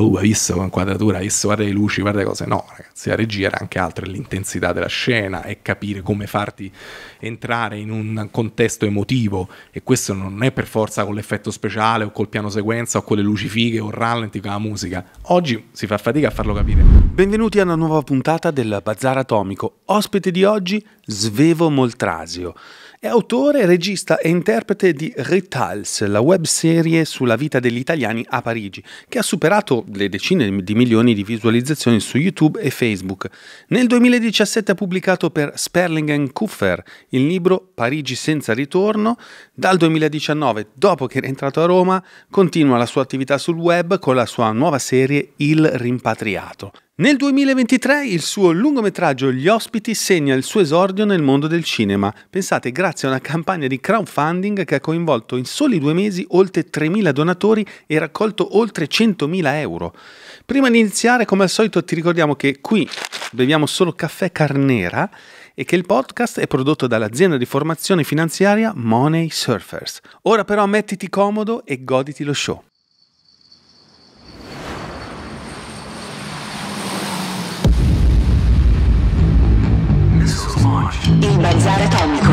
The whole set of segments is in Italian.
oh, hai visto l'inquadratura, hai visto guarda le luci, guarda le cose. No, ragazzi, la regia era anche altro, è l'intensità della scena, è capire come farti entrare in un contesto emotivo e questo non è per forza con l'effetto speciale o col piano sequenza o con le luci fighe o rallenti con la musica. Oggi si fa fatica a farlo capire. Benvenuti a una nuova puntata del Bazar Atomico. Ospite di oggi, Svevo Moltrasio. È autore, regista e interprete di Ritals, la webserie sulla vita degli italiani a Parigi, che ha superato le decine di milioni di visualizzazioni su YouTube e Facebook. Nel 2017 ha pubblicato per Sperling Kuffer il libro Parigi senza ritorno. Dal 2019, dopo che è entrato a Roma, continua la sua attività sul web con la sua nuova serie Il rimpatriato. Nel 2023 il suo lungometraggio Gli ospiti segna il suo esordio nel mondo del cinema, pensate grazie a una campagna di crowdfunding che ha coinvolto in soli due mesi oltre 3.000 donatori e raccolto oltre 100.000 euro. Prima di iniziare, come al solito, ti ricordiamo che qui beviamo solo caffè carnera e che il podcast è prodotto dall'azienda di formazione finanziaria Money Surfers. Ora però mettiti comodo e goditi lo show. Il Bazar Atomico.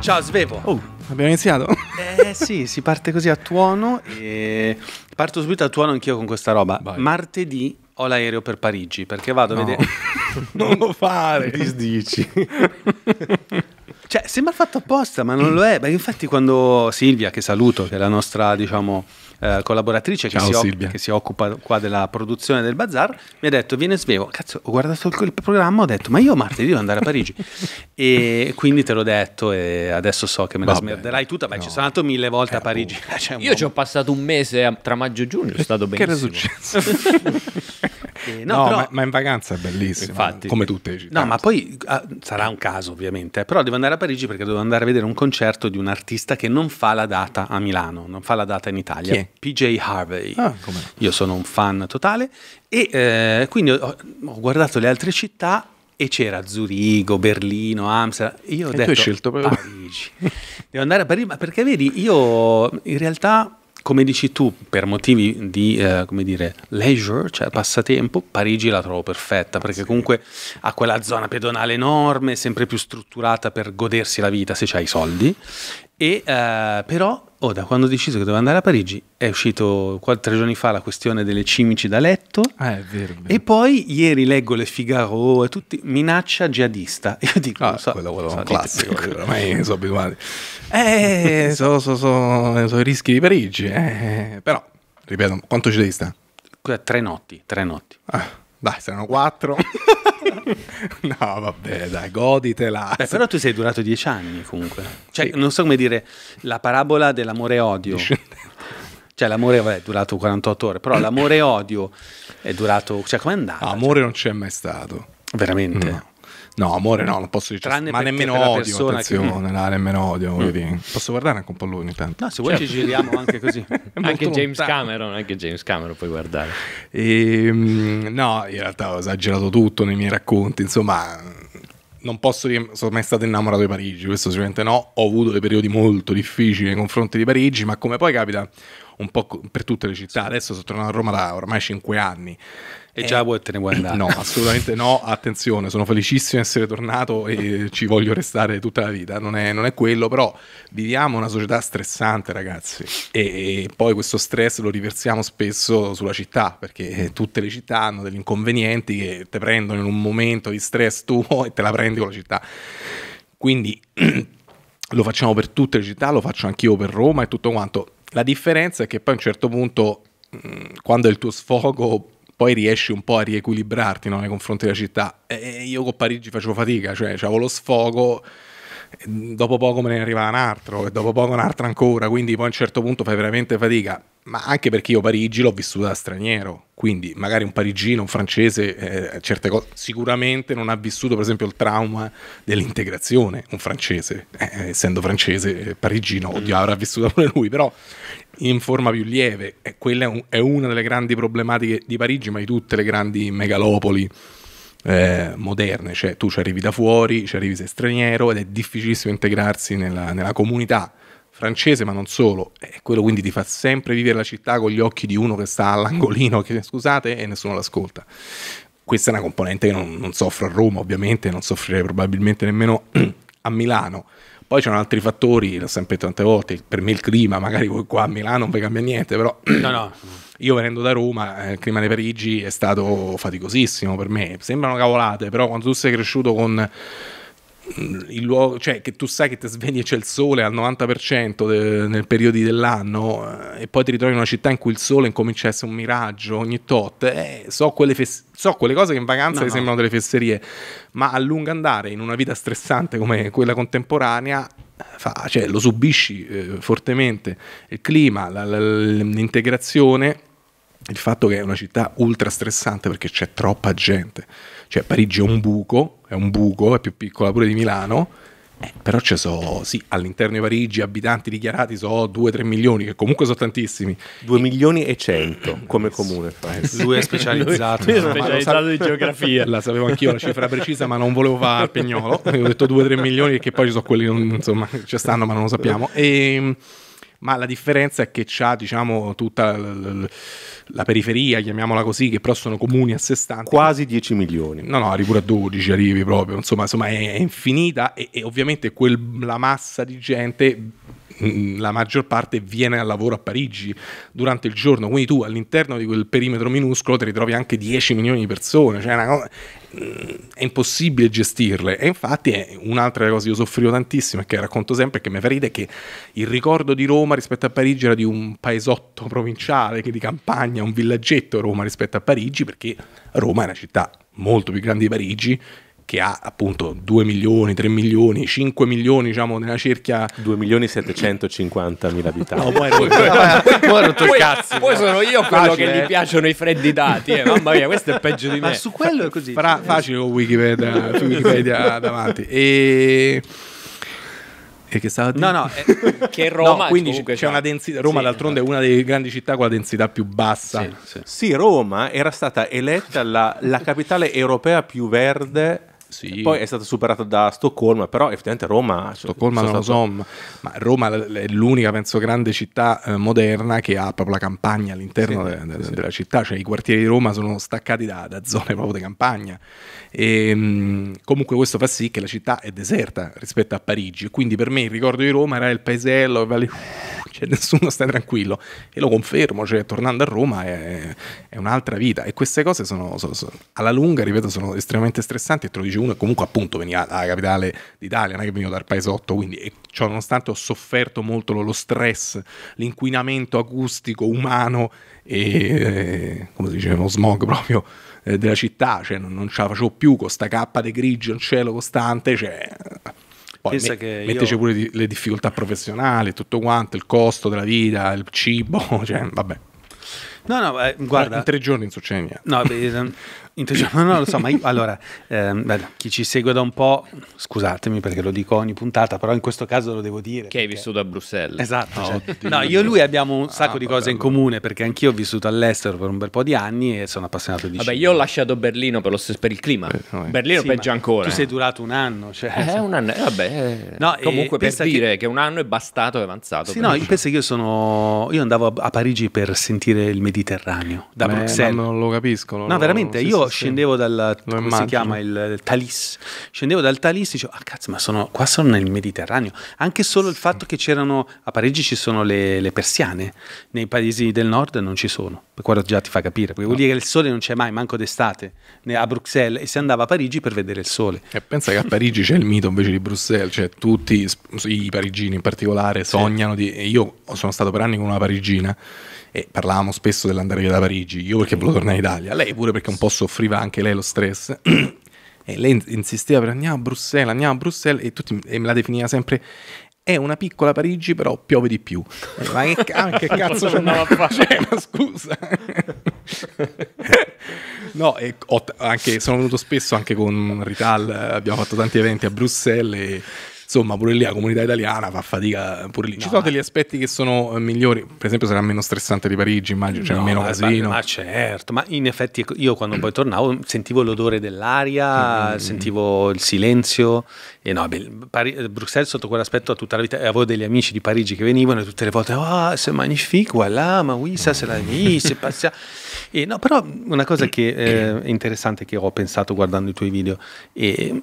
Ciao Svevo. Oh, abbiamo iniziato? Eh sì, si parte così a tuono e parto subito a tuono anch'io con questa roba. Vai. Martedì ho l'aereo per Parigi perché vado no. a vedere... non lo fare! Disdici. cioè, sembra fatto apposta, ma non mm. lo è. Beh, infatti quando Silvia, che saluto, che è la nostra, diciamo eh, collaboratrice Ciao, che, si o- che, si occupa qua della produzione del bazar, mi ha detto Viene svevo, cazzo ho guardato il programma, ho detto ma io martedì devo andare a Parigi e quindi te l'ho detto e adesso so che me la smerderai tutta, ma no. ci sono andato mille volte eh, a Parigi. Cioè, io ci ho passato un mese tra maggio e giugno, è eh, stato benissimo. Che era successo? Eh, no, no però... ma, ma, in vacanza è bellissimo, Infatti, come tutte le città. No, ma poi ah, sarà un caso ovviamente, eh, però devo andare a Parigi perché devo andare a vedere un concerto di un artista che non fa la data a Milano, non fa la data in Italia, PJ Harvey. Ah, Io sono un fan totale e eh, quindi ho, ho guardato le altre città e c'era Zurigo, Berlino, Amsterdam. Io ho e detto, tu hai scelto Parigi. Devo andare a Parigi, ma perché vedi, io in realtà come dici tu, per motivi di eh, dire, leisure, cioè passatempo, Parigi la trovo perfetta perché comunque ha quella zona pedonale enorme, sempre più strutturata per godersi la vita se hai i soldi. E, eh, però Oh, da quando ho deciso che dovevo andare a Parigi è uscito quattro, tre giorni fa la questione delle cimici da letto. Ah, è vero, vero. E poi ieri leggo le Figaro e oh, tutti minaccia jihadista. Io dico, ah, so, quello, quello so, è un classico, dite, ormai sono abituati. Eh, so, so, so, so, i rischi di Parigi, eh, però, ripeto, quanto ci devi stare? Tre notti, tre notti. Ah. Dai, saranno quattro. no, vabbè, dai, goditela. Beh, però tu sei durato dieci anni comunque. Cioè, sì. non so come dire, la parabola dell'amore e odio. Cioè, l'amore vabbè, è durato 48 ore, però l'amore e odio è durato... Cioè, com'è andata? Amore cioè? non c'è mai stato. Veramente? No. No, amore, no, non posso dire. Tranne ma nemmeno odio, attenzione, che... là, nemmeno odio, mm. Posso guardare anche un po' lui ogni tanto. No, se vuoi certo. ci giriamo anche così. anche James lontano. Cameron, anche James Cameron puoi guardare. E, ehm, no, in realtà ho esagerato tutto nei miei racconti, insomma non posso dire sono mai stato innamorato di Parigi, questo sicuramente no, ho avuto dei periodi molto difficili nei confronti di Parigi, ma come poi capita, un po' per tutte le città. Adesso sono tornato a Roma da ormai 5 anni. E eh, già vuoi te ne vuoi andare? No, assolutamente no. Attenzione, sono felicissimo di essere tornato e ci voglio restare tutta la vita. Non è, non è quello, però viviamo una società stressante, ragazzi. E, e, poi questo stress lo riversiamo spesso sulla città, perché tutte le città hanno degli inconvenienti che te prendono in un momento di stress tuo e te la prendi con la città. Quindi lo facciamo per tutte le città, lo faccio anch'io per Roma e tutto quanto la differenza è che poi a un certo punto, mm, quando è il tuo sfogo, poi riesci un po' a riequilibrarti no? nei confronti della città. E io con Parigi facevo fatica, cioè avevo lo sfogo, dopo poco me ne arriva un altro e dopo poco un'altra ancora, quindi poi a un certo punto fai veramente fatica, ma anche perché io Parigi l'ho vissuta da straniero, quindi magari un parigino, un francese, eh, certe cose sicuramente non ha vissuto per esempio il trauma dell'integrazione, un francese, eh, eh essendo francese, eh, parigino, mm. oddio, avrà vissuto pure lui, però in forma più lieve e quella è, un, è una delle grandi problematiche di Parigi, ma di tutte le grandi megalopoli eh, moderne, cioè tu ci arrivi da fuori, ci arrivi sei straniero ed è difficilissimo integrarsi nella, nella comunità francese, ma non solo, e quello quindi ti fa sempre vivere la città con gli occhi di uno che sta all'angolino, che scusate, e nessuno l'ascolta. Questa è una componente che non, non soffro a Roma, ovviamente, non soffrirei probabilmente nemmeno a Milano. Poi c'erano altri fattori, l'ho sempre detto tante volte, per me il clima, magari qua a Milano non vi cambia niente, però... No, no. Io venendo da Roma, eh, il clima di Parigi è stato faticosissimo per me. Sembrano cavolate, però quando tu sei cresciuto con il luogo, cioè che tu sai che ti svegli e c'è il sole al 90% de, nel periodo dell'anno eh, e poi ti ritrovi in una città in cui il sole incomincia a essere un miraggio ogni tot, eh, so, quelle fes- so, quelle cose che in vacanza no, ti no. sembrano delle fesserie, ma a lungo andare in una vita stressante come quella contemporanea fa, cioè, lo subisci eh, fortemente, il clima, la, la, l'integrazione, il fatto che è una città ultra stressante perché c'è troppa gente cioè Parigi è un buco, è un buco, è più piccola pure di Milano, eh, però ci sono, sì, all'interno di Parigi abitanti dichiarati sono 2-3 milioni, che comunque sono tantissimi. 2 milioni e 100 eh, come comune. Lui è specializzato. Lui è specializzato in geografia. La sapevo anch'io la cifra precisa, ma non volevo fare il pignolo. Ho detto 2-3 milioni perché poi ci sono quelli, non, insomma, ci stanno, ma non lo sappiamo. E... Ehm, ma la differenza è che c'ha diciamo tutta la periferia, chiamiamola così, che però sono comuni a sé stanti. Quasi 10 milioni. No, no, arrivi a 12, arrivi proprio, insomma, insomma è, è infinita e, e ovviamente quel, la massa di gente la maggior parte viene al lavoro a Parigi durante il giorno, quindi tu all'interno di quel perimetro minuscolo ti ritrovi anche 10 milioni di persone, cioè cosa, mm, è impossibile gestirle. E infatti è un'altra cosa che io soffrivo tantissimo e che racconto sempre, che mi fa ridere, che il ricordo di Roma rispetto a Parigi era di un paesotto provinciale, di campagna, un villaggetto Roma rispetto a Parigi, perché Roma è una città molto più grande di Parigi che ha appunto 2 milioni, 3 milioni, 5 milioni, diciamo, nella cerchia... 2 milioni 750 mila abitanti. No, poi ero rotto il cazzo. Poi sono io quello facile. che gli eh. piacciono i freddi dati, eh, mamma mia, questo è peggio di me. Ma su quello è così. Fra- facile con Wikipedia, Wikipedia davanti. E... E che stava No, no, eh, che Roma no, quindi c'è cioè, una densità Roma sì, d'altronde è esatto. una delle grandi città con la densità più bassa. Sì, sì. sì Roma era stata eletta la, la, capitale europea più verde sì. Poi è stata superata da Stoccolma, però effettivamente Roma... Cioè, Stoccolma non lo so, ma Roma è l'unica, penso, grande città eh, moderna che ha proprio la campagna all'interno sì, de- de- sì. della città, cioè i quartieri di Roma sono staccati da, da zone proprio di campagna. E, ehm, mh, comunque questo fa sì che la città è deserta rispetto a Parigi, e quindi per me il ricordo di Roma era il paesello, vale... c'è cioè, nessuno, stai tranquillo. E lo confermo, cioè, tornando a Roma è, è un'altra vita. E queste cose sono, sono, sono, alla lunga, ripeto, sono estremamente stressanti. E te lo dice uno, e comunque appunto veniva dalla capitale d'Italia, non è che veniva dal paesotto, quindi cioè, nonostante ho sofferto molto lo, lo stress, l'inquinamento acustico, umano e, eh, come si dice, lo smog proprio eh, della città, cioè non, non ce la facevo più con sta cappa di grigio, un cielo costante, cioè poi Pensa me, metteci io... pure di, le difficoltà professionali, tutto quanto, il costo della vita, il cibo, cioè, vabbè. No, no, eh, guarda. In tre giorni non succede niente. No, beh, ehm, No, no, lo so, ma io, allora, ehm, beh, chi ci segue da un po', scusatemi perché lo dico ogni puntata, però in questo caso lo devo dire. Che hai vissuto a Bruxelles. Esatto. Oh, cioè, no, io e lui abbiamo un sacco ah, di cose vabbè, in comune perché anch'io ho vissuto all'estero per un bel po' di anni e sono appassionato di Vabbè, io ho lasciato Berlino per, lo, per il clima. Eh, no, eh. Berlino sì, peggio ancora. Tu sei eh. durato un anno. Cioè, eh, un anno, eh, vabbè. Eh. No, comunque per dire che... che... un anno è bastato e avanzato. Sì, no, io penso che io sono... Io andavo a Parigi per sentire il Mediterraneo da Beh, Bruxelles. Non lo capisco. No, veramente, sì, io scendevo dal come si chiama il, il, Talis. Scendevo dal Talis e dicevo: Ah, cazzo, ma sono, qua sono nel Mediterraneo. Anche solo il fatto che c'erano a Parigi ci sono le, le, persiane, nei paesi del nord non ci sono. Per quello già ti fa capire, perché vuol ah. dire che il sole non c'è mai, manco d'estate a Bruxelles e si andava a Parigi per vedere il sole. E pensa che a Parigi c'è il mito invece di Bruxelles, cioè tutti i parigini in particolare sognano di. Io sono stato per anni con una parigina e parlavamo spesso dell'andare via da Parigi, io perché volevo tornare in Italia, lei pure perché un po' soffriva anche lei lo stress. e lei insisteva per andiamo a Bruxelles, andiamo a Bruxelles e, tutti, e me la definiva sempre è una piccola Parigi, però piove di più. Ma che, ah, che cazzo c'è una, c'è una scusa? no, anche, sono venuto spesso anche con Rital, abbiamo fatto tanti eventi a Bruxelles e insomma pure lì la comunità italiana fa fatica pure lì. Ci no, sono ma... degli aspetti che sono eh, migliori, per esempio sarà meno stressante di Parigi, immagino, c'è cioè no, meno casino. Ma, ma certo, ma in effetti ecco, io quando poi tornavo sentivo l'odore dell'aria, mm. sentivo il silenzio e no, beh, Pari- Bruxelles sotto quell'aspetto ha tutta la vita, e avevo degli amici di Parigi che venivano e tutte le volte, oh, ah, c'est magnifique, voilà, ah, ma oui, ça c'est la vie, c'est passé. E no, però una cosa che eh, è interessante che ho pensato guardando i tuoi video, e,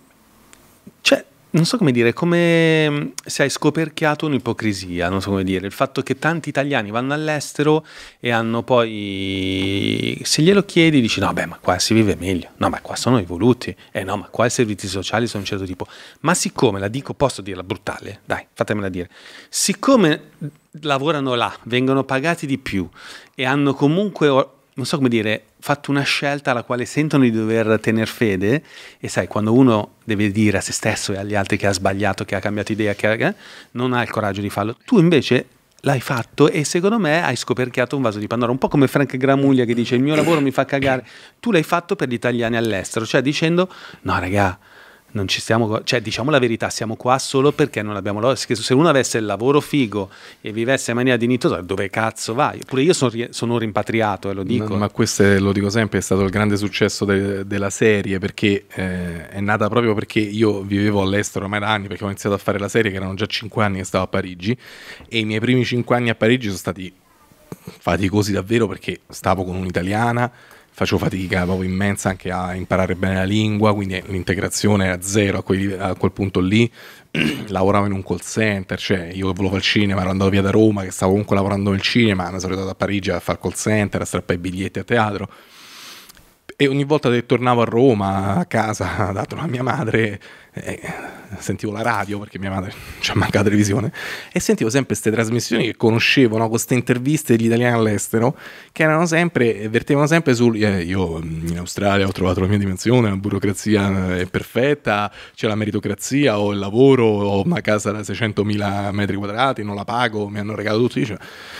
cioè non so come dire, come mm, se hai scoperchiato un'ipocrisia, non so come dire, il fatto che tanti italiani vanno all'estero e hanno poi, se glielo chiedi, dici no, beh, ma qua si vive meglio, no, ma qua sono evoluti, eh no, ma qua i servizi sociali sono un certo tipo, ma siccome, la dico, posso dirla brutale, dai, fatemela dire, siccome lavorano là, vengono pagati di più e hanno comunque non so come dire, fatto una scelta alla quale sentono di dover tener fede e sai, quando uno deve dire a se stesso e agli altri che ha sbagliato, che ha cambiato idea, che eh, non ha il coraggio di farlo, tu invece l'hai fatto e secondo me hai scoperchiato un vaso di Pandora, un po' come Frank Gramuglia che dice il mio lavoro mi fa cagare, tu l'hai fatto per gli italiani all'estero, cioè dicendo no raga, non ci stiamo, cioè diciamo la verità, siamo qua solo perché non abbiamo lavoro. Se uno avesse il lavoro figo e vivesse in maniera dignitosa, dove cazzo vai? Pure io sono, sono rimpatriato e eh, lo dico. No, ma questo è, lo dico sempre, è stato il grande successo de, della serie perché eh, è nata proprio perché io vivevo all'estero ormai da anni perché ho iniziato a fare la serie che erano già 5 anni che stavo a Parigi e i miei primi 5 anni a Parigi sono stati faticosi davvero perché stavo con un'italiana facevo fatica proprio immensa anche a imparare bene la lingua, quindi l'integrazione era zero a, quei, a quel punto lì. Lavoravo in un call center, cioè io volevo al cinema, ero andato via da Roma, che stavo comunque lavorando nel cinema, mi sono andato a Parigi a fare call center, a strappare i biglietti a teatro. E ogni volta che tornavo a Roma, a casa, dato da mia madre, eh, sentivo la radio perché mia madre ci ha mancato la televisione e sentivo sempre queste trasmissioni che conoscevo, no? queste interviste degli italiani all'estero che erano sempre, vertevano sempre sul eh, io mm, in Australia ho trovato la mia dimensione, la burocrazia eh, è perfetta, c'è la meritocrazia, ho il lavoro, ho una casa da 600.000 metri quadrati, non la pago, mi hanno regalato tutto, dicevo.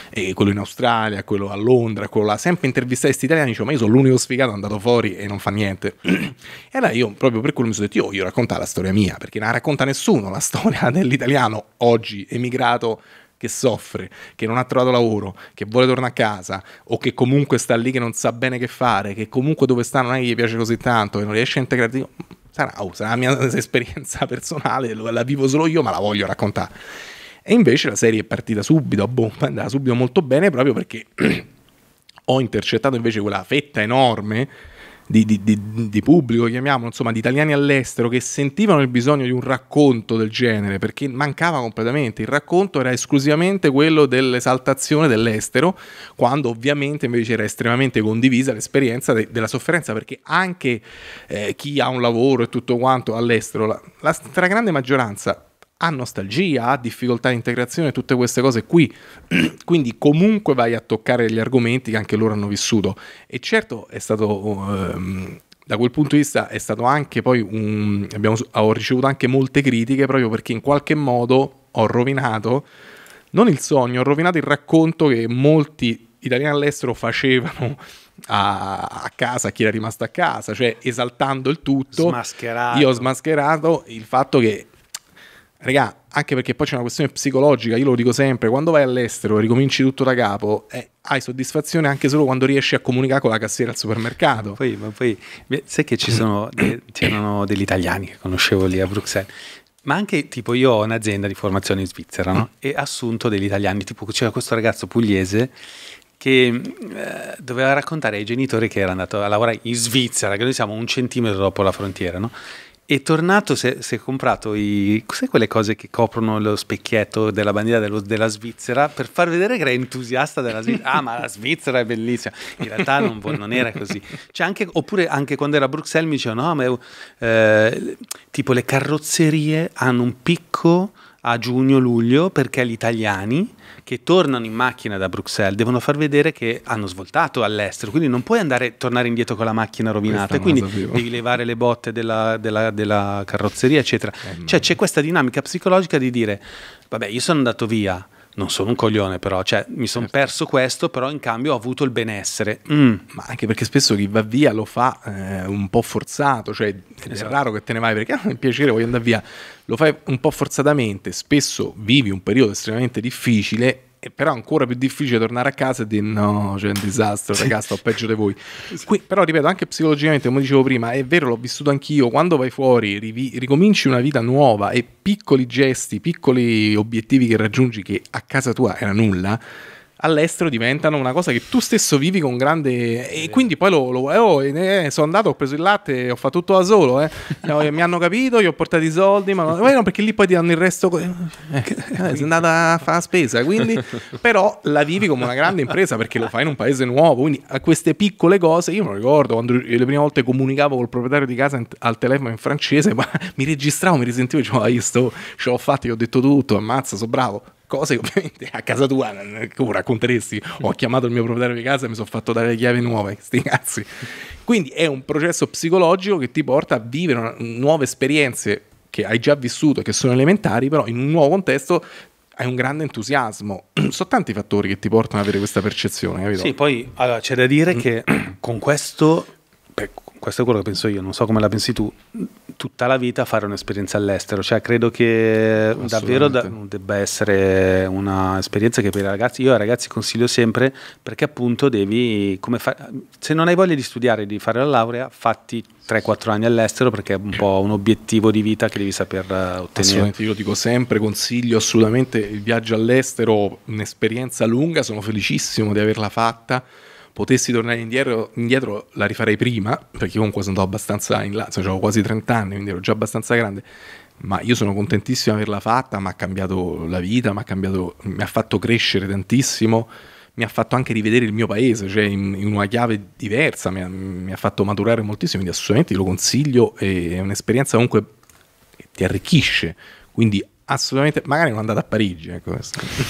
e quello in Australia, quello a Londra, quello là, sempre intervistai questi italiani, dice, ma io sono l'unico sfigato andato fuori e non fa niente. e allora io proprio per quello mi sono detto io voglio raccontare la storia storia mia, perché non la racconta nessuno la storia dell'italiano oggi emigrato che soffre, che non ha trovato lavoro, che vuole tornare a casa o che comunque sta lì che non sa bene che fare, che comunque dove sta non è che gli piace così tanto, che non riesce a integrarsi. Sarà, oh, sarà la mia esperienza personale, la vivo solo io, ma la voglio raccontare. E invece la serie è partita subito a bomba, è andata subito molto bene proprio perché ho intercettato invece quella fetta enorme di, di, di, di pubblico, chiamiamolo, insomma, di italiani all'estero che sentivano il bisogno di un racconto del genere, perché mancava completamente. Il racconto era esclusivamente quello dell'esaltazione dell'estero, quando ovviamente invece era estremamente condivisa l'esperienza de, della sofferenza, perché anche eh, chi ha un lavoro e tutto quanto all'estero, la, la stragrande maggioranza ha nostalgia, ha difficoltà di integrazione, tutte queste cose qui. Quindi comunque vai a toccare gli argomenti che anche loro hanno vissuto. E certo è stato... Ehm, da quel punto di vista è stato anche poi un... Abbiamo, ho ricevuto anche molte critiche proprio perché in qualche modo ho rovinato, non il sogno, ho rovinato il racconto che molti italiani all'estero facevano a, casa, a chi era rimasto a casa, cioè esaltando il tutto. Io ho smascherato il fatto che Regà, anche perché poi c'è una questione psicologica, io lo dico sempre, quando vai all'estero e ricominci tutto da capo, eh, hai soddisfazione anche solo quando riesci a comunicare con la cassiera al supermercato. Poi, ma poi, sai che ci sono de, c'erano degli italiani che conoscevo lì a Bruxelles, ma anche tipo io ho un'azienda di formazione in Svizzera no? Mm. e assunto degli italiani, tipo c'era questo ragazzo pugliese che eh, doveva raccontare ai genitori che era andato a lavorare in Svizzera, che noi siamo un centimetro dopo la frontiera, no? E tornato, si è comprato i, cos'è quelle cose che coprono lo specchietto della bandiera dello, della Svizzera per far vedere che era entusiasta della Svizzera. ah, ma la Svizzera è bellissima. In realtà non, non era così. Cioè anche, oppure anche quando era a Bruxelles mi dicevano, no, ma eh, tipo le carrozzerie hanno un picco a giugno-luglio perché gli italiani che tornano in macchina da Bruxelles devono far vedere che hanno svoltato all'estero, quindi non puoi andare, tornare indietro con la macchina rovinata, e quindi devi levare le botte della, della, della carrozzeria, eccetera. Eh, cioè c'è questa dinamica psicologica di dire, vabbè, io sono andato via, non sono un coglione però, cioè mi sono certo. perso questo, però in cambio ho avuto il benessere. Mm. Ma anche perché spesso chi va via lo fa eh, un po' forzato, cioè esatto. è raro che te ne vai perché ah, è un piacere, voglio andare via. Lo fai un po' forzatamente, spesso vivi un periodo estremamente difficile è però ancora più difficile tornare a casa e dire no, c'è un disastro, ragazzi, sto peggio di voi. Qui, però ripeto, anche psicologicamente, come dicevo prima, è vero, l'ho vissuto anch'io, quando vai fuori rivi- ricominci una vita nuova e piccoli gesti, piccoli obiettivi che raggiungi che a casa tua era nulla all'estero diventano una cosa che tu stesso vivi con grande... E quindi poi lo, lo oh, eh, sono andato, ho preso il latte, ho fatto tutto da solo, eh. eh mi hanno capito, gli ho portato i soldi, ma no, eh, no perché lì poi ti danno il resto... Co- eh, eh sei andata a fare la spesa, quindi... Però la vivi come una grande impresa perché lo fai in un paese nuovo, quindi a queste piccole cose, io me lo ricordo quando le prime volte comunicavo col proprietario di casa al telefono in francese, ma mi registravo, mi risentivo e dicevo, ah, io sto, ce l'ho fatta, io ho detto tutto, ammazza, sono bravo cose che ovviamente a casa tua come racconteresti, ho chiamato il mio proprietario di casa e mi sono fatto dare le chiavi nuove, sti cazzi. Quindi è un processo psicologico che ti porta a vivere nuove esperienze che hai già vissuto e che sono elementari, però in un nuovo contesto hai un grande entusiasmo. sono tanti fattori che ti portano ad avere questa percezione, capito? Sì, poi allora, c'è da dire mm. che con questo, per, questo è quello che penso io, non so come la pensi tu, tutta la vita fare un'esperienza all'estero, cioè credo che davvero da, debba essere un'esperienza che per i ragazzi, io ai ragazzi consiglio sempre perché appunto devi, fa, se non hai voglia di studiare, di fare la laurea, fatti 3-4 anni all'estero perché è un po' un obiettivo di vita che devi saper eh, ottenere. io dico sempre, consiglio assolutamente il viaggio all'estero, un'esperienza lunga, sono felicissimo di averla fatta potessi tornare indietro, indietro, la rifarei prima, perché comunque sono abbastanza in là, cioè, avevo quasi 30 anni, quindi ero già abbastanza grande, ma io sono contentissimo di averla fatta, mi ha cambiato la vita, mi ha, cambiato, mi ha fatto crescere tantissimo, mi ha fatto anche rivedere il mio paese, cioè in, in una chiave diversa, mi ha, mi ha, fatto maturare moltissimo, quindi assolutamente lo consiglio, è un'esperienza comunque che ti arricchisce, quindi Assolutamente, magari non andate a Parigi. Ecco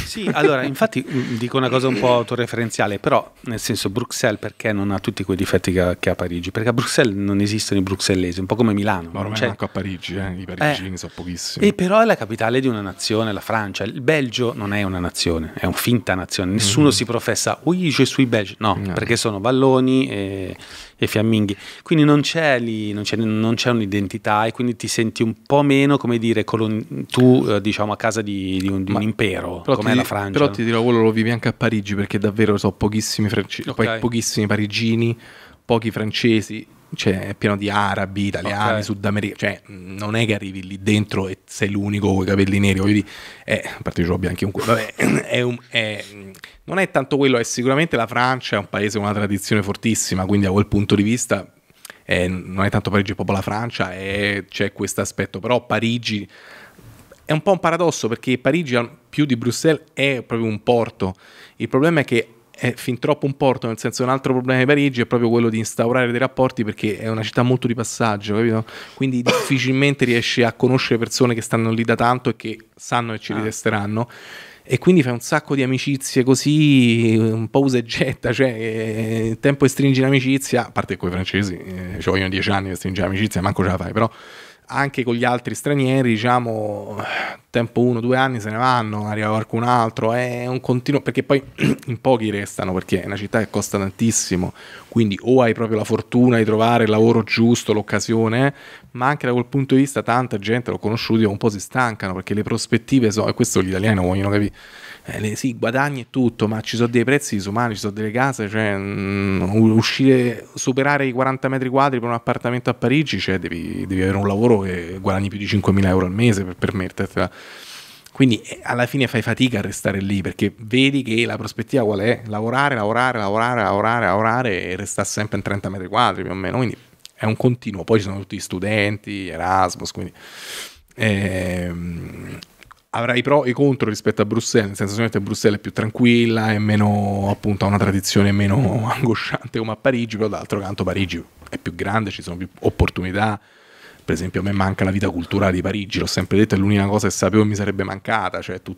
sì, allora, infatti mm, dico una cosa un po' autoreferenziale, però nel senso Bruxelles perché non ha tutti quei difetti che ha, che ha Parigi? Perché a Bruxelles non esistono i bruxellesi, un po' come Milano. Ma ormai cioè, manco a Parigi, eh, i parigini eh, sono pochissimi. E però è la capitale di una nazione, la Francia. Il Belgio non è una nazione, è un finta nazione. Nessuno mm. si professa, ui, je suis belge. No, no, perché sono valloni e e fiamminghi. Quindi non c'è, lì, non, c'è, non c'è, un'identità e quindi ti senti un po' meno, come dire, colon- tu eh, diciamo a casa di, di, un, di un, impero, come la Francia. Però ti dirò, quello lo vivi anche a Parigi perché davvero so pochissimi, franci- okay. pochissimi parigini, pochi francesi cioè, è pieno di arabi, italiani, okay. sudamericani, cioè non è che arrivi lì dentro e sei l'unico con i capelli neri, voglio è, eh, a parte che ho bianchi un quello, non è tanto quello, è sicuramente la Francia, è un paese con una tradizione fortissima, quindi a quel punto di vista è, non è tanto Parigi, è proprio la Francia, è, c'è questo aspetto, però Parigi è un po' un paradosso perché Parigi più di Bruxelles è proprio un porto, il problema è che è fin troppo un porto, nel senso che un altro problema di Parigi è proprio quello di instaurare dei rapporti perché è una città molto di passaggio, capito? Quindi difficilmente riesci a conoscere persone che stanno lì da tanto e che sanno che ci ah. ritesteranno e quindi fai un sacco di amicizie così, un po' usa e getta, cioè eh, tempo e stringi l'amicizia, a parte con i francesi, eh, ci vogliono dieci anni per stringere l'amicizia, manco ce la fai, però anche con gli altri stranieri, diciamo, tempo uno, due anni se ne vanno, arriva qualcun altro, è un continuo, perché poi in pochi restano, perché è una città che costa tantissimo, quindi o hai proprio la fortuna di trovare il lavoro giusto, l'occasione, ma anche da quel punto di vista tanta gente, l'ho conosciuto, un po' si stancano, perché le prospettive sono, e questo gli italiani vogliono capire, eh, sì, guadagni e tutto, ma ci sono dei prezzi disumani, ci sono delle case, cioè, mh, mm, uscire, superare i 40 metri quadri per un appartamento a Parigi, cioè, devi, devi, avere un lavoro che guadagni più di 5.000 euro al mese per permettertela. Quindi eh, alla fine fai fatica a restare lì perché vedi che la prospettiva qual è? Lavorare, lavorare, lavorare, lavorare, lavorare e restare sempre in 30 metri quadri più o meno. Quindi è un continuo. Poi ci sono tutti gli studenti, Erasmus, quindi... Ehm, avrà i pro e i contro rispetto a Bruxelles, nel senso che Bruxelles è più tranquilla, è meno appunto ha una tradizione meno angosciante come a Parigi, però d'altro canto Parigi è più grande, ci sono più opportunità. Per esempio, a me manca la vita culturale di Parigi, l'ho sempre detto, è l'unica cosa che sapevo mi sarebbe mancata, cioè tu,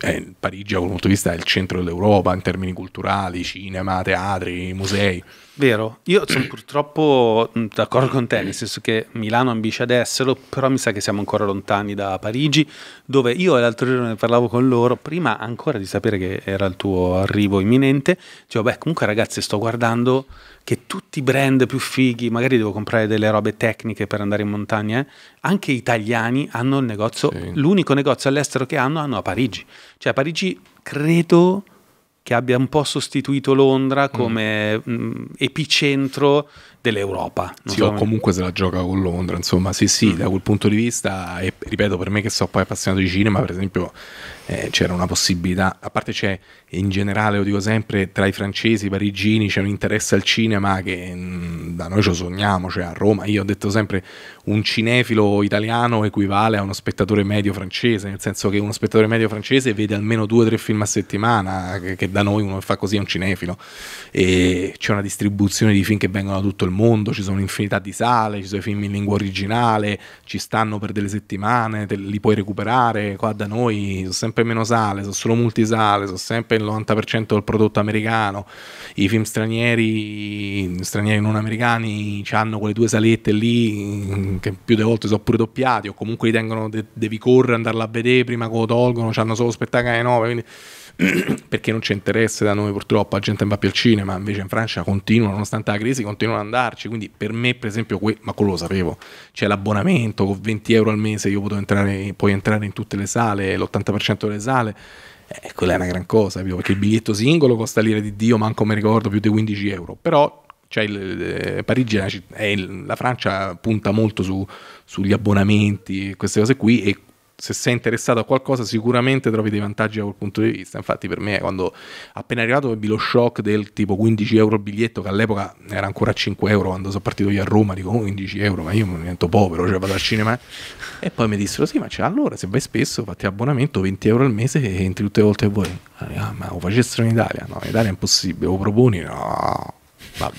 eh, Parigi da quel punto di vista è il centro dell'Europa in termini culturali, cinema, teatri, musei. Vero, io sono mm. purtroppo mm, d'accordo con te, nel senso che Milano ambisce ad esserlo, però mi sa che siamo ancora lontani da Parigi, dove io l'altro giorno ne parlavo con loro, prima ancora di sapere che era il tuo arrivo imminente, dicevo, beh comunque ragazzi sto guardando che tutti i brand più fighi, magari devo comprare delle robe tecniche per andare in montagna, eh? anche italiani hanno il negozio, sì. l'unico negozio all'estero che hanno, hanno a Parigi. Cioè a Parigi credo che abbia un po' sostituito Londra mm. come mm. mh, epicentro dell'Europa. Sì, so. o comunque se la gioca con Londra, insomma, sì, sì, mm. da quel punto di vista, e ripeto, per me che sono poi appassionato di cinema, per esempio, eh, c'era una possibilità, a parte c'è in generale, lo dico sempre, tra i francesi, i parigini c'è un interesse al cinema che mh, mm, da noi ci sogniamo, cioè a Roma io ho detto sempre un cinefilo italiano equivale a uno spettatore medio francese, nel senso che uno spettatore medio francese vede almeno due o tre film a settimana, che, che da noi uno fa così è un cinefilo, e c'è una distribuzione di film che vengono da tutto il mondo, ci sono un'infinità di sale, ci sono i film in lingua originale, ci stanno per delle settimane, te li puoi recuperare, qua da noi sono sempre meno sale, sono solo multisale, sono sempre 90% del prodotto americano, i film stranieri, stranieri non americani, hanno quelle due salette lì mm, che più delle volte sono pure doppiati o comunque li tengono, de- devi correre, andarla a vedere prima che lo tolgono, hanno solo spettacoli alle 9, quindi perché non c'è interesse da noi purtroppo, la gente non va più al cinema, invece in Francia continuano, nonostante la crisi, continuano ad andarci, quindi per me per esempio, que- ma quello lo sapevo, c'è l'abbonamento, con 20 euro al mese io potevo entrare, puoi entrare in tutte le sale, l'80% delle sale, eh, quella è una gran cosa, perché il biglietto singolo costa l'ira di Dio, manco mi ricordo, più di 15 euro, però cioè il, eh, Parigi è, la, citt- è il, la Francia punta molto su, sugli abbonamenti e queste cose qui e se sei interessato a qualcosa sicuramente trovi dei vantaggi da quel punto di vista. Infatti per me quando appena arrivato ebbi lo shock del tipo 15 euro il biglietto che all'epoca era ancora 5 euro quando sono partito io a Roma, dico oh, 15 euro ma io mi divento povero, cioè vado al cinema e poi mi dissero sì ma cioè, allora se vai spesso fatti abbonamento 20 euro al mese e entri tutte le volte che vuoi. Ah, ah, ma lo facessero in Italia? No, in Italia è impossibile, lo proponi? No. Vabbè.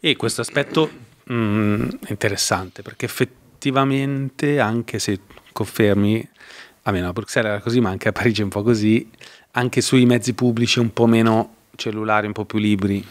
E questo aspetto mh, mm, interessante perché effettivamente anche se confermi, almeno a Bruxelles era così, ma anche a Parigi è un po' così, anche sui mezzi pubblici un po' meno cellulari, un po' più libri.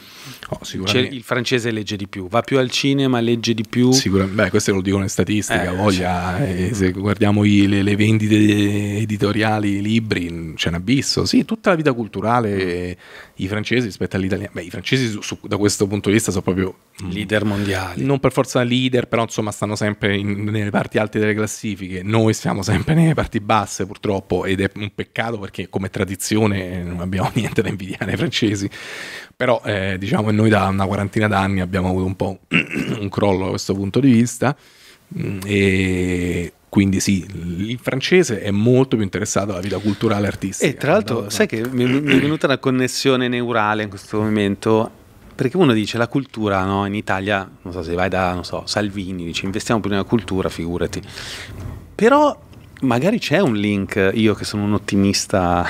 Oh, il francese legge di più, va più al cinema, legge di più. Sicuramente, beh, questo lo dicono le statistiche, eh, voglia, cioè... eh, se guardiamo i, le, le, vendite editoriali, i libri, c'è un abisso. Sì, tutta la vita culturale mm i francesi rispetto agli Beh, i francesi su, su, da questo punto di vista sono proprio mm, leader mondiali. Non per forza leader, però insomma stanno sempre in, nelle parti alte delle classifiche. Noi siamo sempre nelle parti basse purtroppo ed è un peccato perché come tradizione non abbiamo niente da invidiare ai francesi. Però eh, diciamo che noi da una quarantina d'anni abbiamo avuto un po' un crollo da questo punto di vista mm, e quindi sì, il francese è molto più interessato alla vita culturale artistica. E tra l'altro, sai che mi, mi è venuta una connessione neurale in questo momento? Perché uno dice la cultura no? in Italia, non so se vai da so, Salvini, dice investiamo più nella cultura, figurati. Però magari c'è un link, io che sono un ottimista,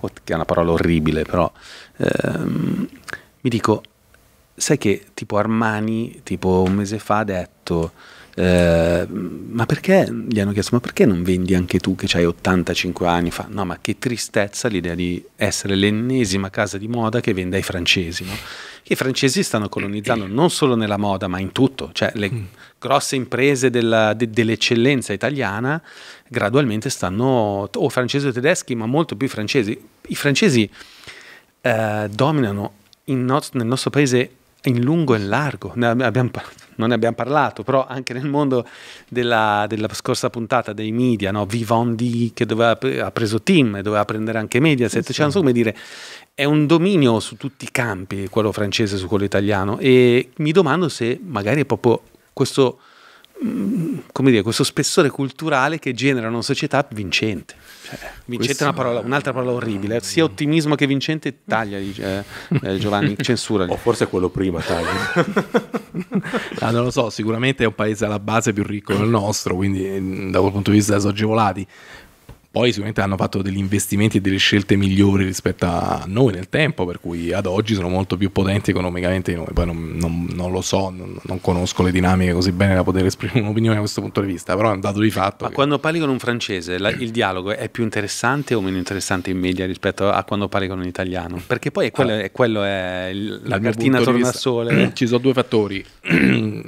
che è una parola orribile, però ehm, mi dico, sai che tipo Armani, tipo un mese fa, ha detto... Eh, ma perché gli hanno chiesto ma perché non vendi anche tu che hai 85 anni fa no ma che tristezza l'idea di essere l'ennesima casa di moda che vende ai francesi no? i francesi stanno colonizzando eh, eh. non solo nella moda ma in tutto cioè le mm. grosse imprese della, de, dell'eccellenza italiana gradualmente stanno o francesi o tedeschi ma molto più francesi i francesi eh, dominano no- nel nostro paese in lungo e in largo, ne abbiamo, non ne abbiamo parlato, però anche nel mondo della, della scorsa puntata dei media, no? Vivendi che doveva, ha preso team e doveva prendere anche Mediaset, sì, cioè, insomma, dire, è un dominio su tutti i campi, quello francese su quello italiano, e mi domando se magari è proprio questo Mm, come dire, questo spessore culturale che genera una società vincente. Cioè, vincente è un'altra parola orribile, sia ottimismo che vincente taglia, dice, eh, eh Giovanni, censura. O forse quello prima taglia. ah, non lo so, sicuramente è un paese alla base più ricco del nostro, quindi mm, da quel punto di vista sono agevolati, poi sicuramente hanno fatto degli investimenti e delle scelte migliori rispetto a noi nel tempo, per cui ad oggi sono molto più potenti economicamente di noi. Poi non, non, non lo so, non, non, conosco le dinamiche così bene da poter esprimere un'opinione da questo punto di vista, però è un dato di fatto. Ma che... quando parli con un francese la, il dialogo è più interessante o meno interessante in media rispetto a quando parli con un italiano? Perché poi è quello, ah, è, quello è la cartina torna tornasole. sole. ci sono due fattori,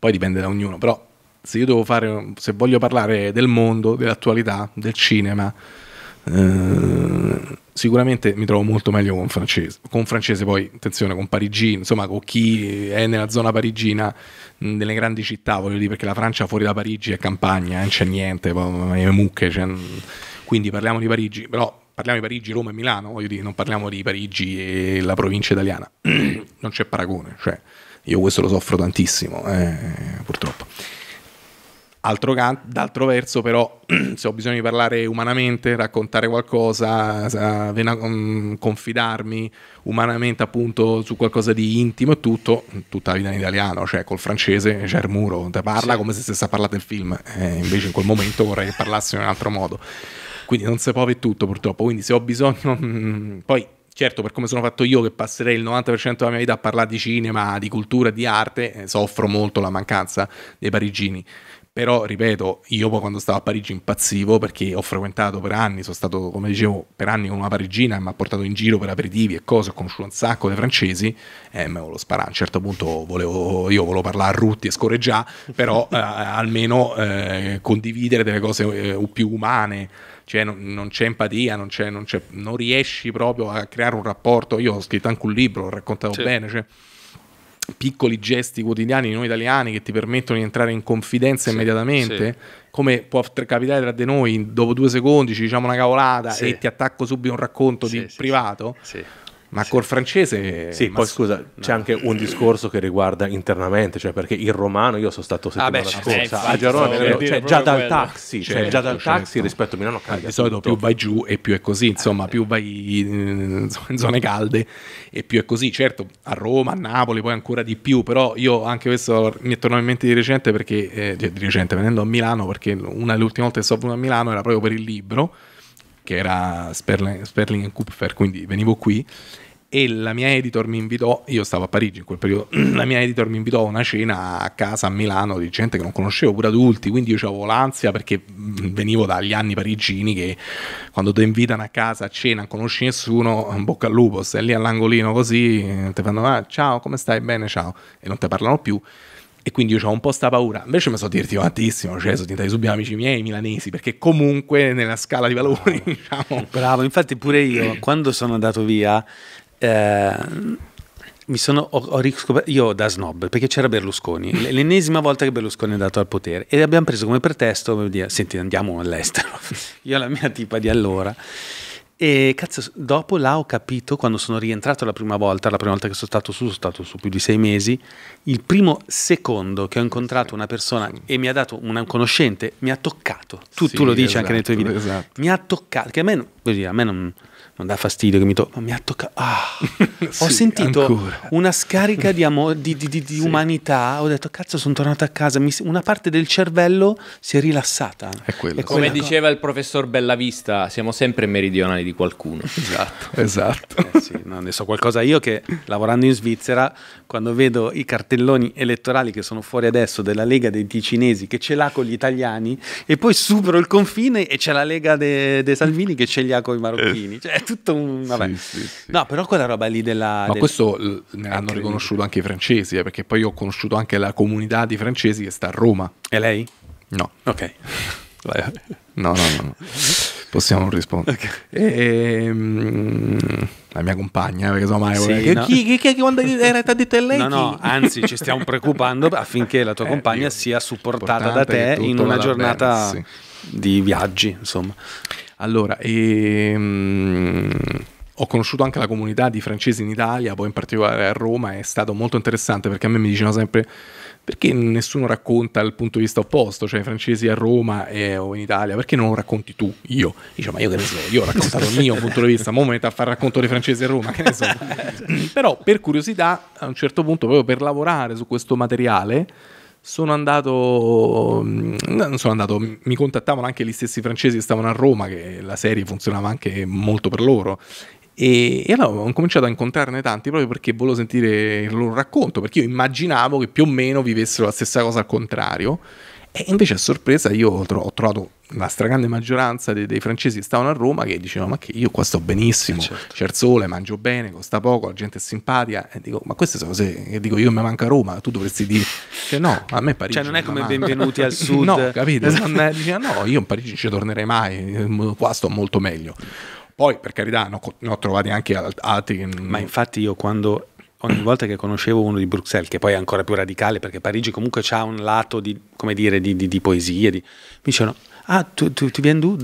poi dipende da ognuno, però se io devo fare, se voglio parlare del mondo, dell'attualità, del cinema, eh, sicuramente mi trovo molto meglio con francese. Con francese poi, attenzione, con parigino, insomma con chi è nella zona parigina, nelle grandi città, voglio dire, perché la Francia fuori da Parigi è campagna, eh, non c'è niente, è mucche, quindi parliamo di Parigi, però parliamo di Parigi, Roma e Milano, voglio dire, non parliamo di Parigi e la provincia italiana, non c'è paragone, cioè io questo lo soffro tantissimo, eh, purtroppo. Altro can- d'altro verso, però, se ho bisogno di parlare umanamente, raccontare qualcosa, sa, mm, confidarmi umanamente, appunto, su qualcosa di intimo e tutto, tutta la vita in italiano, cioè col francese c'è il muro, te parla sì. come se stessa a parlare del film, eh, invece in quel momento vorrei che parlassi in un altro modo. Quindi non si può avere tutto, purtroppo. Quindi se ho bisogno, mm, poi Certo, per come sono fatto io, che passerei il 90% della mia vita a parlare di cinema, di cultura, di arte, eh, soffro molto la mancanza dei parigini. Però, ripeto, io poi quando stavo a Parigi impazzivo perché ho frequentato per anni, sono stato, come dicevo, per anni con una parigina e mi ha portato in giro per aperitivi e cose, ho conosciuto un sacco di francesi e me lo sparare. A un certo punto volevo, io volevo parlare a Rutti e scorreggiare, però eh, almeno eh, condividere delle cose eh, più umane cioè non, non, c'è empatia, non, c'è, non, c'è, non, riesci proprio a creare un rapporto. Io ho scritto anche un libro, l'ho raccontato sì. bene, cioè, piccoli gesti quotidiani noi italiani che ti permettono di entrare in confidenza sì, immediatamente, sì. come può capitare tra di noi, dopo due secondi ci diciamo una cavolata sì. e ti attacco subito un racconto di privato. Sì. Ma sì. col francese. Sì, poi scusa, no. c'è anche un discorso che riguarda internamente, cioè perché il romano, io sono stato settimana ah, beh, scorsa a Gerone, cioè, cioè, già dal certo, taxi, cioè, certo. già dal taxi rispetto a Milano cambia. Di solito più vai giù e più è così, eh, insomma, più vai in zone calde e più è così, certo, a Roma, a Napoli, poi ancora di più, però io anche questo mi è tornato in mente di recente perché eh, di recente venendo a Milano perché una delle ultime volte che sono venuto a Milano era proprio per il libro che era Sperling, Sperling and Kupfer, quindi venivo qui e la mia editor mi invitò, io stavo a Parigi in quel periodo, la mia editor mi invitò a una cena a casa a Milano di gente che non conoscevo, pure adulti, quindi io avevo l'ansia perché venivo dagli anni parigini che quando ti invitano a casa a cena non conosci nessuno, in bocca al lupo, stai lì all'angolino così, eh, ti fanno ah, ciao, come stai? Bene, ciao, e non ti parlano più e quindi io ho un po' sta paura. Invece mi sono divertito oh, tantissimo, cioè sono diventati subito amici miei milanesi, perché comunque nella scala di valori, Bravo, diciamo. Bravo. infatti pure io quando sono andato via eh, mi sono, ho, ho riscoperto, io da snob, perché c'era Berlusconi, l'ennesima volta che Berlusconi è andato al potere, e abbiamo preso come pretesto, dire, senti andiamo all'estero, io la mia tipa di allora... E cazzo, dopo là ho capito, quando sono rientrato la prima volta, la prima volta che sono stato su, sono stato su più di sei mesi, il primo secondo che ho incontrato una persona e mi ha dato un conoscente, mi ha toccato. Tu, sì, tu lo dici esatto, anche nei tuoi video. Esatto. Mi ha toccato, che a me, dire, a me non non dà fastidio che mi tocca, ma mi ha toccato. Ah, sì, ho sentito ancora. una scarica di, amore, di, di, di sì. umanità. Ho detto, cazzo, sono tornato a casa. Mi, una parte del cervello si è rilassata. È quello. È Come diceva il professor Bellavista, siamo sempre meridionali di qualcuno. Esatto. esatto. Eh, sì, no, ne so qualcosa io che lavorando in Svizzera, quando vedo i cartelloni elettorali che sono fuori adesso della Lega dei Ticinesi che ce l'ha con gli italiani, e poi supero il confine e c'è la Lega dei de Salvini che ce li ha con i marocchini. Eh. Cioè, tutto un... Vabbè. Sì, sì, sì. No, però quella roba lì della... Ma del... questo eh, ne hanno riconosciuto anche i francesi, eh, perché poi ho conosciuto anche la comunità di francesi che sta a Roma. E lei? No. Ok. no, no, no. no. Possiamo rispondere. Okay. E, um, la mia compagna, perché insomma, sì, che, no. chi, chi, chi, quando era, ti ha detto lei? No, no, anzi, ci stiamo preoccupando affinché la tua eh, compagna io, sia supportata da te in una giornata bene, sì. di viaggi, insomma. Allora, e, ehm, ho conosciuto anche la comunità di francesi in Italia, poi in particolare a Roma, è stato molto interessante perché a me mi dicevano sempre perché nessuno racconta il punto di vista opposto, cioè i francesi a Roma e, eh, o in Italia, perché non lo racconti tu, io? Dice, ma io che ne so, io ho raccontato il mio punto di vista, mo' mi metto a fare racconto dei francesi a Roma, che ne so. Però per curiosità, a un certo punto, proprio per lavorare su questo materiale, sono andato, mm, sono andato, mi contattavano anche gli stessi francesi che stavano a Roma, che la serie funzionava anche molto per loro. E, e allora ho cominciato a incontrarne tanti proprio perché volevo sentire il loro racconto, perché io immaginavo che più o meno vivessero la stessa cosa al contrario. E invece a sorpresa io ho trovato la stragrande maggioranza dei, dei, francesi che stavano a Roma che dicevano ma che io qua sto benissimo, eh, certo. c'è il sole, mangio bene, costa poco, la gente è simpatica e dico ma queste sono cose che dico io mi manca Roma, tu dovresti dire cioè no, a me Parigi. Cioè non è come manca. benvenuti al sud. no, capito? Non è, dice, no, io in Parigi ci tornerei mai, mm, qua sto molto meglio. Poi per carità ne ho, ne ho trovati anche altri. Ma infatti io quando ogni volta che conoscevo uno di Bruxelles, che poi è ancora più radicale perché Parigi comunque ha un lato di, come dire, di, di, di poesia, mi dicevano, ah, tu, tu, tu vieni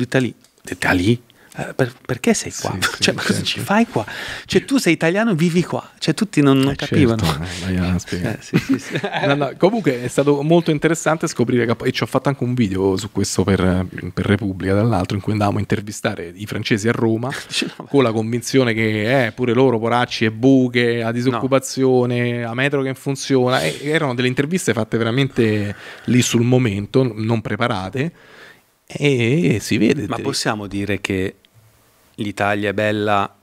Da lì? Eh, per, perché sei qua? Sì, cioè, ma certo. cosa ci certo. fai qua? Cioè, tu sei italiano e vivi qua. Cioè, tutti non, non eh, capivano. Certo, eh, eh sì, sì, no, no, comunque è stato molto interessante scoprire che poi ci ho fatto anche un video su questo per, per Repubblica, dall'altro, in cui andavamo a intervistare i francesi a Roma no, con la convinzione che eh, pure loro, poracci e buche, la disoccupazione, a metro che funziona. E, erano delle interviste fatte veramente lì sul momento, non preparate. e si vede. Ma possiamo dire che l'Italia è bella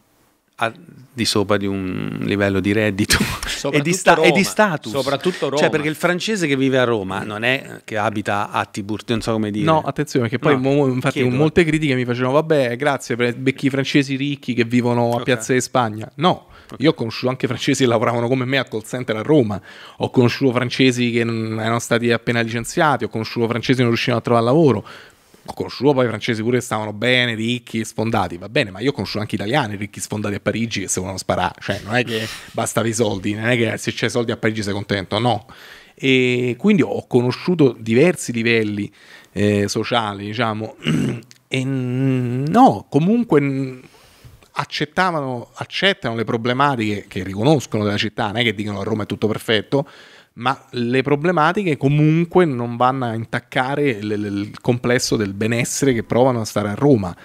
di sopra di un livello di reddito e di, sta- e di, status. Soprattutto cioè, Roma. Cioè, perché il francese che vive a Roma non è che abita a Tiburtino, non so come dire. No, attenzione, che poi no, infatti chiedo. molte critiche mi facevano, vabbè, grazie per becchi francesi ricchi che vivono a okay. Piazza di Spagna. No, Okay. Io ho conosciuto anche francesi che lavoravano come me al call center a Roma, ho conosciuto francesi che non erano stati appena licenziati, ho conosciuto francesi che non riuscivano a trovare lavoro, ho conosciuto poi i francesi pure che stavano bene, ricchi, sfondati, va bene, ma io ho conosciuto anche italiani ricchi sfondati a Parigi che se volevano sparare, cioè non è che bastava i soldi, non è che se c'è soldi a Parigi sei contento, no. E quindi ho conosciuto diversi livelli eh, sociali, diciamo, e no, comunque accettavano, accettano le problematiche che riconoscono della città, non è che dicono a Roma è tutto perfetto, ma le problematiche comunque non vanno a intaccare il, complesso del benessere che provano a stare a Roma.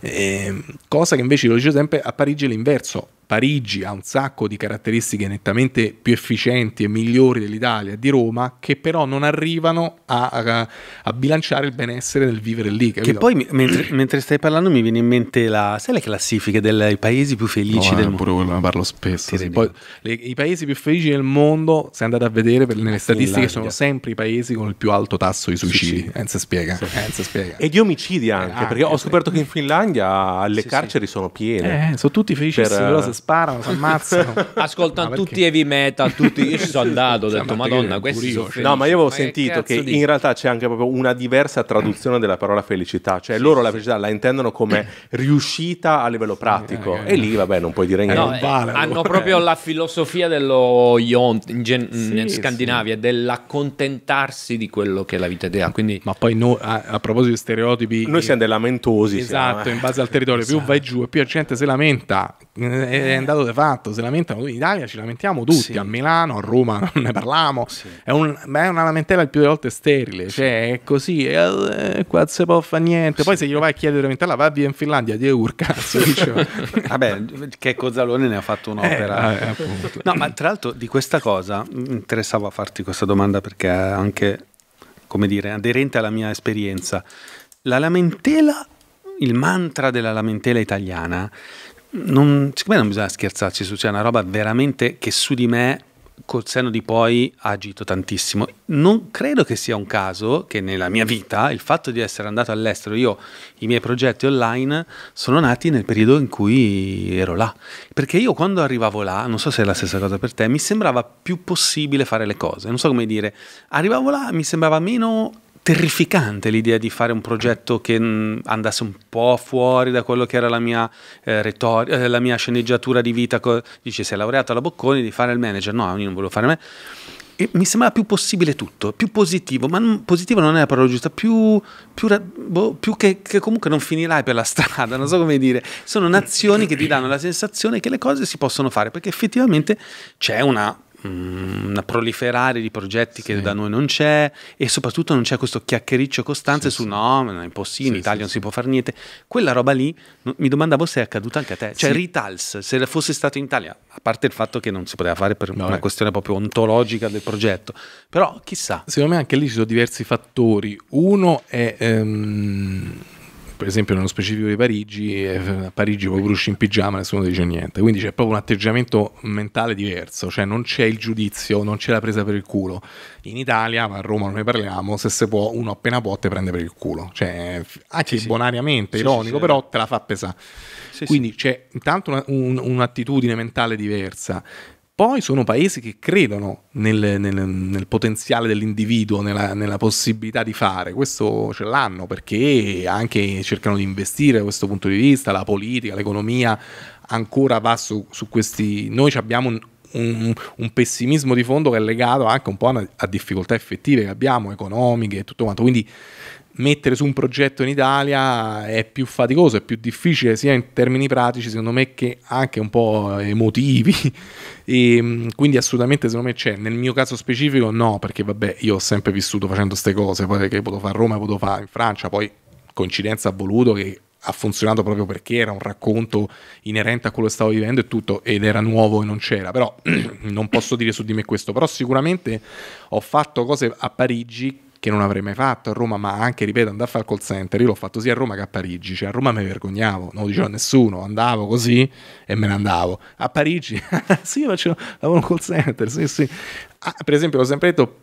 Eh, cosa che invece lo dice sempre a Parigi è l'inverso Parigi ha un sacco di caratteristiche nettamente più efficienti e migliori dell'Italia, di Roma, che però non arrivano a, a, a bilanciare il benessere del vivere lì. Capito? Che poi, mentre, mentre, stai parlando, mi viene in mente la, sai le classifiche dei paesi più felici no, del eh, mondo? Pure parlo spesso. Sì, poi, le, I paesi più felici del mondo, se andate a vedere per, nelle ah, statistiche, sono sempre i paesi con il più alto tasso di suicidi. Eh, si spiega. Sì. Eh, spiega. E di omicidi anche, eh, anche perché ho scoperto che in Finlandia le carceri sono piene. Eh, sono tutti felici, per, però se sparano, si ammazzano. Ascoltano no, ah, tutti heavy metal, tutti. Io ci sono andato, ho detto, Madonna, questo sono felici. No, ma io avevo ma sentito che dico? in realtà c'è anche proprio una diversa traduzione della parola felicità. Cioè, sì, loro sì. la felicità la intendono come riuscita a livello pratico. Sì, eh, eh, e eh. lì, vabbè, non puoi dire niente. No, vale, hanno allora. proprio la filosofia dello Yon in, gen- in Scandinavia, dell'accontentarsi di quello che la vita idea. Quindi... Ma poi no, a, a, proposito di stereotipi. Noi siamo dei lamentosi. Esatto, siamo, eh. in base al territorio. Esatto. Più vai giù e più la gente si lamenta. Eh, è eh. andato dato di fatto, se lamentano in Italia, ci lamentiamo tutti, sì. a Milano, a Roma non ne parliamo, sì. è, un, è, una lamentela il più delle volte sterile, cioè è così, eh, qua se può fare niente, poi se glielo vai a chiedere lamentela va via in Finlandia, Dio urcazzo, vabbè, che Cozzalone ne ha fatto un'opera. Eh, eh, no, ma tra l'altro di questa cosa mi interessava farti questa domanda perché è anche, come dire, aderente alla mia esperienza. La lamentela, il mantra della lamentela italiana non, siccome non bisogna scherzarci su, c'è una roba veramente che su di me col senno di poi ha agito tantissimo. Non credo che sia un caso che nella mia vita il fatto di essere andato all'estero, io i miei progetti online sono nati nel periodo in cui ero là, perché io quando arrivavo là, non so se è la stessa cosa per te, mi sembrava più possibile fare le cose, non so come dire, arrivavo là mi sembrava meno terrificante l'idea di fare un progetto che mm, andasse un po' fuori da quello che era la mia, eh, retori- eh, la mia sceneggiatura di vita. Co- dice, sei laureato alla Bocconi di fare il manager. No, io non volevo fare me. E mi sembrava più possibile tutto, più positivo, ma non, positivo non è la parola giusta, più, più, boh, più che, che, comunque non finirai per la strada, non so come dire. Sono nazioni che ti danno la sensazione che le cose si possono fare, perché effettivamente c'è una un mm, proliferare di progetti sì. che da noi non c'è e soprattutto non c'è questo chiacchiericcio costante sì, su sì. no, è impossibile, in Italia non si può fare niente. Quella roba lì no, mi domandavo se è accaduta anche a te, cioè Ritals, se fosse stato in Italia, a parte il fatto che non si poteva fare per no, una eh. questione proprio ontologica del progetto, però chissà. Secondo me anche lì ci sono diversi fattori. Uno è... Ehm per esempio nello specifico di Parigi, eh, a Parigi poi usci in pigiama, nessuno dice niente, quindi c'è proprio un atteggiamento mentale diverso, cioè non c'è il giudizio, non c'è la presa per il culo. In Italia, ma a Roma non ne parliamo, se si può uno appena può te prende per il culo, cioè anche sì, bonariamente, sì, ironico, sì, però te la fa pesare. quindi c'è intanto una, un, un'attitudine mentale diversa poi sono paesi che credono nel, nel, nel potenziale dell'individuo, nella, nella, possibilità di fare. Questo ce l'hanno perché anche cercano di investire da questo punto di vista, la politica, l'economia ancora va su, su questi... Noi abbiamo un, un, un, pessimismo di fondo che è legato anche un po' a, difficoltà effettive che abbiamo, economiche e tutto quanto. Quindi mettere su un progetto in Italia è più faticoso, è più difficile sia in termini pratici secondo me che anche un po' emotivi e mm, quindi assolutamente secondo me c'è, cioè, nel mio caso specifico no perché vabbè io ho sempre vissuto facendo queste cose, poi che potevo fare a Roma, potevo fare in Francia, poi coincidenza ha voluto che ha funzionato proprio perché era un racconto inerente a quello che stavo vivendo e tutto ed era nuovo e non c'era, però non posso dire su di me questo, però sicuramente ho fatto cose a Parigi che non avrei mai fatto a Roma, ma anche, ripeto, andare a fare il call center, io l'ho fatto sia a Roma che a Parigi, cioè a Roma mi vergognavo, non lo dicevo a mm. nessuno, andavo così e me ne andavo. A Parigi, sì, faccio, lavoro in call center, sì, sì. Ah, per esempio, l'ho sempre detto,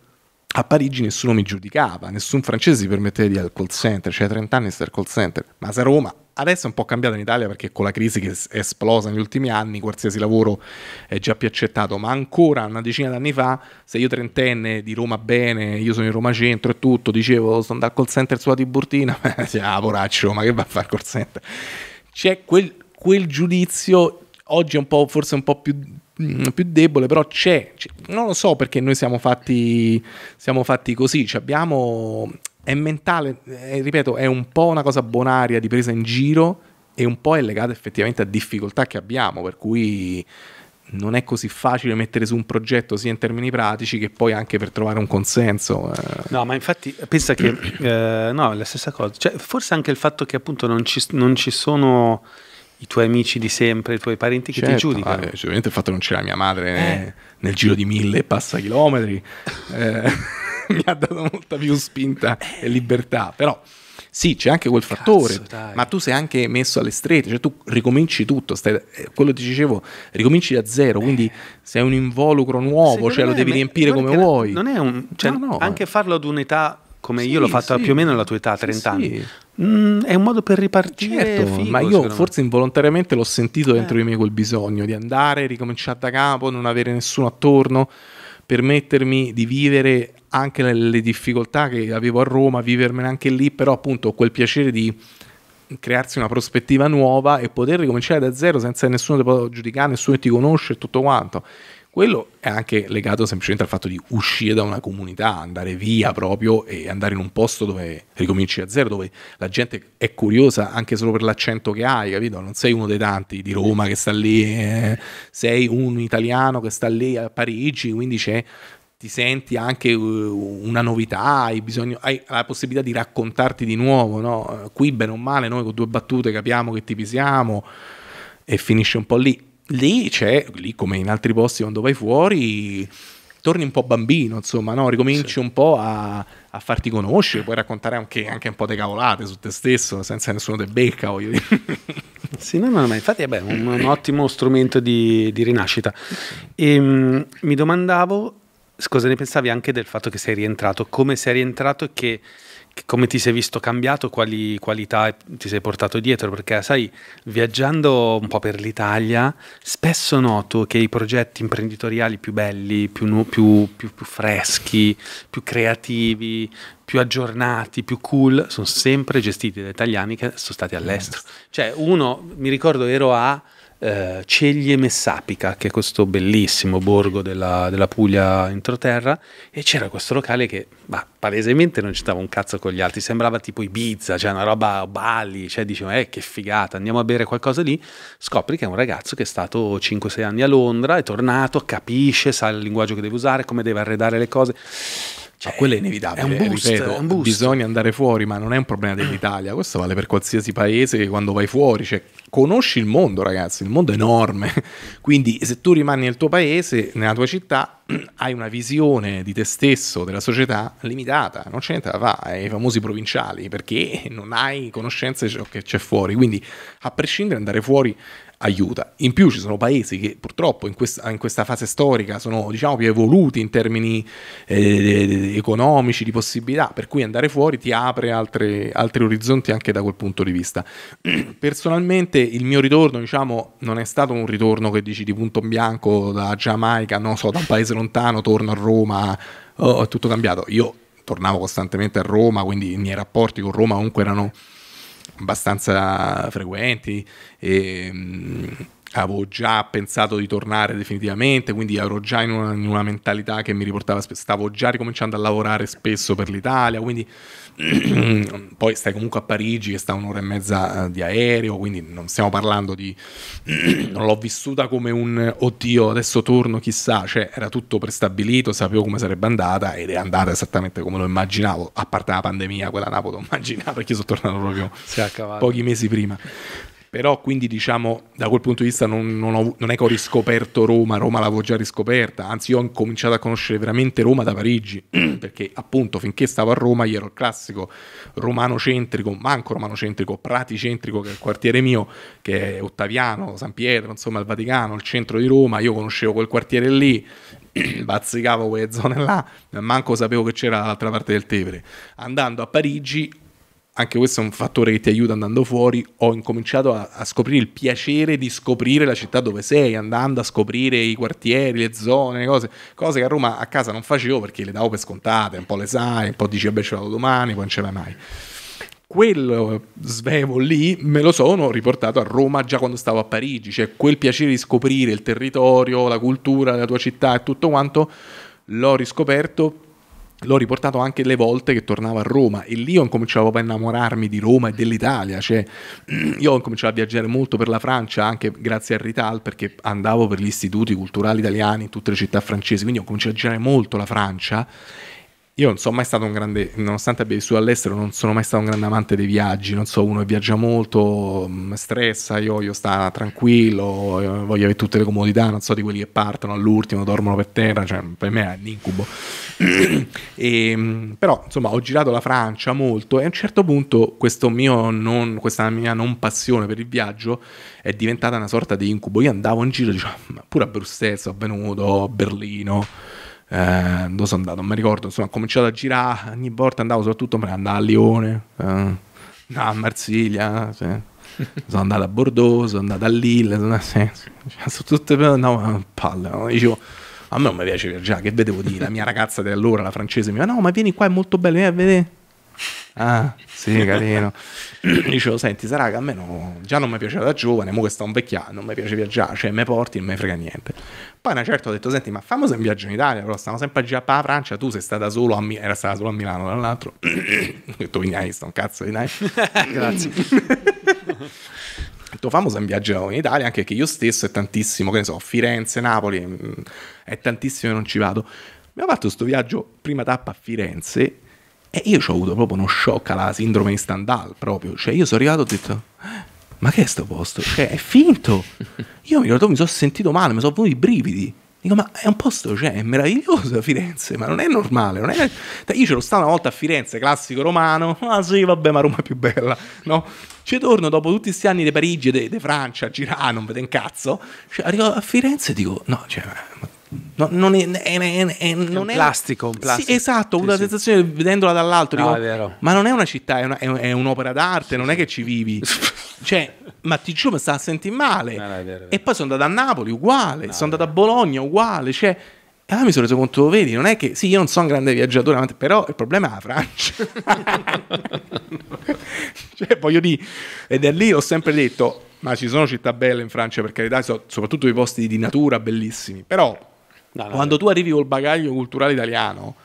a Parigi nessuno mi giudicava, nessun francese si permetteva di al call center, cioè 30 anni di stare al call center, ma se a Roma Adesso è un po' cambiato in Italia perché con la crisi che è esplosa negli ultimi anni qualsiasi lavoro è già più accettato, ma ancora una decina d'anni fa, se io trentenne di Roma bene, io sono in Roma centro e tutto, dicevo sto andando al call center sulla Tiburtina, ah poraccio, ma che va a fare call center? C'è quel, quel giudizio, oggi è un po', forse un po' più mm, più debole, però c'è, c'è, Non lo so perché noi siamo fatti, siamo fatti così. Abbiamo è mentale, è, eh, ripeto, è un po' una cosa bonaria di presa in giro e un po' è legata effettivamente a difficoltà che abbiamo, per cui non è così facile mettere su un progetto sia in termini pratici che poi anche per trovare un consenso. Eh. No, ma infatti pensa che eh, no, è la stessa cosa. Cioè, forse anche il fatto che appunto non ci, non ci sono i tuoi amici di sempre, i tuoi parenti che certo, ti giudicano. Ah, sicuramente il fatto che non c'era mia madre eh. nel giro di mille e passa chilometri. eh. mi ha dato molta più spinta e libertà, però sì, c'è anche quel fattore, Cazzo, ma tu sei anche messo alle strette, cioè tu ricominci tutto, stai, eh, quello ti dicevo, ricominci da zero, eh. quindi sei un involucro nuovo, Secondo cioè lo devi riempire come vuoi. Non è un, cioè, no, no. anche farlo ad un'età come sì, io l'ho fatto sì. più o meno alla tua età, 30 sì, anni. Mm, è un modo per ripartire. Certo, figo, ma io forse me. involontariamente l'ho sentito dentro eh. di me quel bisogno di andare, ricominciare da capo, non avere nessuno attorno permettermi di vivere anche le, le difficoltà che avevo a Roma, vivermene anche lì, però appunto quel piacere di crearsi una prospettiva nuova e poter ricominciare da zero senza che nessuno ti può giudicare, nessuno ti conosce e tutto quanto. Quello è anche legato semplicemente al fatto di uscire da una comunità, andare via proprio e andare in un posto dove ricominci da zero, dove la gente è curiosa anche solo per l'accento che hai, capito? Non sei uno dei tanti di Roma che sta lì, eh, sei un italiano che sta lì a Parigi, quindi c'è ti senti anche eh, una novità, hai, bisogno, hai la possibilità di raccontarti di nuovo. No? Eh, qui, bene o male, noi con due battute capiamo che tipi siamo e finisce un po' lì. Lì c'è, lì come in altri posti quando vai fuori, torni un po' bambino, insomma, no? ricominci sì. un po' a, a, farti conoscere, puoi raccontare anche, anche un po' di cavolate su te stesso, senza nessuno te becca, voglio dire. Sì, no, no, ma infatti è un, un, ottimo strumento di, di rinascita. E, ehm, mh, mi domandavo cosa ne pensavi anche del fatto che sei rientrato? Come sei rientrato e che, che come ti sei visto cambiato? Quali qualità ti sei portato dietro? Perché sai, viaggiando un po' per l'Italia, spesso noto che i progetti imprenditoriali più belli, più, più, più, più freschi, più creativi, più aggiornati, più cool, sono sempre gestiti da italiani che sono stati all'estero. Cioè, uno, mi ricordo, ero a eh, Ceglie Messapica, che è questo bellissimo borgo della, della Puglia entroterra, e c'era questo locale che bah, palesemente non c'entrava un cazzo con gli altri, sembrava tipo Ibiza, cioè una roba Bali, cioè dicevano eh che figata, andiamo a bere qualcosa lì, scopri che è un ragazzo che è stato 5-6 anni a Londra, è tornato, capisce, sa il linguaggio che deve usare, come deve arredare le cose. Cioè, quello è inevitabile. È un boost, ripeto, è un boost. bisogna andare fuori, ma non è un problema dell'Italia. Questo vale per qualsiasi paese che quando vai fuori, cioè, conosci il mondo, ragazzi. Il mondo è enorme. Quindi, se tu rimani nel tuo paese, nella tua città, hai una visione di te stesso, della società limitata. Non c'è niente da fare ai famosi provinciali perché non hai conoscenze di ciò che c'è fuori. Quindi, a prescindere, andare fuori aiuta. In più ci sono paesi che purtroppo in questa, in questa fase storica sono diciamo, più evoluti in termini eh, economici, di possibilità, per cui andare fuori ti apre altre, altri orizzonti anche da quel punto di vista. Personalmente il mio ritorno diciamo, non è stato un ritorno che dici di punto bianco da Giamaica, non so, da un paese lontano, torno a Roma, oh, è tutto cambiato. Io tornavo costantemente a Roma, quindi i miei rapporti con Roma comunque erano abbastanza frequenti e ehm, mh, avevo già pensato di tornare definitivamente, quindi ero già in una, in una mentalità che mi riportava spesso, stavo già ricominciando a lavorare spesso per l'Italia, quindi poi stai comunque a Parigi che sta un'ora e mezza eh, di aereo, quindi non stiamo parlando di... non l'ho vissuta come un oddio, adesso torno chissà, cioè era tutto prestabilito, sapevo come sarebbe andata ed è andata esattamente come lo immaginavo, a parte la pandemia, quella Napoli l'ho immaginata perché sono tornato proprio pochi mesi prima. Però quindi diciamo da quel punto di vista non, non, ho, non è che ho riscoperto Roma, Roma l'avevo già riscoperta, anzi io ho cominciato a conoscere veramente Roma da Parigi, perché appunto finché stavo a Roma io ero il classico romano-centrico, manco romano-centrico, praticentrico che è il quartiere mio, che è Ottaviano, San Pietro, insomma il Vaticano, il centro di Roma, io conoscevo quel quartiere lì, bazzicavo quelle zone là, manco sapevo che c'era l'altra parte del Tevere. Andando a Parigi anche questo è un fattore che ti aiuta andando fuori, ho incominciato a, a, scoprire il piacere di scoprire la città dove sei, andando a scoprire i quartieri, le zone, le cose, cose che a Roma a casa non facevo perché le davo per scontate, un po' le sai, un po' dici vabbè ce l'ho domani, poi non ce l'hai mai. Quello svevo lì me lo sono riportato a Roma già quando stavo a Parigi, cioè quel piacere di scoprire il territorio, la cultura della tua città e tutto quanto l'ho riscoperto l'ho riportato anche le volte che tornavo a Roma e lì ho incominciato a innamorarmi di Roma e dell'Italia, cioè io ho incominciato a viaggiare molto per la Francia anche grazie a Rital perché andavo per gli istituti culturali italiani in tutte le città francesi, quindi ho cominciato a girare molto la Francia io non sono mai stato un grande, nonostante abbia vissuto all'estero, non sono mai stato un grande amante dei viaggi. Non so, uno viaggia molto, mm, stressa, io voglio stare tranquillo, eh, voglio avere tutte le comodità, non so, di quelli che partono all'ultimo, dormono per terra, cioè per me è un incubo. e, mm, però, insomma, ho girato la Francia molto e a un certo punto non, questa mia non passione per il viaggio è diventata una sorta di incubo. Io andavo in giro e ah, pure a Bruxelles sono venuto, a Berlino eh, dove sono andato, non mi ricordo, insomma ho cominciato a girare, ogni volta andavo soprattutto andavo a Lione, eh, a Marsiglia, sì. sono andato a Bordeaux, sono andato a Lille, sono, andato, sì, cioè, sono tutte andavo a palle, no? dicevo a me non mi piace viaggiare, che vedevo dire, la mia ragazza di allora, la francese, mi diceva no ma vieni qua è molto bello, vieni a vedere Ah, sì, carino. Dicevo, senti, sarà che a me no, già non mi piaceva da giovane, mo che sto un vecchiano, non mi piace viaggiare, cioè mi porti, non mi frega niente. Poi una certa ho detto, senti, ma fammi in viaggio in Italia, però stiamo sempre a girare per la Francia, tu sei stata solo a, Mi- era stata solo a Milano, tra l'altro. ho detto, vignai, sto un cazzo di nai. Grazie. Ho detto, fammi in viaggio in Italia, anche che io stesso e tantissimo, che ne so, Firenze, Napoli, mm, è tantissimo che non ci vado. Mi ha fatto questo viaggio, prima tappa a Firenze, e io ho avuto proprio uno shock alla sindrome di Standal, proprio. Cioè, io sono arrivato e ho detto, eh, ma che è sto posto? Cioè, è finto. Io mi ricordo, mi sono sentito male, mi sono venuti i brividi. Dico, ma è un posto, cioè, è meraviglioso a Firenze, ma non è normale. Non è... Cioè, io ce l'ho stato una volta a Firenze, classico romano. Ah sì, vabbè, ma Roma è più bella, no? Ci torno dopo tutti questi anni di Parigi, di Francia, a girare, non vedo un cazzo. Cioè, arrivo a Firenze e dico, no, cioè, ma No, non è, è, è, è non un plastico, un plastico. Esatto, sì, esatto, sì, una sì. sensazione vedendola dall'alto. No, dico, ah, ma non è una città, una, è, un'opera d'arte, non è che ci vivi. cioè, ma ti giuro, mi sta a sentire male. No, vero, vero. E poi sono andato a Napoli, uguale. sono andato a Bologna, uguale. Cioè, e allora mi sono reso conto, vedi, non è che... Sì, io non sono un grande viaggiatore, però il problema è la Francia. cioè, voglio dire, ed è lì ho sempre detto, ma ci sono città belle in Francia, per carità, soprattutto i posti di natura bellissimi, però No, no, Quando tu arrivi col bagaglio culturale italiano,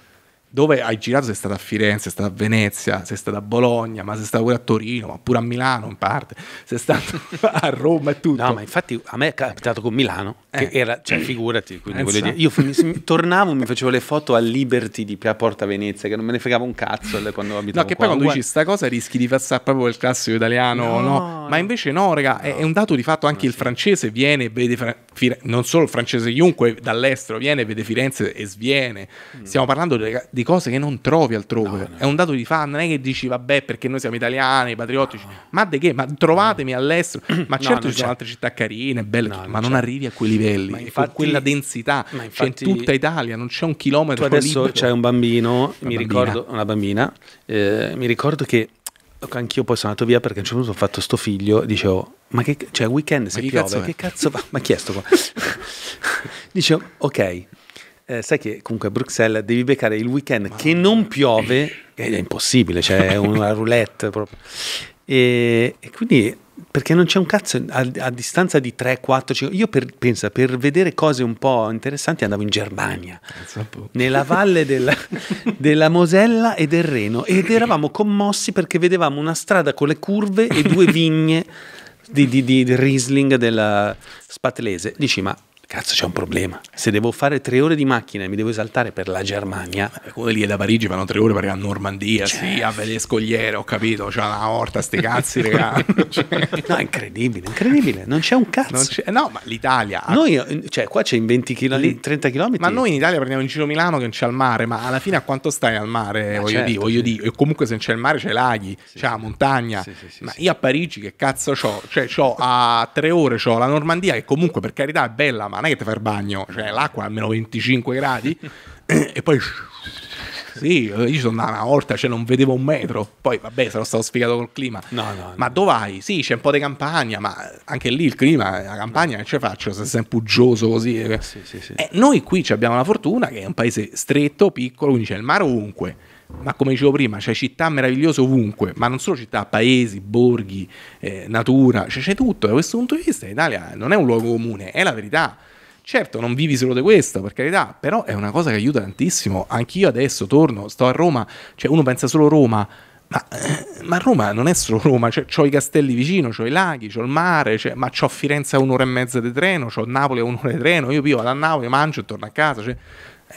dove hai girato, sei stata a Firenze, sei stata a Venezia, sei stata a Bologna, ma sei stata pure a Torino, ma pure a Milano in parte, sei stata a Roma e tutto. No, ma infatti a me è capitato con Milano, che eh. era, cioè figurati, eh, dire, io mi, tornavo, mi facevo le foto a Liberty di Pia Porta Venezia, che non me ne fregavo un cazzo quando abitavo No, che qua. poi quando dici sta cosa rischi di passare proprio il classico italiano, no? no? Ma invece no, raga, no. È, è, un dato di fatto, anche no, il sì. francese viene e vede, fra Fire non solo il francese chiunque dall'estero viene e vede Firenze e sviene. Mm. Stiamo parlando di cose che non trovi altrove. No, no. È un dato di fan, non è che dici vabbè perché noi siamo italiani, patriottici, no. ma di che? Ma trovatemi all'estero. Ma certo ci sono altre città carine, belle, ma non, non arrivi a quei livelli, ma infatti, quella densità. infatti, c'è in tutta Italia, non c'è un chilometro. Tu adesso libero. c'è un bambino, una mi bambina. ricordo, una bambina, eh, mi ricordo che anch'io poi sono andato via perché a un certo punto ho fatto sto figlio dicevo ma che cioè weekend se ma piove cazzo che cazzo va ma chiesto qua dicevo ok eh, sai che comunque a Bruxelles devi beccare il weekend Ma... che non piove, ed eh, è impossibile, cioè è una roulette proprio. E, e, quindi perché non c'è un cazzo a, a distanza di 3, 4, 5. Io per, pensa, per vedere cose un po' interessanti andavo in Germania, nella valle della, della, Mosella e del Reno ed eravamo commossi perché vedevamo una strada con le curve e due vigne di, di, di, di Riesling della Spatlese. Dici, ma Cazzo, c'è un problema. Se devo fare tre ore di macchina e mi devo esaltare per la Germania. Come lì da Parigi fanno tre ore perché a Normandia, cioè... sì, a Velescogliere, ho capito. C'è una orta, sti cazzi, regà. No, incredibile, incredibile. Non c'è un cazzo. C'è... No, ma l'Italia. Noi, cioè, qua c'è in 20 km, lì, 30 km. Ma noi in Italia prendiamo in giro Milano che non c'è il mare, ma alla fine a quanto stai al mare? Ma eh, voglio certo, dire, voglio sì. dire. E comunque se non c'è il mare c'è laghi, sì. c'è la montagna. Sì, ma io a Parigi che cazzo ho? Cioè, ho a tre ore ho la Normandia, che comunque per carità è bella, ma ma non è che ti fa il bagno, cioè eh. l'acqua a meno 25 gradi eh, e poi... Sì, io ci sono andato una volta, cioè non vedevo un metro. Poi, vabbè, sarò stato sfigato col clima. No, no, ma no. dove vai? Sì, c'è un po' di campagna, ma anche lì il clima, la campagna che ce faccio se sei puggioso così. Eh, sì, sì, sì. Eh, noi qui abbiamo la fortuna che è un paese stretto, piccolo, quindi c'è il mare ovunque ma come dicevo prima, c'è città meravigliose ovunque, ma non solo città, paesi, borghi, eh, natura, c'è, c'è tutto. Da questo punto di vista l'Italia non è un luogo comune, è la verità. Certo, non vivi solo di questo, per carità, però è una cosa che aiuta tantissimo. Anch'io adesso torno, sto a Roma, cioè uno pensa solo a Roma, ma, eh, ma, Roma non è solo Roma, cioè, ho i castelli vicino, ho i laghi, ho il mare, cioè, ma ho Firenze a un'ora e mezza di treno, ho Napoli a un'ora di treno, io vivo vado a Napoli, mangio e torno a casa, cioè,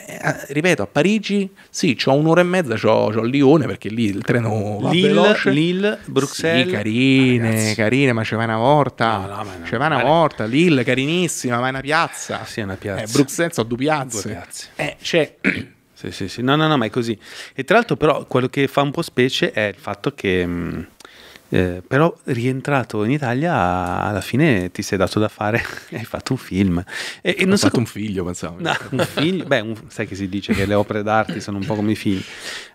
eh, eh, ripeto, a Parigi sì, ho un'ora e mezza, ho Lione perché lì il treno va Lille, veloce. Lille, Bruxelles. Sì, carine, ah, carine, ma ci va una volta. No, no, no, ce va una volta, Lille, carinissima, ma è una piazza. Ah, sì, è una piazza. Eh, Bruxelles ho due piazze. Due piazze. Eh, c'è... sì, sì, sì. No, no, no, ma è così. E tra l'altro però quello che fa un po' specie è il fatto che... Mh, mm, eh, però rientrato in Italia alla fine ti sei dato da fare hai fatto un film e, e non so fatto com- un figlio pensavo no, un figlio beh un, sai che si dice che le opere d'arte sono un po' come i figli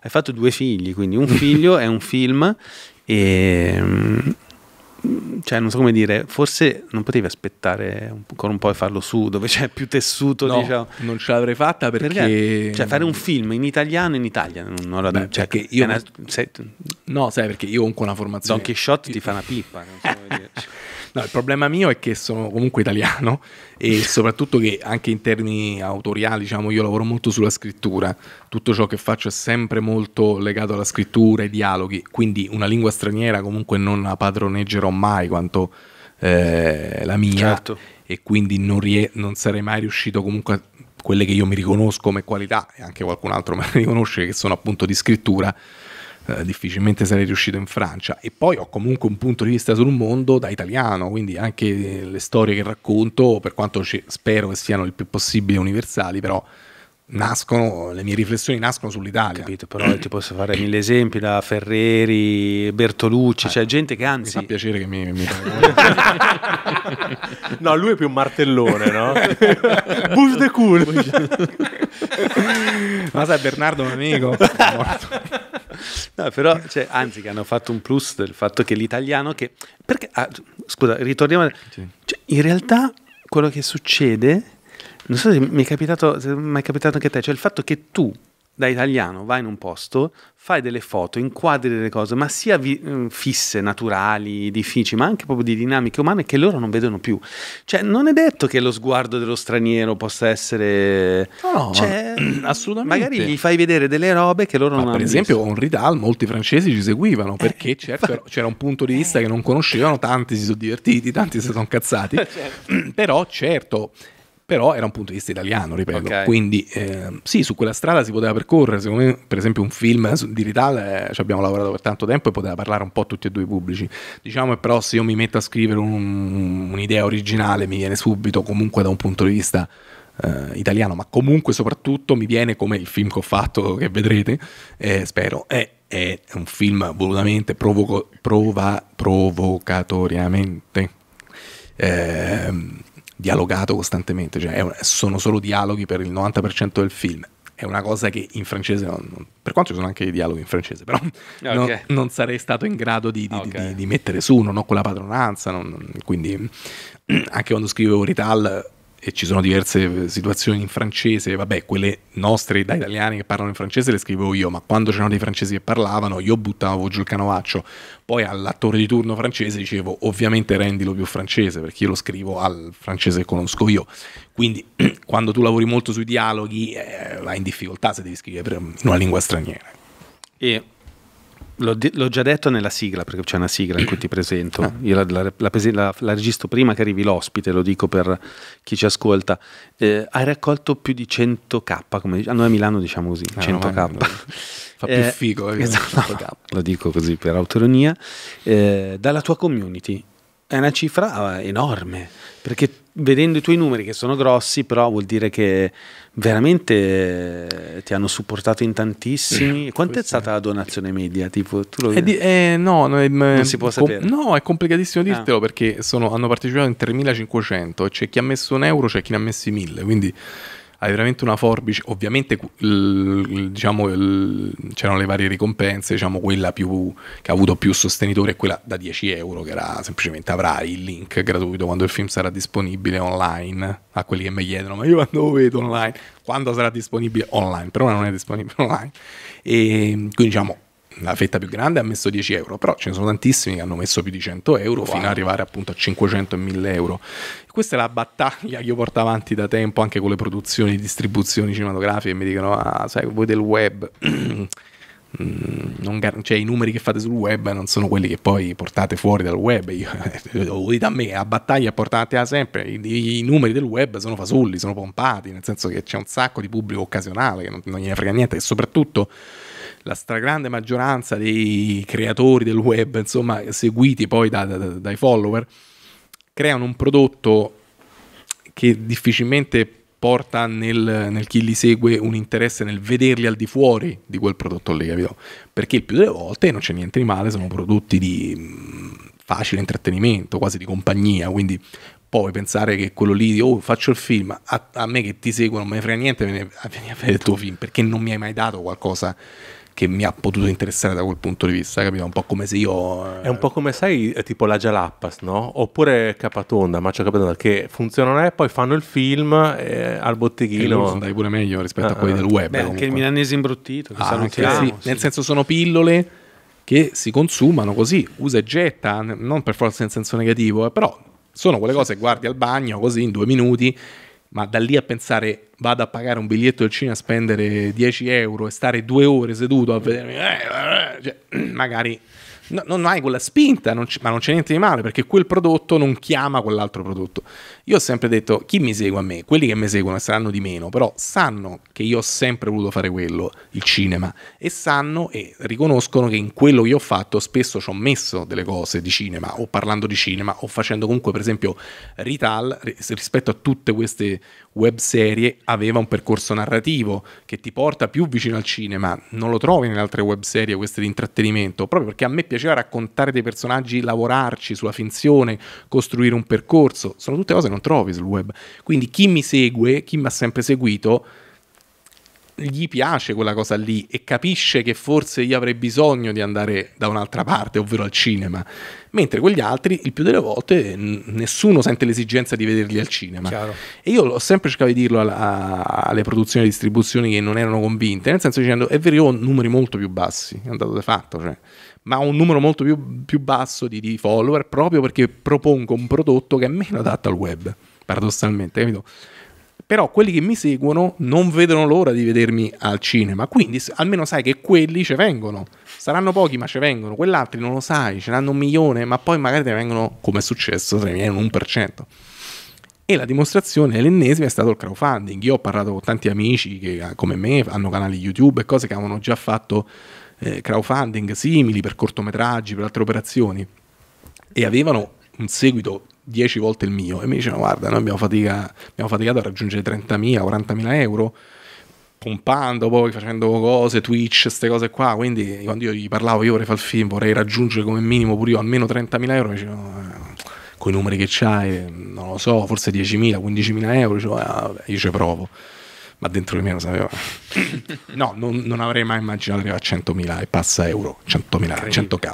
hai fatto due figli quindi un figlio è un film e, cioè, non so come dire, forse non potevi aspettare ancora un po' e farlo su, dove c'è più tessuto, no, diciamo. non ce l'avrei fatta perché... perché... Cioè, fare un film in italiano in Italia, non lo Beh, cioè, io... Una... Sei... No, sai, perché io ho una formazione... Don Quixote ti fa una pippa, non so come dire. No, il problema mio è che sono comunque italiano e soprattutto che anche in termini autoriali, diciamo, io lavoro molto sulla scrittura. Tutto ciò che faccio è sempre molto legato alla scrittura, ai dialoghi, quindi una lingua straniera comunque non la padroneggerò mai quanto eh, la mia certo. e quindi non, rie- non sarei mai riuscito comunque a quelle che io mi riconosco come qualità e anche qualcun altro me le riconosce che sono appunto di scrittura eh, difficilmente sarei riuscito in Francia. E poi ho comunque un punto di vista sul mondo da italiano, quindi anche le storie che racconto, per quanto spero che siano il più possibile universali, però nascono, le mie riflessioni nascono sull'Italia. Capito, però ti posso fare mille esempi da Ferreri, Bertolucci, eh, c'è cioè gente che anzi... Mi fa piacere che mi... mi... no, lui è più un martellone, no? Bush de cool! Ma sai, Bernardo è un amico, è morto. No, però, cioè, anzi, che hanno fatto un plus del fatto che l'italiano che... Perché, ah, scusa, ritorniamo... Sì. Cioè, in realtà quello che succede, non so se mi è capitato, se mi è capitato anche a te, cioè il fatto che tu da italiano vai in un posto, fai delle foto, inquadri delle cose, ma sia vi- eh, fisse, naturali, edifici, ma anche proprio di dinamiche umane che loro non vedono più. Cioè, non è detto che lo sguardo dello straniero possa essere... No, no cioè, assolutamente. Magari gli fai vedere delle robe che loro ma non per hanno Per esempio, visto. Henri Dal, molti francesi ci seguivano eh, perché eh, certo, c'era un punto di vista che non conoscevano, tanti si sono divertiti, tanti si sono cazzati, certo. però certo, però era un punto di vista italiano, ripeto. Okay. Quindi eh, sì, su quella strada si poteva percorrere, secondo me per esempio un film eh, di Rital eh, ci abbiamo lavorato per tanto tempo e poteva parlare un po' tutti e due i pubblici. Diciamo però se io mi metto a scrivere un, un'idea originale mi viene subito comunque da un punto di vista eh, italiano, ma comunque soprattutto mi viene come il film che ho fatto, che vedrete, eh, spero, è, è, un film volutamente provoco, prova, provocatoriamente. Eh, dialogato costantemente, cioè un, sono solo dialoghi per il 90% del film. È una cosa che in francese, non, non, per quanto ci sono anche i dialoghi in francese, però okay. non, non, sarei stato in grado di, di, ah, okay. di, di, mettere su, non ho quella padronanza, quindi anche quando scrivevo Rital e ci sono diverse eh, situazioni in francese, vabbè, quelle nostre da italiani che parlano in francese le scrivevo io, ma quando c'erano dei francesi che parlavano, io buttavo giù il canovaccio. Poi all'attore di turno francese dicevo, ovviamente rendilo più francese, perché io lo scrivo al francese che conosco io. Quindi quando tu lavori molto sui dialoghi, eh, vai in difficoltà se devi scrivere in una lingua straniera. E L'ho, de- l'ho, già detto nella sigla, perché c'è una sigla in cui ti presento. Ah. Io la, la, la, la, la registro prima che arrivi l'ospite, lo dico per chi ci ascolta. Eh, hai raccolto più di 100k, come dic- ah, noi a Milano diciamo così, ah, 100k. No, fa più eh, figo. Eh, esatto, no, lo dico così per autoronia. Eh, dalla tua community. È una cifra eh, enorme, perché vedendo i tuoi numeri che sono grossi, però vuol dire che veramente eh, ti hanno supportato in tantissimi. Quanto è stata la donazione media? Tipo, tu lo... di, eh, no, non, è, mm, non si può sapere. No, è complicatissimo ah. dirtelo ah. perché sono, hanno partecipato in 3500 e c'è chi ha messo un euro, c'è chi ne ha messi 1000, quindi hai veramente una forbice, ovviamente diciamo, c'erano le varie ricompense, diciamo, quella più, che ha avuto più sostenitore è quella da 10 euro, che era semplicemente avrai il link gratuito quando il film sarà disponibile online, a quelli che mi chiedono, ma io quando lo vedo online, quando sarà disponibile online, però non è disponibile online. E ehm, quindi diciamo la fetta più grande ha messo 10 euro, però ce ne sono tantissimi che hanno messo più di 100 euro wow. fino ad arrivare appunto a 500 e 1000 euro. Questa è la battaglia che io porto avanti da tempo anche con le produzioni e distribuzioni cinematografiche, mi dicono, ah, sai, voi del web... Mm, gar- cioè, i numeri che fate sul web non sono quelli che poi portate fuori dal web. Io, lo eh, dite a me, la battaglia portate da sempre. I, I, numeri del web sono fasulli, sono pompati, nel senso che c'è un sacco di pubblico occasionale che non, non gliene frega niente, e soprattutto la stragrande maggioranza dei creatori del web, insomma, seguiti poi da, da, dai follower, creano un prodotto che difficilmente porta nel, nel, chi li segue un interesse nel vederli al di fuori di quel prodotto lì, capito? Perché il più delle volte non c'è niente di male, sono prodotti di mm, facile intrattenimento, quasi di compagnia, quindi poi pensare che quello lì, oh faccio il film, a, a me che ti seguo non mi frega niente, vieni a vedere il tuo film, perché non mi hai mai dato qualcosa che mi ha potuto interessare da quel punto di vista, capito? Un po' come se io... È un po' come, sai, tipo la Jalapas, no? Oppure Capatonda, Maccio Capatonda, che funzionano e eh, poi fanno il film eh, al botteghino. Eh, sono andati pure meglio rispetto ah, a quelli ah, del ah. web. Beh, anche il milanese imbruttito, che ah, salutiamo. Sì. Sì. Nel senso sono pillole che si consumano così, usa e getta, non per forza in senso negativo, eh, però sono quelle cose che guardi al bagno così in due minuti ma da lì a pensare vado a pagare un biglietto del cinema a spendere 10 euro e stare due ore seduto a vedermi, eh, eh, eh cioè, magari no, non hai quella spinta, non ma non c'è niente di male perché quel prodotto non chiama quell'altro prodotto. Io ho sempre detto, chi mi segue a me, quelli che mi seguono saranno di meno, però sanno che io ho sempre voluto fare quello, il cinema, e sanno e riconoscono che in quello che ho fatto spesso ci ho messo delle cose di cinema, o parlando di cinema, o facendo comunque per esempio Rital rispetto a tutte queste web serie aveva un percorso narrativo che ti porta più vicino al cinema. Non lo trovi nelle altre web serie queste di intrattenimento, proprio perché a me piaceva raccontare dei personaggi, lavorarci sulla finzione, costruire un percorso. Sono tutte cose che non trovi sul web. Quindi chi mi segue, chi mi ha sempre seguito, gli piace quella cosa lì e capisce che forse io avrei bisogno di andare da un'altra parte, ovvero al cinema. Mentre quegli altri, il più delle volte, nessuno sente l'esigenza di vederli al cinema. Chiaro. E io ho sempre cercato di dirlo a, alle produzioni e distribuzioni che non erano convinte, nel senso dicendo, è vero, io ho numeri molto più bassi, è andato di fatto, cioè, ma ho un numero molto più, più basso di, di follower proprio perché propongo un prodotto che è meno adatto al web, paradossalmente, capito? però quelli che mi seguono non vedono l'ora di vedermi al cinema, quindi almeno sai che quelli ci vengono, saranno pochi ma ci vengono, quell'altri non lo sai, ce n'hanno un milione, ma poi magari te vengono, come è successo, se ne viene un 1%. E la dimostrazione, l'ennesima, è stato il crowdfunding. Io ho parlato con tanti amici che, ah, come me, hanno canali YouTube e cose che avevano già fatto eh, crowdfunding simili per cortometraggi, per altre operazioni e avevano un seguito 10 volte il mio e mi dicevano guarda noi abbiamo, fatica, abbiamo faticato a raggiungere 30.000 40.000 euro pompando poi facendo cose Twitch queste cose qua quindi quando io gli parlavo io vorrei fare il film vorrei raggiungere come minimo pure io almeno 30.000 euro mi dicevano eh, con i numeri che c'hai non lo so forse 10.000 15.000 euro dicevo, ah, eh, vabbè, io ci provo ma dentro di me lo sapevo. no, non, non, avrei mai immaginato di arrivare a 100.000 e passa euro, 100.000, 100k,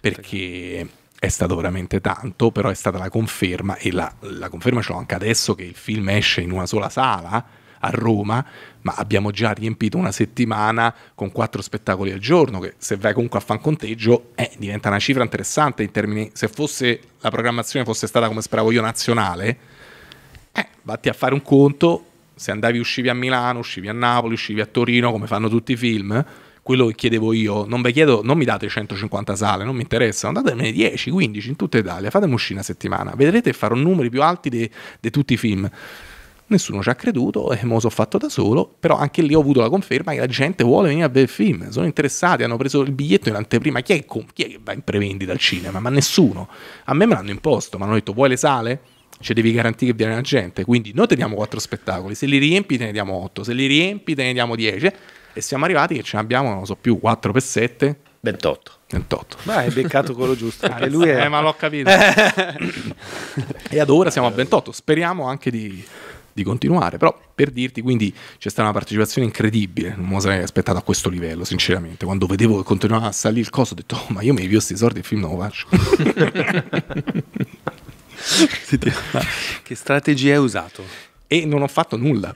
perché è stato veramente tanto, però è stata la conferma, e la, la conferma ce l'ho anche adesso che il film esce in una sola sala a Roma, ma abbiamo già riempito una settimana con quattro spettacoli al giorno, che se vai comunque a fan conteggio eh, diventa una cifra interessante in termini, se fosse, la programmazione fosse stata come speravo io nazionale, eh, vatti a fare un conto, se andavi uscivi a Milano, uscivi a Napoli, uscivi a Torino, come fanno tutti i film, quello che chiedevo io, non vi chiedo, non mi date 150 sale, non mi interessano, datemene 10, 15 in tutta Italia, fatemi uscire una settimana, vedrete farò numeri più alti di tutti i film. Nessuno ci ha creduto e me lo sono fatto da solo, però anche lì ho avuto la conferma che la gente vuole venire a vedere il film, sono interessati, hanno preso il biglietto in anteprima, chi è, chi è che va in prevendita al cinema? Ma nessuno. A me me l'hanno imposto, mi hanno detto vuoi le sale? cioè devi garantire che viene la gente. Quindi noi teniamo quattro spettacoli, se li riempi te ne diamo otto, se li riempi te ne diamo dieci. E siamo arrivati che ce ne abbiamo, non so più, 4 7. 28. 28. Ma hai beccato quello giusto. ah, lui è... Eh, ma l'ho capito. e ad ora siamo a 28. Speriamo anche di, di continuare. Però per dirti, quindi c'è stata una partecipazione incredibile. Non mi sarei aspettato a questo livello, sinceramente. Quando vedevo che continuava a salire il coso, ho detto, oh, ma io mi invio questi soldi e film non lo faccio. che strategia hai usato? E non ho fatto nulla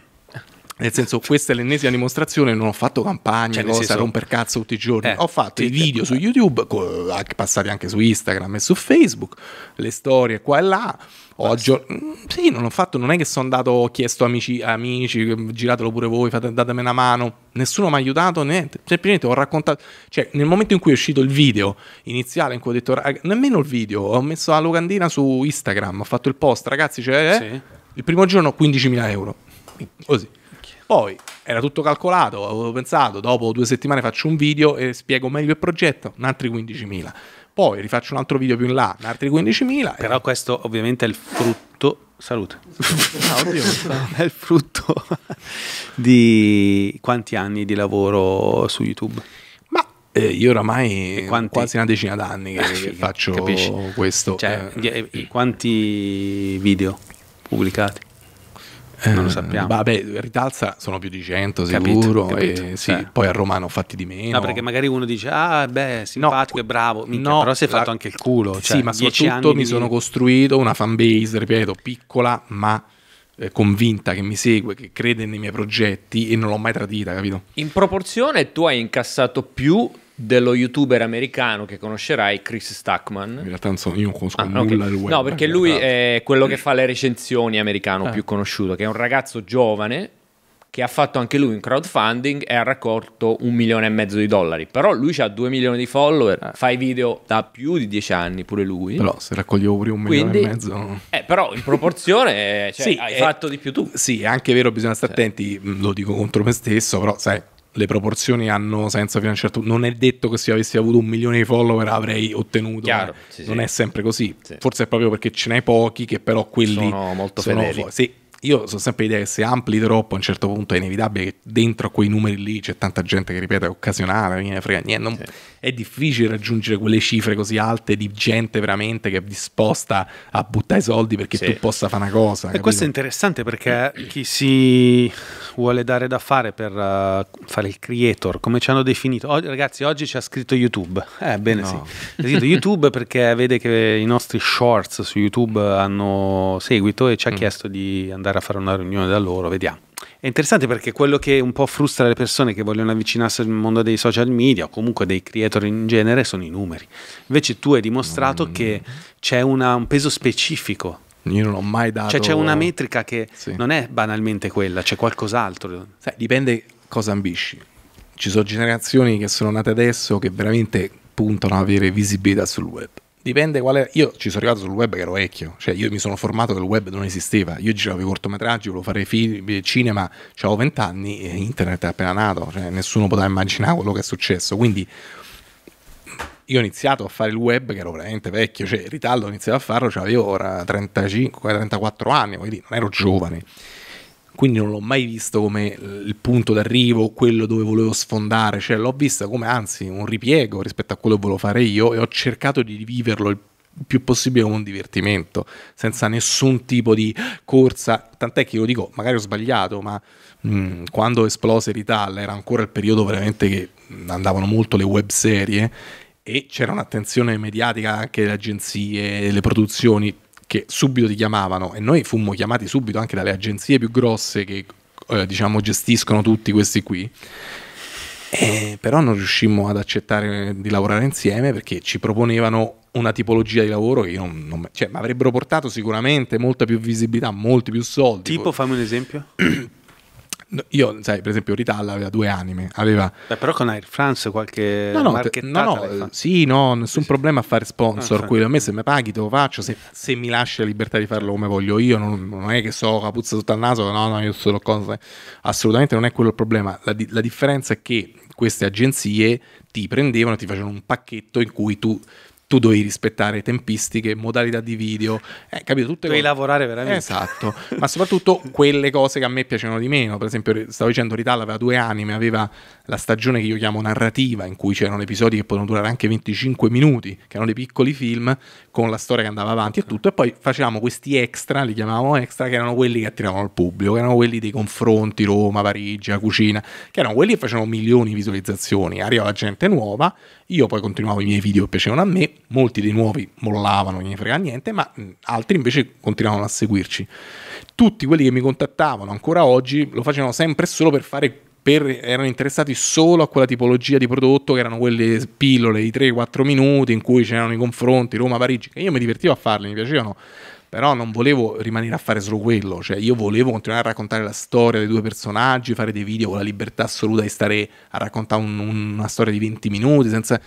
nel senso, questa è l'ennesima dimostrazione, non ho fatto campagne, cioè, cosa, senso, romper cazzo tutti i giorni. Eh, ho fatto i video eh, su eh. YouTube, passati anche su Instagram e su Facebook, le storie qua e là. Oggi, mm, sì, non ho fatto, non è che sono andato, ho chiesto amici, amici, giratelo pure voi, fate, datemi una mano. Nessuno mi ha aiutato, niente. Semplicemente ho raccontato, cioè nel momento in cui è uscito il video iniziale in cui ho detto, nemmeno il video, ho messo la locandina su Instagram, ho fatto il post, ragazzi, cioè, eh? sì. il primo giorno 15.000 euro. Così. Poi era tutto calcolato, avevo pensato, dopo due settimane faccio un video e spiego meglio il progetto, un altri 15.000. Poi rifaccio un altro video più in là, un altri 15.000. Però e... questo ovviamente è il frutto... Salute. no, oddio, è il frutto di quanti anni di lavoro su YouTube? Eh, io oramai quasi una decina d'anni che, che ah, faccio capisci? questo. Cioè, eh. quanti video pubblicati? non lo eh, sappiamo. vabbè, Ritalza sono più di 100 capito, sicuro. Capito. E, sì, eh. Poi a Romano fatti di meno. No, perché magari uno dice, ah, beh, simpatico no, e bravo. Minchia, no, però si è fatto la... anche il culo. Cioè, sì, ma soprattutto mi sono costruito una fanbase, ripeto, piccola ma eh, convinta che mi segue, che crede nei miei progetti e non l'ho mai tradita, capito? In proporzione tu hai incassato più dello youtuber americano che conoscerai, Chris Stackman. In realtà non so, io non conosco ah, nulla okay. Web, no, perché lui esatto. è quello che fa le recensioni americano eh. più conosciuto, che è un ragazzo giovane che ha fatto anche lui un crowdfunding e ha raccolto un milione e mezzo di dollari. Però lui ha due milioni di follower, eh. fa i video da più di dieci anni pure lui. Però se raccoglievo pure un milione e mezzo... Eh, però in proporzione cioè, sì, hai è, fatto di più tu. Sì, è anche vero, bisogna stare cioè. attenti, mm, lo dico contro me stesso, però sai le proporzioni hanno senso fino a un certo punto. Non è detto che se avessi avuto un milione di follower avrei ottenuto. Chiaro, eh. sì, non sì. è sempre così. Sì. Forse è proprio perché ce n'hai pochi che però quelli sono molto sono fedeli. Fo- sì, io sono sempre l'idea che se ampli troppo a un certo punto è inevitabile che dentro a quei numeri lì c'è tanta gente che ripete occasionale, non me frega niente. Non, è difficile raggiungere quelle cifre così alte di gente veramente che è disposta a buttare i soldi perché sì. tu possa fare una cosa. E capito? questo è interessante perché chi si vuole dare da fare per uh, fare il creator, come ci hanno definito, o ragazzi oggi ci ha scritto YouTube, eh bene no. sì, YouTube perché vede che i nostri shorts su YouTube hanno seguito e ci ha mm. chiesto di andare a fare una riunione da loro, vediamo. È interessante perché quello che un po' frustra le persone che vogliono avvicinarsi al mondo dei social media o comunque dei creator in genere sono i numeri. Invece tu hai dimostrato mm. che c'è una, un peso specifico io non ho mai cioè, dato. Cioè, c'è una metrica che sì. non è banalmente quella, c'è qualcos'altro. Sai, dipende cosa ambisci. Ci sono generazioni che sono nate adesso che veramente puntano ad avere visibilità sul web. Dipende quale. Io ci sono arrivato sul web che ero vecchio, cioè io mi sono formato che il web non esisteva. Io giravo i cortometraggi, volevo fare film, eh, cinema, avevo vent'anni e internet è appena nato, cioè nessuno poteva immaginare quello che è successo. Quindi io ho iniziato a fare il web che ero veramente vecchio, cioè in ritardo ho iniziato a farlo, cioè avevo ora 35-34 anni, quindi non ero giovane quindi non l'ho mai visto come il punto d'arrivo, quello dove volevo sfondare, cioè l'ho vista come anzi un ripiego rispetto a quello che volevo fare io e ho cercato di viverlo il più possibile come un divertimento, senza nessun tipo di corsa, tant'è che io dico, magari ho sbagliato, ma mh, mm, quando esplose Rital era ancora il periodo veramente che andavano molto le webserie e c'era un'attenzione mediatica anche delle agenzie, delle produzioni, che subito ti chiamavano e noi fummo chiamati subito anche dalle agenzie più grosse che eh, diciamo gestiscono tutti questi qui. Eh, però non riuscimmo ad accettare di lavorare insieme perché ci proponevano una tipologia di lavoro che io non, non cioè, mi avrebbero portato sicuramente molta più visibilità, molti più soldi. Tipo, fammi un esempio. io, sai, per esempio, Ritalla aveva due anime. Aveva... Beh, però con Air France qualche. No, no, te, no, no sì, no, nessun sì, problema a fare sponsor. Ah, no, quello a me se mi paghi te lo faccio. Se, se, mi lasci la libertà di farlo come voglio io, non, non è che so la puzza sotto al naso. No, no, io solo cose. Assolutamente non è quello il problema. La, la differenza è che queste agenzie ti prendevano e ti facevano un pacchetto in cui tu tu dovevi rispettare tempistiche, modalità di video, eh, capito? Tutte dovevi cose... lavorare veramente. Esatto, ma soprattutto quelle cose che a me piacevano di meno, per esempio stavo dicendo Rital aveva due anime, aveva la stagione che io chiamo narrativa, in cui c'erano episodi che potevano durare anche 25 minuti, che erano dei piccoli film, con la storia che andava avanti okay. e tutto, e poi facevamo questi extra, li chiamavamo extra, che erano quelli che attiravano il pubblico, che erano quelli dei confronti, Roma, Parigi, la cucina, che erano quelli che facevano milioni di visualizzazioni, arrivava gente nuova, io poi continuavo i miei video che piacevano a me, molti dei nuovi mollavano, non gli frega niente, ma mm, altri invece continuavano a seguirci. Tutti quelli che mi contattavano ancora oggi lo facevano sempre solo per fare per, erano interessati solo a quella tipologia di prodotto che erano quelle pillole di 3-4 minuti in cui c'erano i confronti Roma-Parigi, che io mi divertivo a farli, mi piacevano, però non volevo rimanere a fare solo quello, cioè io volevo continuare a raccontare la storia dei due personaggi, fare dei video con la libertà assoluta di stare a raccontare un, un, una storia di 20 minuti senza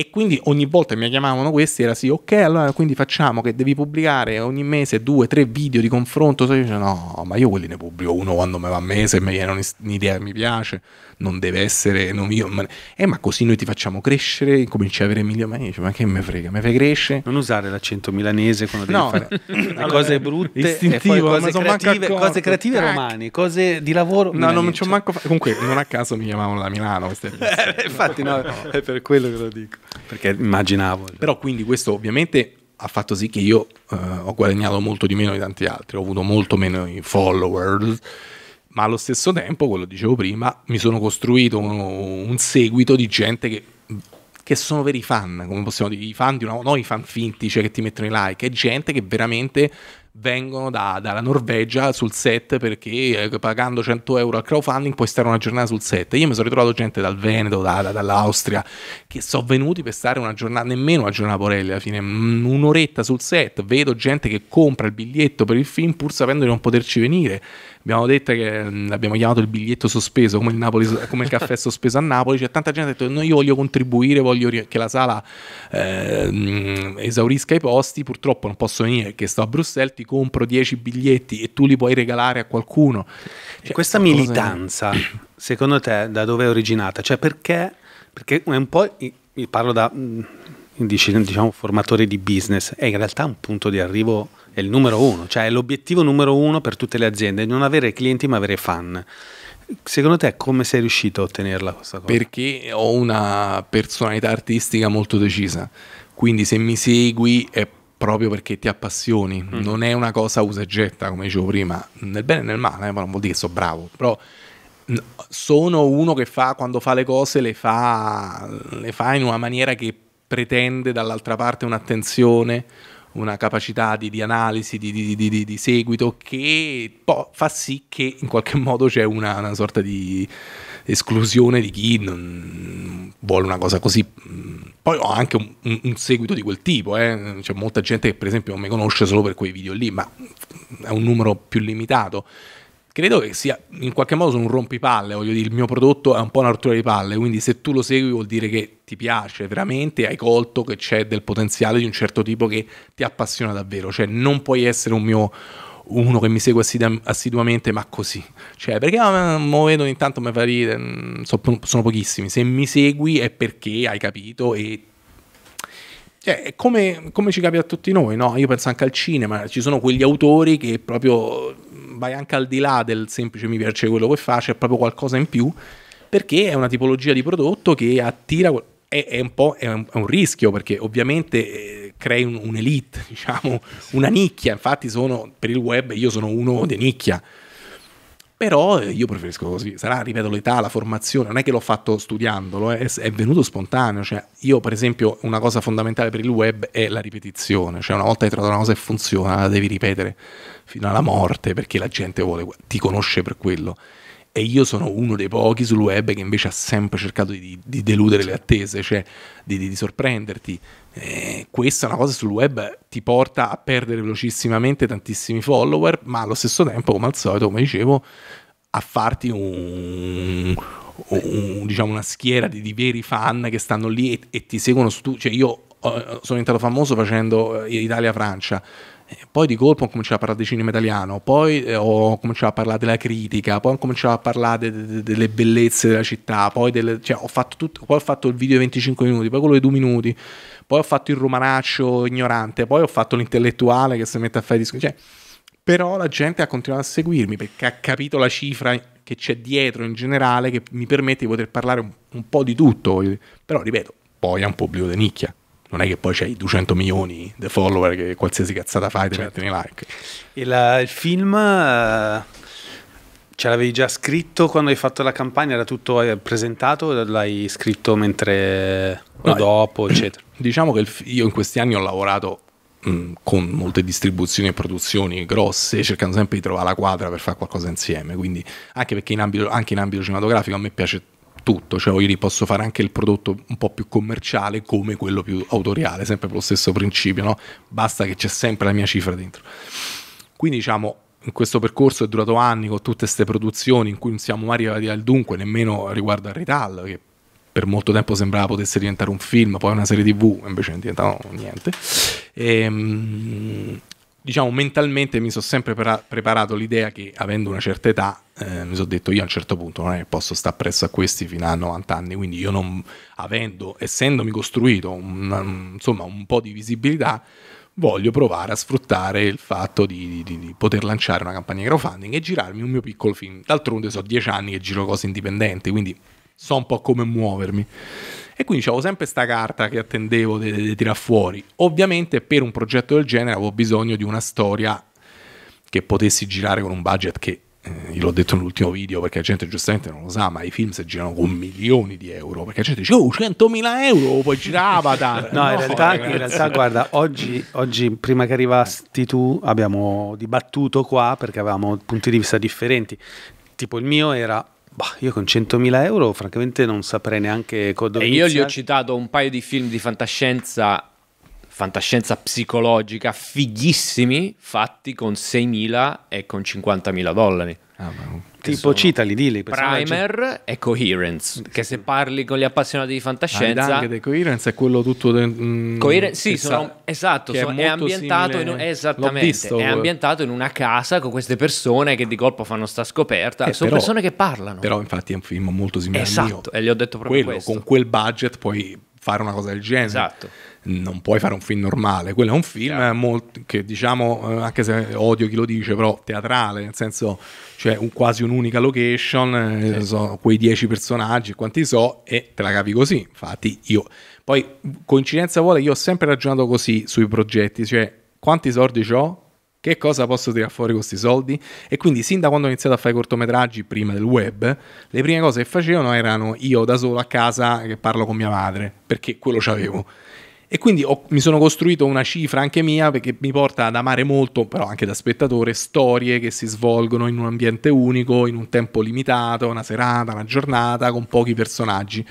e quindi ogni volta mi chiamavano questi era sì, ok, allora quindi facciamo che devi pubblicare ogni mese due, tre video di confronto. So io dice, no, ma io quelli ne pubblico uno quando me va a me, se mi viene un'idea che mi piace, non deve essere, non io, ma, eh, ma così noi ti facciamo crescere, cominci a avere migliori, ma che me frega, me fai crescere. Non usare l'accento milanese quando no, fare allora, cose brutte, cose, creative, cose creative Tac. romane, cose di lavoro. No, milanese. non ci ho manco fatto. Comunque, non a caso mi chiamavano da Milano. Eh, infatti, no, è per quello che lo dico. Perché immaginavo. Però quindi questo ovviamente ha fatto sì che io eh, ho guadagnato molto di meno di tanti altri, ho avuto molto meno follower, ma allo stesso tempo, quello dicevo prima, mi sono costruito un, un seguito di gente che, che, sono veri fan, come possiamo dire, i fan di una, no i fan finti, cioè che ti mettono i like, è gente che veramente vengono da, dalla Norvegia sul set perché eh, pagando 100 euro al crowdfunding puoi stare una giornata sul set. Io mi sono ritrovato gente dal Veneto, da, da, dall'Austria, che sono venuti per stare una giornata, nemmeno una giornata porelli alla fine, mm, un'oretta sul set. Vedo gente che compra il biglietto per il film pur sapendo di non poterci venire abbiamo detto che mm, l'abbiamo chiamato il biglietto sospeso, come il, Napoli, come il caffè sospeso a Napoli, c'è cioè tanta gente che ha detto no, io voglio contribuire, voglio che la sala eh, mm, esaurisca i posti, purtroppo non posso venire perché sto a Bruxelles, ti compro 10 biglietti e tu li puoi regalare a qualcuno. Cioè, questa militanza, che... secondo te, da dove è originata? Cioè perché, perché è un po', parlo da mm, diciamo formatore di business, è in realtà un punto di arrivo è il numero uno, cioè è l'obiettivo numero uno per tutte le aziende, non avere clienti ma avere fan. Secondo te come sei riuscito a ottenerla questa cosa? Perché ho una personalità artistica molto decisa, quindi se mi segui è proprio perché ti appassioni, mm. non è una cosa usa e getta come dicevo prima, nel bene e nel male, eh, ma non vuol dire che sono bravo, però sono uno che fa, quando fa le cose le fa, le fa in una maniera che pretende dall'altra parte un'attenzione una capacità di, di analisi, di, di, di, seguito che fa sì che in qualche modo c'è una, una sorta di esclusione di chi non vuole una cosa così. Poi ho anche un, un seguito di quel tipo, eh. c'è molta gente che per esempio non mi conosce solo per quei video lì, ma è un numero più limitato credo che sia in qualche modo un rompipalle, voglio dire, il mio prodotto è un po' una rottura di palle, quindi se tu lo segui vuol dire che ti piace veramente, hai colto che c'è del potenziale di un certo tipo che ti appassiona davvero, cioè non puoi essere un mio uno che mi segue assidu- assiduamente, ma così. Cioè, perché ah, mo vedo ogni tanto mi fa ridere, mm, sono, sono pochissimi. Se mi segui è perché hai capito e cioè, come, come, ci capita a tutti noi, no? Io penso anche al cinema, ci sono quegli autori che proprio vai anche al di là del semplice mi piace quello che fa, c'è proprio qualcosa in più, perché è una tipologia di prodotto che attira... È, è un po' è un, è un, rischio perché ovviamente eh, crei un, un'elite, diciamo, una nicchia. Infatti, sono per il web io sono uno di nicchia però eh, io preferisco così, sarà, ripeto, l'età, la formazione, non è che l'ho fatto studiandolo, eh, è, è, venuto spontaneo, cioè io per esempio una cosa fondamentale per il web è la ripetizione, cioè una volta che hai trovato una cosa e funziona la devi ripetere, fino alla morte perché la gente vuole, ti conosce per quello. E io sono uno dei pochi sul web che invece ha sempre cercato di, di deludere le attese, cioè di, di, di sorprenderti. Eh, questa è una cosa sul web ti porta a perdere velocissimamente tantissimi follower, ma allo stesso tempo, come al solito, come dicevo, a farti un, un, diciamo una schiera di, di, veri fan che stanno lì e, e ti seguono su tu. Cioè io eh, sono diventato famoso facendo eh, Italia-Francia poi di colpo ho cominciato a parlare di cinema italiano, poi eh, ho cominciato a parlare della critica, poi ho cominciato a parlare de, de, delle bellezze della città, poi, delle, cioè, ho fatto tutto, poi ho fatto il video di 25 minuti, poi quello di 2 minuti, poi ho fatto il romanaccio ignorante, poi ho fatto l'intellettuale che si mette a fare i discorsi. Cioè, però la gente ha continuato a seguirmi perché ha capito la cifra che c'è dietro in generale che mi permette di poter parlare un, un po' di tutto, però ripeto, poi è un pubblico di nicchia non è che poi c'hai 200 milioni di follower che qualsiasi cazzata fai ti certo. mettono i like. E la, il film eh, ce l'avevi già scritto quando hai fatto la campagna? Era tutto eh, presentato o l'hai scritto mentre no, dopo, eh, eccetera? Diciamo che il, io in questi anni ho lavorato mm, con molte distribuzioni e produzioni grosse, cercando sempre di trovare la quadra per fare qualcosa insieme. Quindi, anche perché in ambito, anche in ambito cinematografico a me piace tutto, cioè voglio posso fare anche il prodotto un po' più commerciale come quello più autoriale, sempre per lo stesso principio, no? basta che c'è sempre la mia cifra dentro. Quindi diciamo, in questo percorso è durato anni con tutte queste produzioni in cui non siamo mai arrivati al dunque, nemmeno riguardo al Rital, che per molto tempo sembrava potesse diventare un film, poi una serie tv, invece è diventato niente. E, ehm, diciamo mentalmente mi sono sempre preparato l'idea che avendo una certa età eh, mi sono detto io a un certo punto non è che posso stare presso a questi fino a 90 anni quindi io non avendo essendomi costruito un, insomma un po' di visibilità voglio provare a sfruttare il fatto di, di, di poter lanciare una campagna di crowdfunding e girarmi un mio piccolo film d'altronde so 10 anni che giro cose indipendenti quindi so un po' come muovermi e quindi avevo sempre questa carta che attendevo di, di, di tirar fuori. Ovviamente per un progetto del genere avevo bisogno di una storia che potessi girare con un budget che eh, l'ho detto nell'ultimo video perché la gente giustamente non lo sa, ma i film si girano con milioni di euro perché la gente dice oh 100.000 euro, poi girava tanto. no, no, in, realtà, in realtà guarda, oggi, oggi, prima che arrivasti tu abbiamo dibattuto qua perché avevamo punti di vista differenti. Tipo il mio era Bah, io con 100.000 euro francamente non saprei neanche cosa dove E iniziare. io gli ho citato un paio di film di fantascienza, fantascienza psicologica, fighissimi, fatti con 6.000 e con 50.000 dollari. Ah, tipo citali, dili. Primer e Coherence, che se parli con gli appassionati di fantascienza... Ah, anche Coherence è quello tutto... De, mm, Coherence, sì, sono, esatto, sono, è, ambientato simile... in, esattamente, visto, è ambientato in una casa con queste persone che di colpo fanno sta scoperta, eh, sono però, persone che parlano. Però infatti è un film molto simile Esatto, e gli ho detto proprio quello, questo. Con quel budget puoi fare una cosa del genere. Esatto non puoi fare un film normale, quello è un film yeah. molto, che diciamo, eh, anche se odio chi lo dice, però teatrale, nel senso cioè un, quasi un'unica location, eh, sì. so, quei dieci personaggi, quanti so, e te la capi così. Infatti io, poi coincidenza vuole, io ho sempre ragionato così sui progetti, cioè quanti soldi ho, che cosa posso tirare fuori con questi soldi? E quindi sin da quando ho iniziato a fare cortometraggi, prima del web, le prime cose che facevano erano io da solo a casa che parlo con mia madre, perché quello c'avevo. E quindi ho, mi sono costruito una cifra anche mia perché mi porta ad amare molto, però anche da spettatore, storie che si svolgono in un ambiente unico, in un tempo limitato, una serata, una giornata, con pochi personaggi.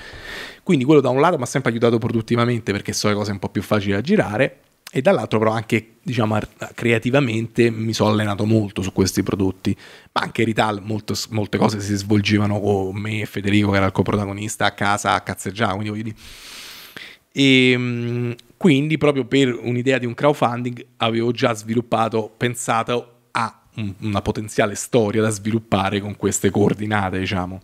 Quindi quello da un lato mi ha sempre aiutato produttivamente perché so le cose un po' più facili da girare e dall'altro però anche diciamo creativamente mi sono allenato molto su questi prodotti ma anche in Rital molto, molte cose si svolgevano con me e Federico che era il coprotagonista a casa a cazzeggiare quindi voglio dire e ehm, quindi, proprio per un'idea di un crowdfunding, avevo già sviluppato, pensato a una potenziale storia da sviluppare con queste coordinate, diciamo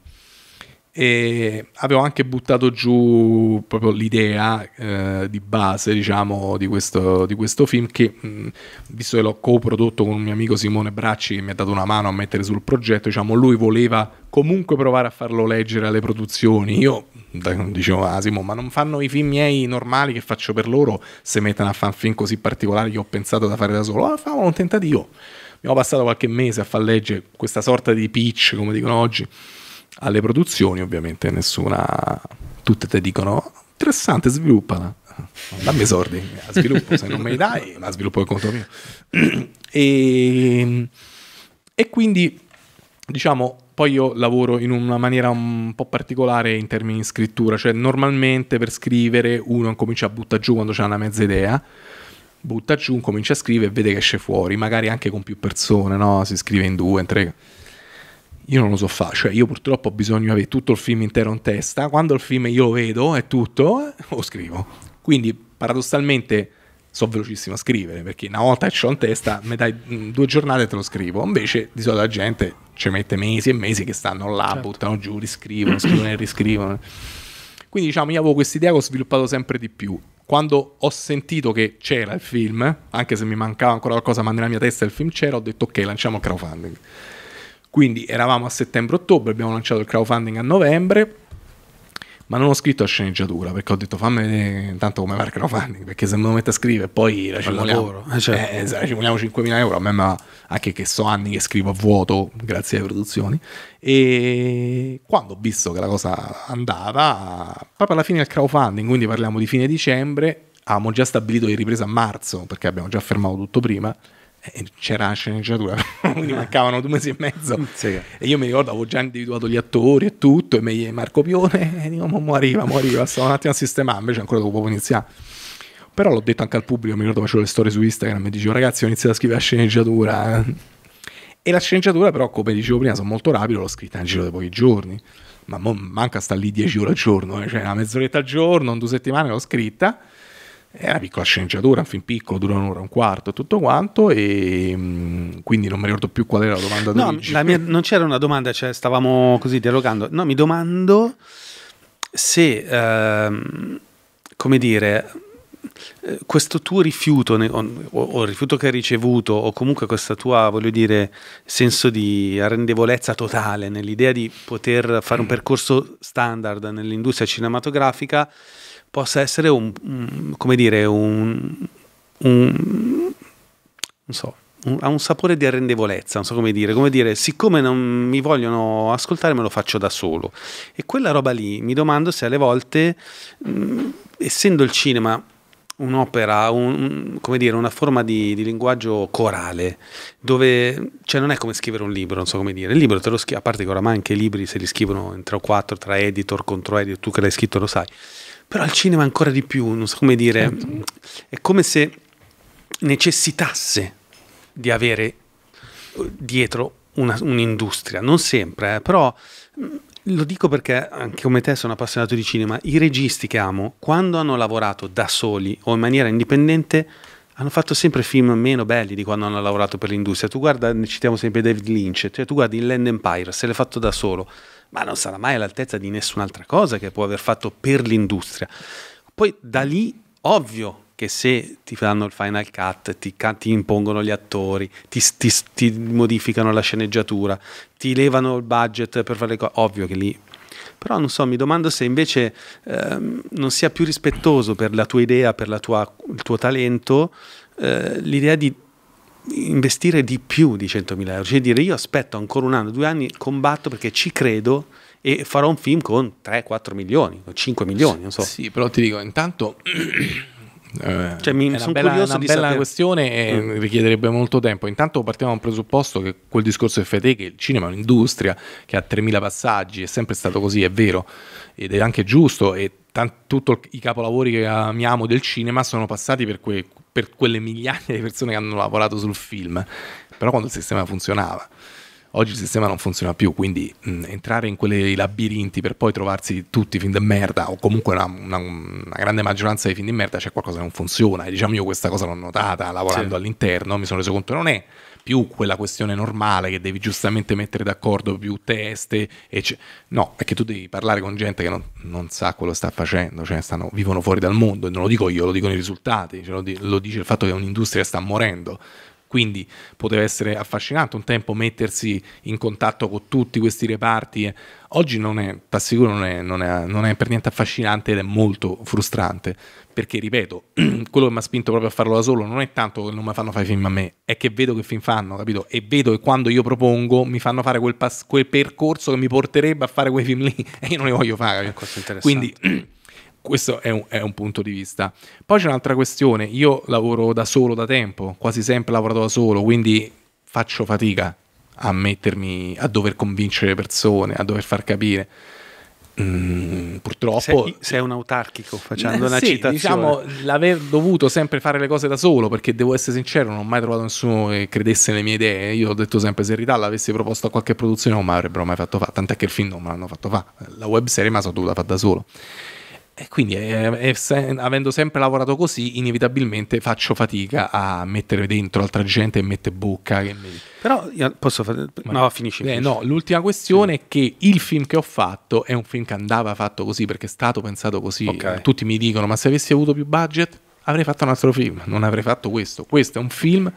e avevo anche buttato giù proprio l'idea eh, di base diciamo di questo, di questo film che mh, visto che l'ho coprodotto con un mio amico Simone Bracci che mi ha dato una mano a mettere sul progetto diciamo lui voleva comunque provare a farlo leggere alle produzioni io dicevo ah Simone ma non fanno i film miei normali che faccio per loro se mettono a fare un film così particolare che ho pensato da fare da solo allora ah, facciamo un tentativo mi abbiamo passato qualche mese a far leggere questa sorta di pitch come dicono oggi alle produzioni ovviamente nessuna, tutte te dicono interessante sviluppala, dammi i soldi, la sviluppo, se non me li dai la sviluppo il conto mio. e, e quindi diciamo poi io lavoro in una maniera un po' particolare in termini di scrittura, cioè normalmente per scrivere uno comincia a buttare giù quando c'è una mezza idea, butta giù, comincia a scrivere e vede che esce fuori, magari anche con più persone, no? si scrive in due, in tre io non lo so fare, cioè io purtroppo ho bisogno di avere tutto il film intero in testa, quando il film io lo vedo è tutto, eh, lo scrivo. Quindi paradossalmente so velocissimo a scrivere, perché una volta che ho in testa, me dai due giornate te lo scrivo, invece di solito la gente ci mette mesi e mesi che stanno là, certo. buttano giù, riscrivono, scrivono e riscrivono. Quindi diciamo, io avevo questa idea che ho sviluppato sempre di più. Quando ho sentito che c'era il film, anche se mi mancava ancora qualcosa, ma nella mia testa il film c'era, ho detto ok, lanciamo il crowdfunding. Quindi eravamo a settembre-ottobre, abbiamo lanciato il crowdfunding a novembre, ma non ho scritto la sceneggiatura perché ho detto fammi vedere tanto come va il crowdfunding, perché se me lo metto a scrivere poi racimoliamo, eh, certo. eh, 5.000 esatto, euro, a me ma anche che so anni che scrivo a vuoto grazie alle produzioni. E quando ho visto che la cosa andava, proprio alla fine del crowdfunding, quindi parliamo di fine dicembre, avevamo già stabilito di ripresa a marzo perché abbiamo già fermato tutto prima eh, c'era la sceneggiatura, quindi eh. mancavano due mesi e mezzo. Mm, sì. E io mi ricordo, avevo già individuato gli attori e tutto, e mi Marco Pione, e dico, mo arriva, mo arriva, stavo un attimo a sistemare, invece ancora dopo proprio iniziare. Però l'ho detto anche al pubblico, mi ricordo facevo le storie su Instagram e dicevo ragazzi ho iniziato a scrivere la sceneggiatura. Eh. E la sceneggiatura però, come dicevo prima, sono molto rapido, l'ho scritta in giro di pochi giorni. Ma manca sta lì 10 ore al giorno, cioè una mezz'oretta al giorno, in due settimane l'ho scritta è una piccola sceneggiatura, un film piccolo, dura un'ora, un quarto, tutto quanto, e mm, quindi non mi ricordo più qual era la domanda. No, la mia, non c'era una domanda, cioè stavamo così dialogando. No, mi domando se, ehm, come dire, questo tuo rifiuto, o, il rifiuto che hai ricevuto, o comunque questa tua, voglio dire, senso di arrendevolezza totale nell'idea di poter fare un mm. percorso standard nell'industria cinematografica, possa essere un, mm, come dire, un, un non so, un, ha un sapore di arrendevolezza, non so come dire, come dire, siccome non mi vogliono ascoltare me lo faccio da solo. E quella roba lì mi domando se alle volte, mh, mm, essendo il cinema un'opera, un, come dire, una forma di, di linguaggio corale, dove cioè non è come scrivere un libro, non so come dire, il libro te lo scrivi, a parte che oramai anche i libri se li scrivono in 3 o 4 tra editor, contro editor, tu che l'hai scritto lo sai, però al cinema ancora di più, non so come dire, certo. è come se necessitasse di avere eh, dietro una, un'industria, non sempre, eh, però mm, lo dico perché anche come te sono appassionato di cinema, i registi che amo, quando hanno lavorato da soli o in maniera indipendente, hanno fatto sempre film meno belli di quando hanno lavorato per l'industria. Tu guarda, citiamo sempre David Lynch, cioè tu guardi Land Empire, se l'hai fatto da solo ma non sarà mai all'altezza di nessun'altra cosa che può aver fatto per l'industria. Poi da lì, ovvio che se ti fanno il final cut, ti, ti impongono gli attori, ti, ti, ti, modificano la sceneggiatura, ti levano il budget per fare le cose, ovvio che lì... Però non so, mi domando se invece ehm, non sia più rispettoso per la tua idea, per la tua, il tuo talento, eh, l'idea di investire di più di 100.000 euro, cioè dire io aspetto ancora un anno, due anni, combatto perché ci credo e farò un film con 3-4 milioni, o 5 milioni, non so. Sì, però ti dico, intanto... Eh, cioè, mi, è una bella, una bella questione e mm. richiederebbe molto tempo. Intanto partiamo da un presupposto che quel discorso FT, che il cinema è un'industria che ha 3.000 passaggi, è sempre stato così, è vero, ed è anche giusto, e tanti, tutti i capolavori che amiamo del cinema sono passati per quei per quelle migliaia di persone che hanno lavorato sul film, però quando il sistema funzionava. Oggi il sistema non funziona più, quindi mh, entrare in quei labirinti per poi trovarsi tutti film di merda o comunque una, una, una grande maggioranza dei film di merda c'è qualcosa che non funziona e diciamo io questa cosa l'ho notata lavorando sì. all'interno, mi sono reso conto che non è più quella questione normale che devi giustamente mettere d'accordo più teste. eccetera. no, è che tu devi parlare con gente che non, non sa quello che sta facendo, cioè stanno, vivono fuori dal mondo. E non lo dico io, lo dicono i risultati, cioè lo, lo, dice il fatto che un'industria sta morendo. Quindi poteva essere affascinante un tempo mettersi in contatto con tutti questi reparti. Oggi non è, t'assicuro, non è, non è, non è per niente affascinante ed è molto frustrante. Perché, ripeto, quello che mi ha spinto proprio a farlo da solo non è tanto che non mi fanno fare film a me, è che vedo che film fanno, capito? E vedo che quando io propongo mi fanno fare quel, pas- quel percorso che mi porterebbe a fare quei film lì e io non li voglio fare. Ecco, Quindi questo è un, è un, punto di vista. Poi c'è un'altra questione, io lavoro da solo da tempo, quasi sempre lavorato da solo, quindi faccio fatica a mettermi, a dover convincere le persone, a dover far capire. Mm, purtroppo sei, sei, un autarchico eh, facendo eh, una sì, citazione diciamo l'aver dovuto sempre fare le cose da solo perché devo essere sincero non ho mai trovato nessuno che credesse nelle mie idee io ho detto sempre se in Rital l'avessi proposto a qualche produzione non mi avrebbero mai fatto fa tant'è che il film non me l'hanno fatto fa la web serie ma sono dovuta fare da solo e quindi, eh, eh, avendo sempre lavorato così, inevitabilmente faccio fatica a mettere dentro altra gente e mette bocca. Che mi... Però posso fare. No, finisci. Eh, no, l'ultima questione sì. è che il film che ho fatto è un film che andava fatto così perché è stato pensato così. Okay. Tutti mi dicono: ma se avessi avuto più budget, avrei fatto un altro film. Non avrei fatto questo. Questo è un film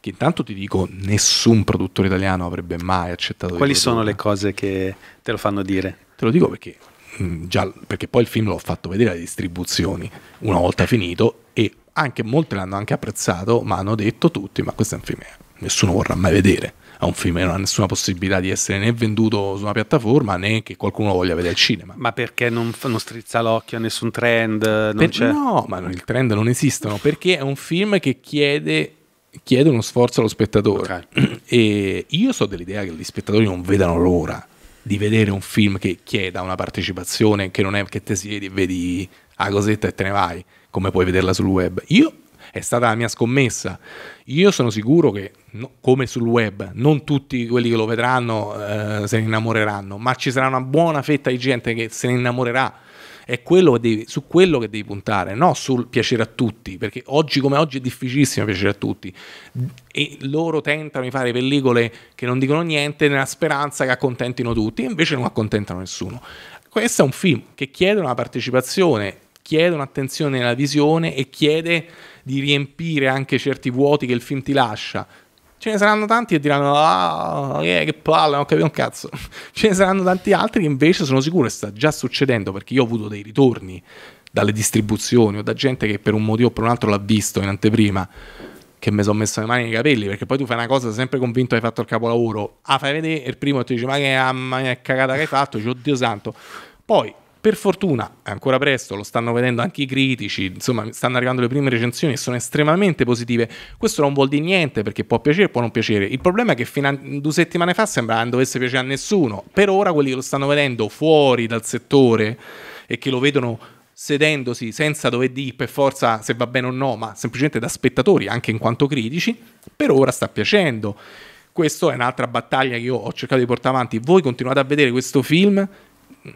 che intanto ti dico nessun produttore italiano avrebbe mai accettato. Quali sono le cose che te lo fanno dire? Te lo dico perché Mm, già, perché poi il film l'ho fatto vedere alle distribuzioni una volta finito e anche molti l'hanno anche apprezzato, ma hanno detto tutti, ma questo è un film che nessuno vorrà mai vedere. È un film che non ha nessuna possibilità di essere né venduto su una piattaforma né che qualcuno voglia vedere al cinema. Ma perché non, non strizza l'occhio a nessun trend? Per, no, ma il trend non esistono, perché è un film che chiede chiede uno sforzo allo spettatore. Okay. E io so dell'idea che gli spettatori non vedano l'ora di vedere un film che chieda una partecipazione, che non è che te siedi e vedi la cosetta e te ne vai, come puoi vederla sul web. Io è stata la mia scommessa. Io sono sicuro che, no, come sul web, non tutti quelli che lo vedranno eh, se ne innamoreranno, ma ci sarà una buona fetta di gente che se ne innamorerà è quello devi, su quello che devi puntare, non sul piacere a tutti, perché oggi come oggi è difficilissimo piacere a tutti. E loro tentano di fare pellicole che non dicono niente nella speranza che accontentino tutti, e invece non accontentano nessuno. Questo è un film che chiede una partecipazione, chiede un'attenzione nella visione e chiede di riempire anche certi vuoti che il film ti lascia ce ne saranno tanti che diranno ah, eh, che palle, non capito un cazzo. ce ne saranno tanti altri che invece sono sicuro che sta già succedendo perché io ho avuto dei ritorni dalle distribuzioni o da gente che per un motivo o per un altro l'ha visto in anteprima che mi sono messo le mani nei capelli perché poi tu fai una cosa sempre convinto hai fatto il capolavoro ah fai vedere il primo e ti dice ma che ah, ma cagata che hai fatto dice oddio santo poi per fortuna, è ancora presto, lo stanno vedendo anche i critici, insomma stanno arrivando le prime recensioni e sono estremamente positive. Questo non vuol dire niente perché può piacere, può non piacere. Il problema è che fino a due settimane fa sembrava non dovesse piacere a nessuno. Per ora quelli che lo stanno vedendo fuori dal settore e che lo vedono sedendosi senza dover dire per forza se va bene o no, ma semplicemente da spettatori, anche in quanto critici, per ora sta piacendo. Questa è un'altra battaglia che io ho cercato di portare avanti. Voi continuate a vedere questo film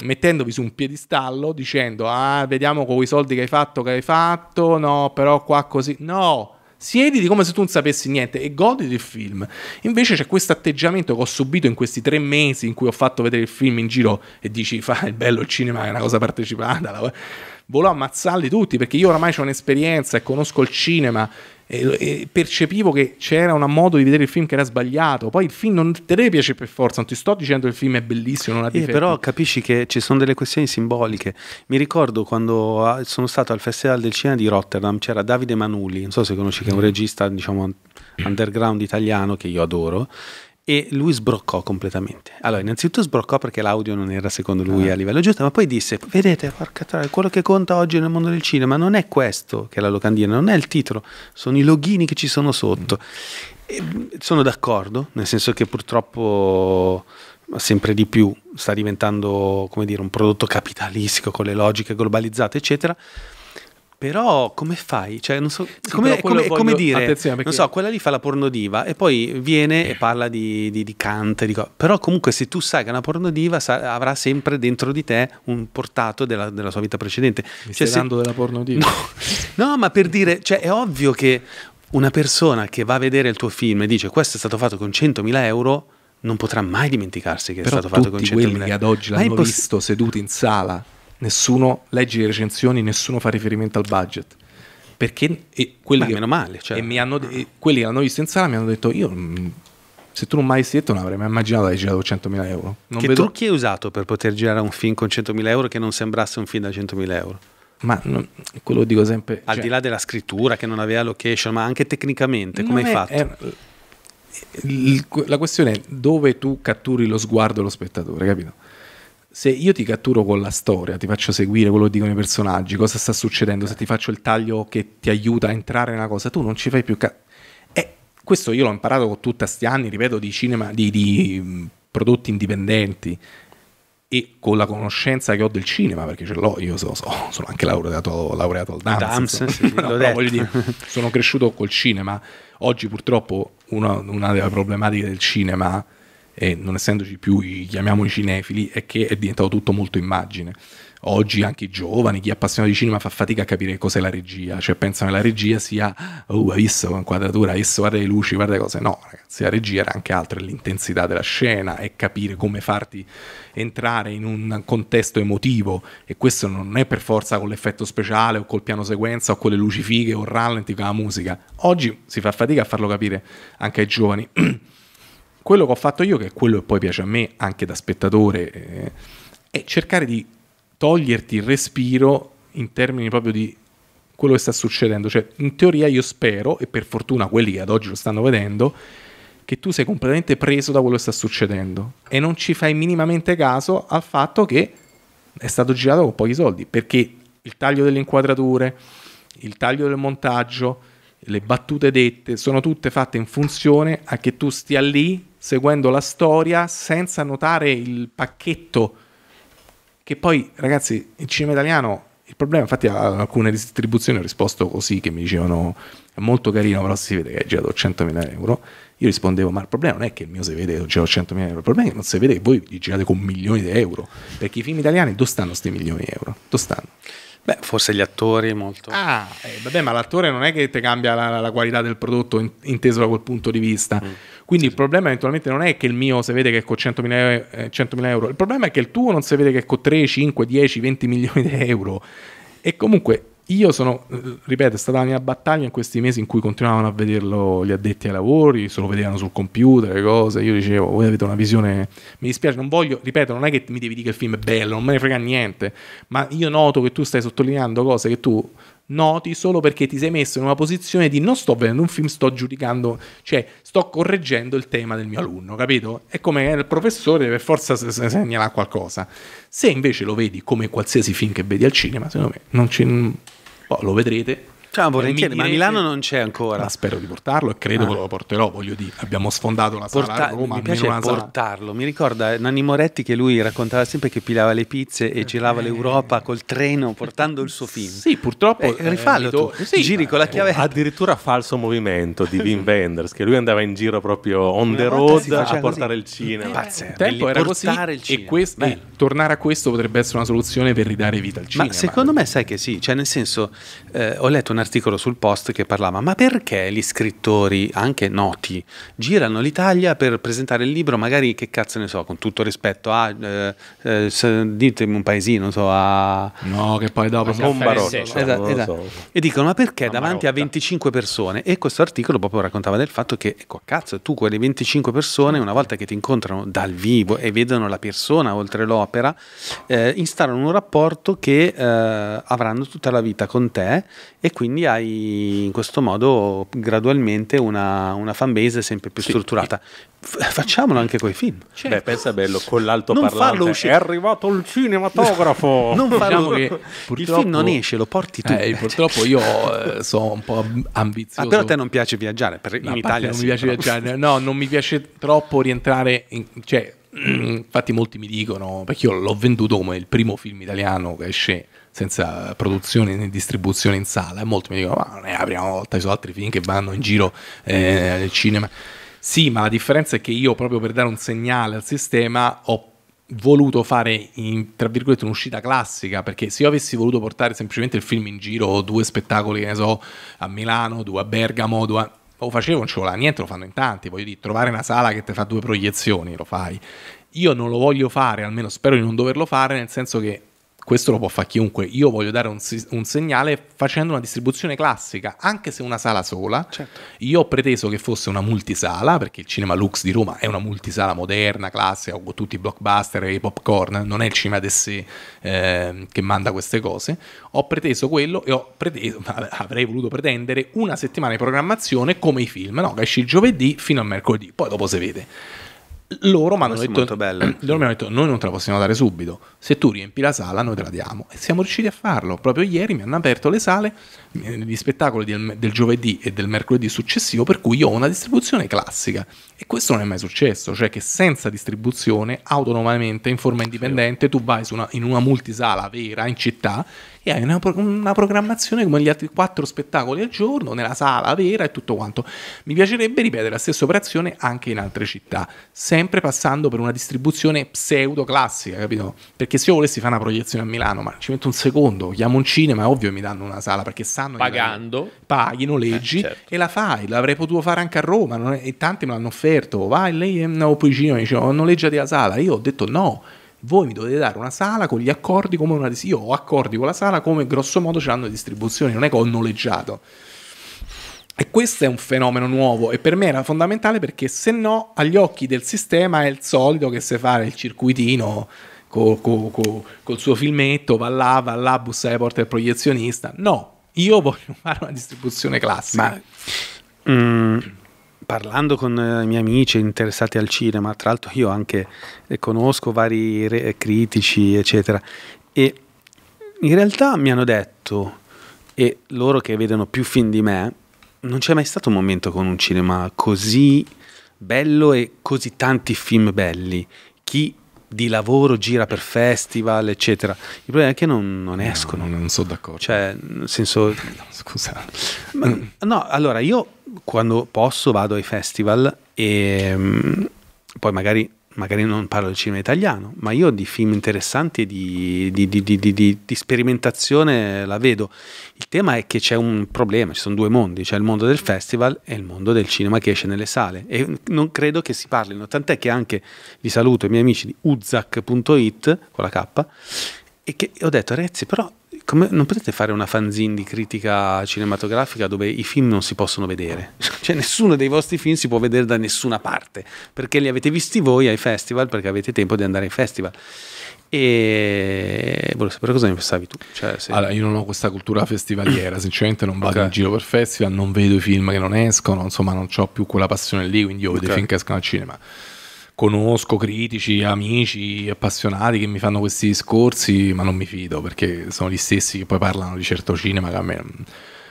mettendovi su un piedistallo dicendo ah vediamo con i soldi che hai fatto che hai fatto no però qua così no siediti come se tu non sapessi niente e goditi il film invece c'è questo atteggiamento che ho subito in questi tre mesi in cui ho fatto vedere il film in giro e dici fa il bello il cinema è una cosa partecipata volevo ammazzarli tutti perché io oramai ho un'esperienza e conosco il cinema e, e percepivo che c'era un modo di vedere il film che era sbagliato. Poi il film non te deve piacere per forza, non ti sto dicendo che il film è bellissimo, non ha eh, difetti. Eh, però capisci che ci sono delle questioni simboliche. Mi ricordo quando ah, sono stato al Festival del Cinema di Rotterdam, c'era Davide Manulli, non so se conosci, che è un mm. regista, diciamo, underground italiano che io adoro e lui sbroccò completamente. Allora, innanzitutto sbroccò perché l'audio non era secondo lui ah. a livello giusto, ma poi disse, vedete, porca tra, quello che conta oggi nel mondo del cinema non è questo che è la locandina, non è il titolo, sono i loghini che ci sono sotto. E sono d'accordo, nel senso che purtroppo sempre di più sta diventando, come dire, un prodotto capitalistico con le logiche globalizzate, eccetera però come fai? Cioè, non so, sì, come, come, voglio, come, dire, perché... non so, quella lì fa la pornodiva e poi viene e parla di, di, di Kant, di co- però comunque se tu sai che è una pornodiva sa- avrà sempre dentro di te un portato della, della sua vita precedente. Mi cioè, se... della pornodiva? No, no, ma per dire, cioè, è ovvio che una persona che va a vedere il tuo film e dice questo è stato fatto con 100.000 euro non potrà mai dimenticarsi che Però è stato fatto con 100.000 euro. quelli che ad oggi l'hanno imposs- visto seduti in sala nessuno legge le recensioni, nessuno fa riferimento al budget. Perché e quelli, Beh, che, meno male, cioè. e hanno, e quelli che l'hanno visto in sala mi hanno detto io mm, se tu non mai avessi detto non avrei mai immaginato di girare 100.000 euro. Non che vedo... trucchi hai usato per poter girare un film con 100.000 euro che non sembrasse un film da 100.000 euro? Ma non, quello dico sempre... Al cioè, di là della scrittura che non aveva location, ma anche tecnicamente, come hai è, fatto? È, la questione è dove tu catturi lo sguardo dello spettatore, capito? se io ti catturo con la storia, ti faccio seguire quello che dicono i personaggi, cosa sta succedendo, se ti faccio il taglio che ti aiuta a entrare in una cosa, tu non ci fai più cazzo. E questo io l'ho imparato con tutti questi anni, ripeto, di cinema, di, di mm, prodotti indipendenti e con la conoscenza che ho del cinema, perché ce l'ho, io so, so, sono anche laureato, laureato al DAMS, DAMS sì, no, dire, sono cresciuto col cinema, oggi purtroppo una, una delle problematiche del cinema e non essendoci più, chiamiamoli cinefili, è che è diventato tutto molto immagine. Oggi anche i giovani, chi è appassionato di cinema fa fatica a capire cos'è la regia, cioè pensano che la regia sia, oh, hai visto inquadratura, hai visto guarda le luci, guarda le cose. No, ragazzi, la regia era anche altro, è l'intensità della scena, è capire come farti entrare in un contesto emotivo e questo non è per forza con l'effetto speciale o col piano sequenza o con le luci fighe o rallenti con la musica. Oggi si fa fatica a farlo capire anche ai giovani. Quello che ho fatto io, che è quello che poi piace a me anche da spettatore, eh, è cercare di toglierti il respiro in termini proprio di quello che sta succedendo. Cioè, in teoria io spero, e per fortuna quelli che ad oggi lo stanno vedendo, che tu sei completamente preso da quello che sta succedendo e non ci fai minimamente caso al fatto che è stato girato con pochi soldi, perché il taglio delle inquadrature, il taglio del montaggio, le battute dette sono tutte fatte in funzione a che tu stia lì seguendo la storia senza notare il pacchetto che poi ragazzi il cinema italiano il problema infatti a alcune distribuzioni ho risposto così che mi dicevano è molto carino però si vede che hai girato 100.000 euro io rispondevo ma il problema non è che il mio si vede che ho girato 100.000 euro il problema è che non si vede che voi li girate con milioni di euro perché i film italiani dove stanno questi milioni di euro? dove stanno? Beh, forse gli attori molto. Ah, eh, vabbè, ma l'attore non è che ti cambia la, la, qualità del prodotto in, inteso da quel punto di vista. Mm quindi il problema eventualmente non è che il mio si vede che è con 100.000 euro, eh, 100.000 euro, il problema è che il tuo non si vede che è con 3, 5, 10, 20 milioni di euro. E comunque io sono, eh, ripeto, è stata la mia battaglia in questi mesi in cui continuavano a vederlo gli addetti ai lavori, se lo vedevano sul computer, le cose. Io dicevo, voi avete una visione. Mi dispiace, non voglio, ripeto, non è che mi devi dire che il film è bello, non me ne frega niente, ma io noto che tu stai sottolineando cose che tu noti solo perché ti sei messo in una posizione di non sto vedendo un film, sto giudicando, cioè sto correggendo il tema del mio alunno, capito? È come il professore per forza se, segnala qualcosa. Se invece lo vedi come qualsiasi film che vedi al cinema, secondo me non ci... Boh, lo vedrete, Ciao, volentieri, ma a Milano non c'è ancora. Ma ah, spero di portarlo e credo ah. che lo porterò, voglio dire. Abbiamo sfondato la Porta- sala a Roma, mi piace portarlo. Mi ricorda Nanni Moretti che lui raccontava sempre che pilava le pizze e eh. girava eh, l'Europa col treno portando il suo film. Sì, purtroppo eh, eh rifallo tu. Sì, giri con la chiave. Eh, addirittura falso movimento di Wim Wenders che lui andava in giro proprio on Una the road a portare così. il cinema. Pazzesco. Tempo era così il E, quest- e, tornare a questo potrebbe essere una soluzione per ridare vita al cinema. Ma secondo me sai che sì, cioè nel senso ho letto un articolo articolo sul post che parlava ma perché gli scrittori, anche noti, girano l'Italia per presentare il libro, magari che cazzo ne so, con tutto rispetto a, eh, eh, ditemi un paesino, so, a... No, che poi dopo... Bombarotto. Esatto, esatto. E dicono ma perché davanti a 25 persone? E questo articolo proprio raccontava del fatto che, ecco, cazzo, tu quelle 25 persone, una volta che ti incontrano dal vivo e vedono la persona oltre l'opera, eh, installano un rapporto che eh, avranno tutta la vita con te e quindi quindi hai in questo modo gradualmente una, una fanbase sempre più sì. strutturata. facciamolo anche con i film. Certo. Beh, pensa bello, con l'alto non l'altoparlante usci- è arrivato il cinematografo. non farlo diciamo il film non esce, lo porti tu. Eh, purtroppo io eh, sono un po' ambizioso. Ah, però a te non piace viaggiare, per, in Italia non sì, mi piace però. viaggiare. No, non mi piace troppo rientrare in, cioè, infatti molti mi dicono, perché io l'ho venduto come il primo film italiano che esce senza produzione né distribuzione in sala. E molti mi dicono: Ma ah, non è la prima volta, ci sono altri film che vanno in giro eh, al cinema. Sì, ma la differenza è che io, proprio per dare un segnale al sistema, ho voluto fare in, tra virgolette un'uscita classica perché se io avessi voluto portare semplicemente il film in giro o due spettacoli che ne so a Milano, due a Bergamo, due a... lo facevo non ci voleva niente, lo fanno in tanti, voglio dire, trovare una sala che ti fa due proiezioni, lo fai. Io non lo voglio fare, almeno spero di non doverlo fare, nel senso che questo lo può fare chiunque. Io voglio dare un, un, segnale facendo una distribuzione classica, anche se una sala sola. Certo. Io ho preteso che fosse una multisala, perché il Cinema Lux di Roma è una multisala moderna, classica, con tutti i blockbuster e i popcorn, non è il cinema d'essè eh, che manda queste cose. Ho preteso quello e preteso, avrei voluto pretendere una settimana di programmazione come i film, no? che esce il giovedì fino al mercoledì, poi dopo si vede loro mi hanno detto, loro mi hanno detto noi non te la possiamo dare subito, se tu riempi la sala noi te la diamo e siamo riusciti a farlo, proprio ieri mi hanno aperto le sale eh, gli spettacoli del, del giovedì e del mercoledì successivo per cui io ho una distribuzione classica e questo non è mai successo, cioè che senza distribuzione autonomamente in forma indipendente tu vai una, in una multisala vera in città e hai una, una programmazione come gli altri quattro spettacoli al giorno nella sala vera e tutto quanto. Mi piacerebbe ripetere la stessa operazione anche in altre città, sempre passando per una distribuzione pseudo classica, capito? Perché se io volessi fare una proiezione a Milano, ma ci metto un secondo, chiamo un cinema, è ovvio mi danno una sala perché sanno pagando, che paghi, noleggi eh, certo. e la fai, l'avrei potuto fare anche a Roma, è, e tanti me l'hanno offerto, vai lei è eh, un no, vicino, diceva noleggiati la sala, io ho detto no voi mi dovete dare una sala con gli accordi come una... Io ho accordi con la sala come grosso modo ce l'hanno le distribuzioni, non è che ho noleggiato. E questo è un fenomeno nuovo e per me era fondamentale perché se no agli occhi del sistema è il solito che se fa il circuitino col, col, col, col suo filmetto, va là, va là, bussa alle porte del proiezionista. No, io voglio fare una distribuzione classica. Ma, mm, parlando con eh, i miei amici interessati al cinema, tra l'altro io anche eh, conosco vari re, eh, critici, eccetera, e in realtà mi hanno detto, e loro che vedono più film di me, non c'è mai stato un momento con un cinema così bello e così tanti film belli. Chi di lavoro gira per festival, eccetera. Il problema è che non, non escono. No, non sono d'accordo. Cioè, nel senso... scusa. Ma, no, allora io quando posso vado ai festival e mm, poi magari, magari, non parlo del cinema italiano, ma io di film interessanti e di, di, di, di, sperimentazione la vedo. Il tema è che c'è un problema, ci sono due mondi, c'è il mondo del festival e il mondo del cinema che esce nelle sale e non credo che si parlino, tant'è che anche vi saluto i miei amici di uzak.it con la K e che ho detto ragazzi però come, non potete fare una fanzine di critica cinematografica dove i film non si possono vedere? Cioè nessuno dei vostri film si può vedere da nessuna parte, perché li avete visti voi ai festival, perché avete tempo di andare ai festival. E volevo sapere cosa ne pensavi tu. Cioè, se... Allora, io non ho questa cultura festivaliera, sinceramente non vado okay. in giro per festival, non vedo i film che non escono, insomma non ho più quella passione lì, quindi io vedo okay. i film che escono al cinema conosco critici, amici, appassionati che mi fanno questi discorsi, ma non mi fido perché sono gli stessi che poi parlano di certo cinema che a me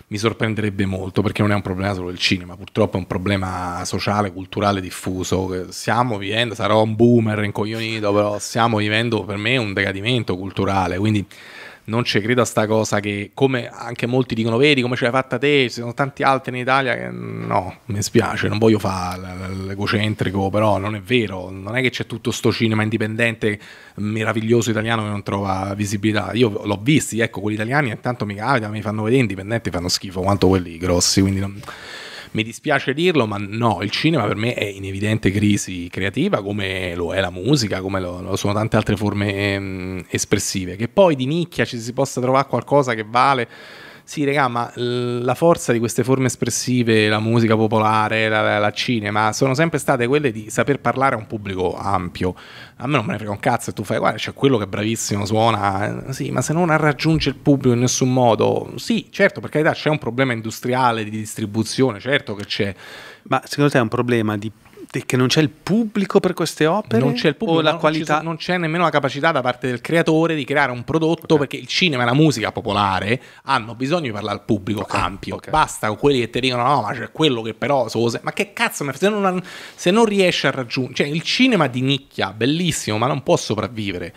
mi sorprenderebbe molto perché non è un problema solo del cinema, purtroppo è un problema sociale, culturale diffuso. Stiamo vivendo, sarò un boomer incoglionito, però stiamo vivendo per me un decadimento culturale, quindi non ci credo a sta cosa che, come anche molti dicono, vedi come ce l'hai fatta te, ci sono tanti altri in Italia che no, mi spiace, non voglio fare l'egocentrico, però non è vero, non è che c'è tutto sto cinema indipendente meraviglioso italiano che non trova visibilità. Io l'ho visti, ecco, quelli italiani intanto mi capita, mi fanno vedere indipendenti, fanno schifo quanto quelli grossi, quindi non mi dispiace dirlo, ma no, il cinema per me è in evidente crisi creativa, come lo è la musica, come lo, lo sono tante altre forme ehm, espressive. Che poi di nicchia ci si possa trovare qualcosa che vale sì, regà, ma la forza di queste forme espressive, la musica popolare, la, la, la, cinema, sono sempre state quelle di saper parlare a un pubblico ampio. A me non me ne frega un cazzo e tu fai, guarda, c'è quello che è bravissimo, suona, sì, ma se non raggiunge il pubblico in nessun modo, sì, certo, per carità c'è un problema industriale di distribuzione, certo che c'è. Ma secondo te è un problema di che non c'è il pubblico per queste opere? Non c'è il pubblico, la non, qualità... non c'è nemmeno la capacità da parte del creatore di creare un prodotto okay. perché il cinema e la musica popolare hanno bisogno di parlare al pubblico okay. ampio. Okay. Basta con quelli che ti dicono no, ma c'è quello che però... Sose. Ma che cazzo, se non, se non riesce a raggiungere... Cioè il cinema di nicchia, bellissimo, ma non può sopravvivere.